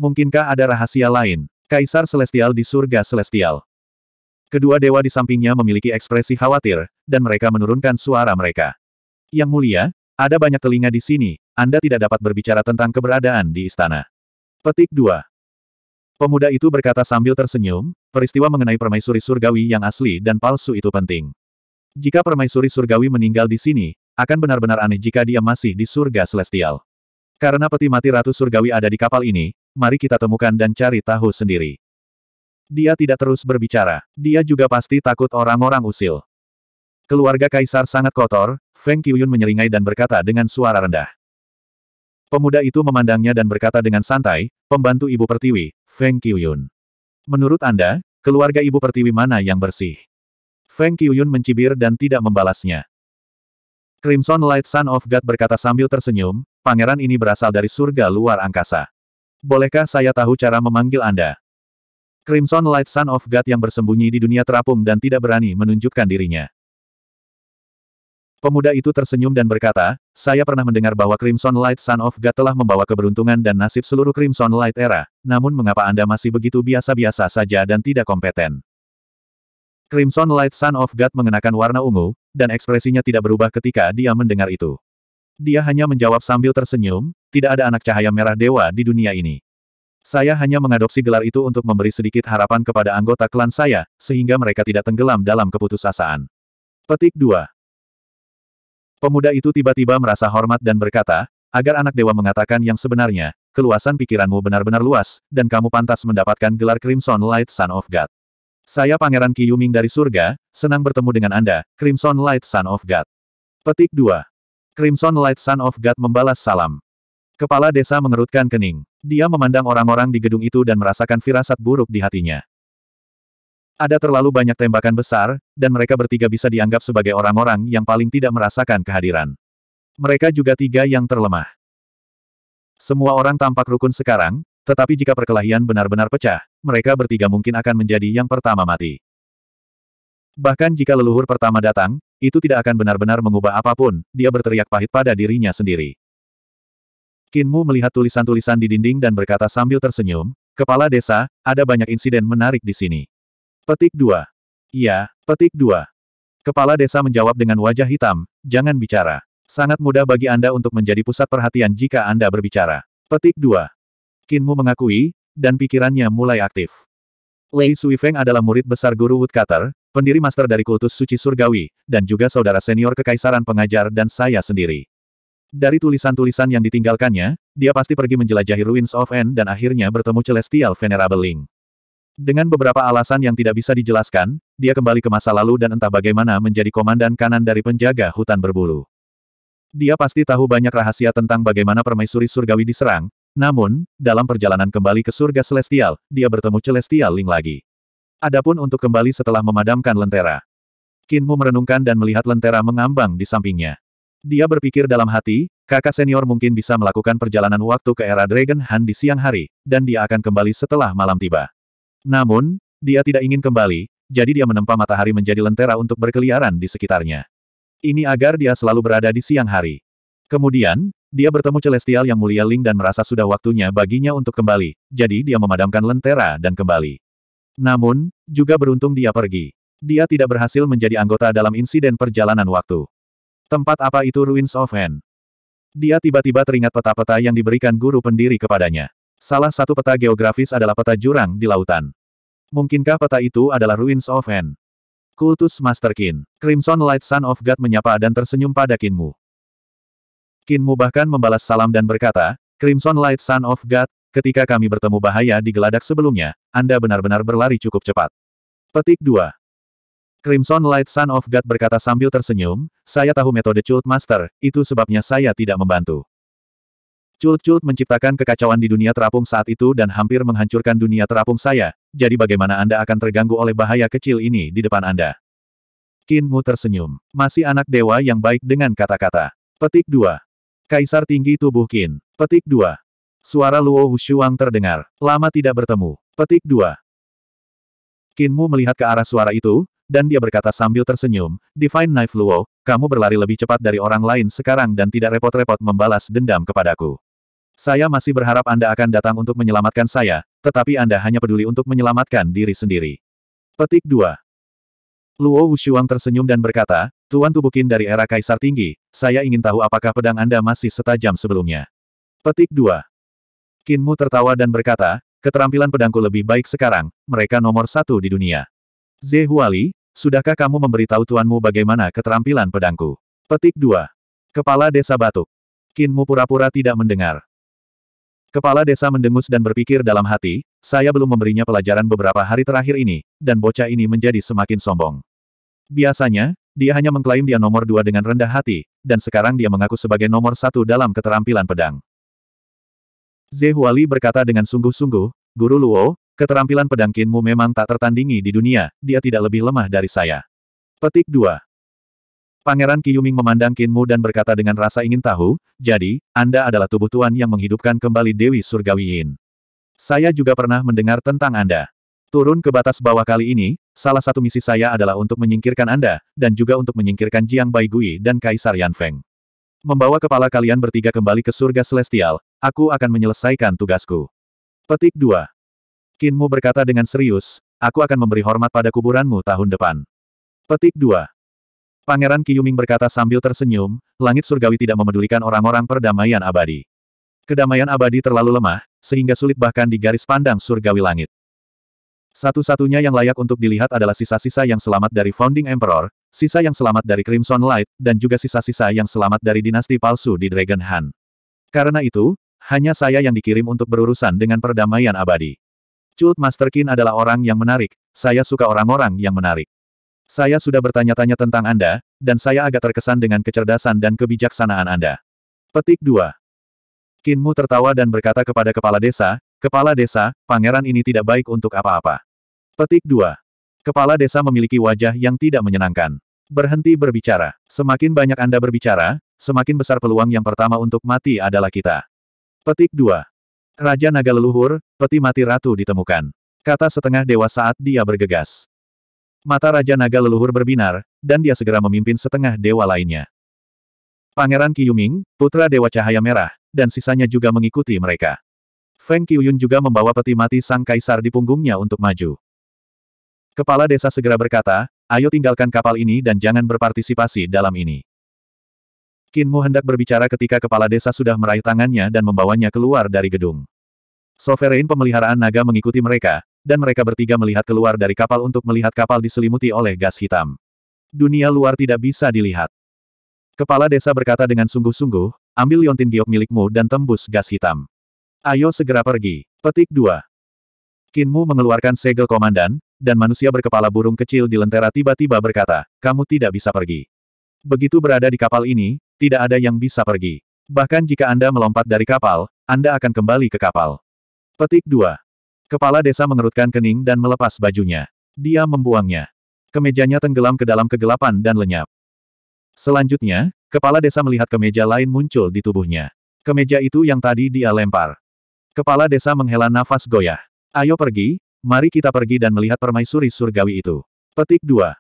Mungkinkah ada rahasia lain? Kaisar Celestial di surga Celestial. Kedua dewa di sampingnya memiliki ekspresi khawatir, dan mereka menurunkan suara mereka. Yang mulia, ada banyak telinga di sini, Anda tidak dapat berbicara tentang keberadaan di istana. Petik 2. Pemuda itu berkata sambil tersenyum, peristiwa mengenai permaisuri surgawi yang asli dan palsu itu penting. Jika permaisuri surgawi meninggal di sini, akan benar-benar aneh jika dia masih di surga celestial. Karena peti mati Ratu Surgawi ada di kapal ini, mari kita temukan dan cari tahu sendiri. Dia tidak terus berbicara. Dia juga pasti takut orang-orang usil. Keluarga kaisar sangat kotor, Feng Qiyun menyeringai dan berkata dengan suara rendah. Pemuda itu memandangnya dan berkata dengan santai, pembantu ibu pertiwi, Feng Qiyun. Menurut Anda, keluarga ibu pertiwi mana yang bersih? Feng Qiyun mencibir dan tidak membalasnya. Crimson Light Son of God berkata sambil tersenyum, pangeran ini berasal dari surga luar angkasa. Bolehkah saya tahu cara memanggil Anda? Crimson Light Sun of God yang bersembunyi di dunia terapung dan tidak berani menunjukkan dirinya. Pemuda itu tersenyum dan berkata, saya pernah mendengar bahwa Crimson Light Sun of God telah membawa keberuntungan dan nasib seluruh Crimson Light Era, namun mengapa Anda masih begitu biasa-biasa saja dan tidak kompeten? Crimson Light Sun of God mengenakan warna ungu, dan ekspresinya tidak berubah ketika dia mendengar itu. Dia hanya menjawab sambil tersenyum, tidak ada anak cahaya merah dewa di dunia ini. Saya hanya mengadopsi gelar itu untuk memberi sedikit harapan kepada anggota klan saya, sehingga mereka tidak tenggelam dalam keputusasaan. Petik 2. Pemuda itu tiba-tiba merasa hormat dan berkata, agar anak dewa mengatakan yang sebenarnya, keluasan pikiranmu benar-benar luas, dan kamu pantas mendapatkan gelar Crimson Light Son of God. Saya Pangeran Yuming dari surga, senang bertemu dengan Anda, Crimson Light Son of God. Petik 2. Crimson Light Son of God membalas salam. Kepala desa mengerutkan kening. Dia memandang orang-orang di gedung itu dan merasakan firasat buruk di hatinya. Ada terlalu banyak tembakan besar, dan mereka bertiga bisa dianggap sebagai orang-orang yang paling tidak merasakan kehadiran. Mereka juga tiga yang terlemah. Semua orang tampak rukun sekarang, tetapi jika perkelahian benar-benar pecah, mereka bertiga mungkin akan menjadi yang pertama mati. Bahkan jika leluhur pertama datang, itu tidak akan benar-benar mengubah apapun, dia berteriak pahit pada dirinya sendiri. Kinmu melihat tulisan-tulisan di dinding dan berkata sambil tersenyum, Kepala Desa, ada banyak insiden menarik di sini. Petik 2. Iya, petik 2. Kepala Desa menjawab dengan wajah hitam, jangan bicara. Sangat mudah bagi Anda untuk menjadi pusat perhatian jika Anda berbicara. Petik 2. Kinmu mengakui, dan pikirannya mulai aktif. Wei Sui Feng adalah murid besar guru woodcutter, pendiri master dari kultus suci surgawi, dan juga saudara senior kekaisaran pengajar dan saya sendiri. Dari tulisan-tulisan yang ditinggalkannya, dia pasti pergi menjelajahi Ruins of N dan akhirnya bertemu Celestial Venerable Ling. Dengan beberapa alasan yang tidak bisa dijelaskan, dia kembali ke masa lalu dan entah bagaimana menjadi komandan kanan dari penjaga hutan berbulu. Dia pasti tahu banyak rahasia tentang bagaimana permaisuri surgawi diserang, namun, dalam perjalanan kembali ke surga Celestial, dia bertemu Celestial Ling lagi. Adapun untuk kembali setelah memadamkan lentera. Kinmu merenungkan dan melihat lentera mengambang di sampingnya. Dia berpikir dalam hati, kakak senior mungkin bisa melakukan perjalanan waktu ke era Dragon Han di siang hari, dan dia akan kembali setelah malam tiba. Namun, dia tidak ingin kembali, jadi dia menempa matahari menjadi lentera untuk berkeliaran di sekitarnya. Ini agar dia selalu berada di siang hari. Kemudian, dia bertemu Celestial yang mulia Ling dan merasa sudah waktunya baginya untuk kembali, jadi dia memadamkan lentera dan kembali. Namun, juga beruntung dia pergi. Dia tidak berhasil menjadi anggota dalam insiden perjalanan waktu. Tempat apa itu Ruins of Hand? Dia tiba-tiba teringat peta-peta yang diberikan guru pendiri kepadanya. Salah satu peta geografis adalah peta jurang di lautan. Mungkinkah peta itu adalah Ruins of Hand? Kultus Master Kin. Crimson Light Sun of God menyapa dan tersenyum pada Kinmu. Kinmu bahkan membalas salam dan berkata, Crimson Light Sun of God, ketika kami bertemu bahaya di geladak sebelumnya, Anda benar-benar berlari cukup cepat. Petik 2. Crimson Light Son of God berkata sambil tersenyum, saya tahu metode Chult Master, itu sebabnya saya tidak membantu. Chult-Chult menciptakan kekacauan di dunia terapung saat itu dan hampir menghancurkan dunia terapung saya, jadi bagaimana Anda akan terganggu oleh bahaya kecil ini di depan Anda? Mu tersenyum. Masih anak dewa yang baik dengan kata-kata. Petik 2. Kaisar tinggi tubuh Kin. Petik 2. Suara Luo Hushuang terdengar. Lama tidak bertemu. Petik 2. Kinmu melihat ke arah suara itu, dan dia berkata sambil tersenyum, Divine Knife Luo, kamu berlari lebih cepat dari orang lain sekarang dan tidak repot-repot membalas dendam kepadaku. Saya masih berharap Anda akan datang untuk menyelamatkan saya, tetapi Anda hanya peduli untuk menyelamatkan diri sendiri. Petik 2. Luo Wushuang tersenyum dan berkata, Tuan Tubukin dari era Kaisar Tinggi, saya ingin tahu apakah pedang Anda masih setajam sebelumnya. Petik 2. Kinmu tertawa dan berkata, keterampilan pedangku lebih baik sekarang, mereka nomor satu di dunia. Zhe Huali, Sudahkah kamu memberitahu tuanmu bagaimana keterampilan pedangku? Petik 2. Kepala Desa Batuk. Kinmu pura-pura tidak mendengar. Kepala desa mendengus dan berpikir dalam hati, saya belum memberinya pelajaran beberapa hari terakhir ini, dan bocah ini menjadi semakin sombong. Biasanya, dia hanya mengklaim dia nomor dua dengan rendah hati, dan sekarang dia mengaku sebagai nomor satu dalam keterampilan pedang. Zehuali berkata dengan sungguh-sungguh, Guru Luo, Keterampilan pedang Kinmu memang tak tertandingi di dunia, dia tidak lebih lemah dari saya. Petik 2. Pangeran Kiyuming memandang Kinmu dan berkata dengan rasa ingin tahu, jadi, Anda adalah tubuh Tuan yang menghidupkan kembali Dewi Surgawi Yin. Saya juga pernah mendengar tentang Anda. Turun ke batas bawah kali ini, salah satu misi saya adalah untuk menyingkirkan Anda, dan juga untuk menyingkirkan Jiang Baigui dan Kaisar Yan Feng. Membawa kepala kalian bertiga kembali ke surga celestial, aku akan menyelesaikan tugasku. Petik 2. Kinmu berkata dengan serius, aku akan memberi hormat pada kuburanmu tahun depan. Petik 2. Pangeran Kiyuming berkata sambil tersenyum, langit surgawi tidak memedulikan orang-orang perdamaian abadi. Kedamaian abadi terlalu lemah, sehingga sulit bahkan di garis pandang surgawi langit. Satu-satunya yang layak untuk dilihat adalah sisa-sisa yang selamat dari Founding Emperor, sisa yang selamat dari Crimson Light, dan juga sisa-sisa yang selamat dari dinasti palsu di Dragon Han. Karena itu, hanya saya yang dikirim untuk berurusan dengan perdamaian abadi. Cult Master Qin adalah orang yang menarik, saya suka orang-orang yang menarik. Saya sudah bertanya-tanya tentang Anda, dan saya agak terkesan dengan kecerdasan dan kebijaksanaan Anda. Petik 2. Kinmu tertawa dan berkata kepada kepala desa, Kepala desa, pangeran ini tidak baik untuk apa-apa. Petik 2. Kepala desa memiliki wajah yang tidak menyenangkan. Berhenti berbicara. Semakin banyak Anda berbicara, semakin besar peluang yang pertama untuk mati adalah kita. Petik 2. Raja Naga Leluhur, peti mati ratu ditemukan. Kata setengah dewa saat dia bergegas. Mata Raja Naga Leluhur berbinar, dan dia segera memimpin setengah dewa lainnya. Pangeran Qiyuming, putra Dewa Cahaya Merah, dan sisanya juga mengikuti mereka. Feng Qiyun juga membawa peti mati sang kaisar di punggungnya untuk maju. Kepala desa segera berkata, ayo tinggalkan kapal ini dan jangan berpartisipasi dalam ini. Kinmu hendak berbicara ketika kepala desa sudah meraih tangannya dan membawanya keluar dari gedung. Sovereign pemeliharaan naga mengikuti mereka, dan mereka bertiga melihat keluar dari kapal untuk melihat kapal diselimuti oleh gas hitam. Dunia luar tidak bisa dilihat. Kepala desa berkata dengan sungguh-sungguh, ambil liontin giok milikmu dan tembus gas hitam. Ayo segera pergi. Petik 2. Kinmu mengeluarkan segel komandan, dan manusia berkepala burung kecil di lentera tiba-tiba berkata, kamu tidak bisa pergi. Begitu berada di kapal ini, tidak ada yang bisa pergi. Bahkan jika Anda melompat dari kapal, Anda akan kembali ke kapal. Petik 2. Kepala desa mengerutkan kening dan melepas bajunya. Dia membuangnya. Kemejanya tenggelam ke dalam kegelapan dan lenyap. Selanjutnya, kepala desa melihat kemeja lain muncul di tubuhnya. Kemeja itu yang tadi dia lempar. Kepala desa menghela nafas goyah. Ayo pergi, mari kita pergi dan melihat permaisuri surgawi itu. Petik 2.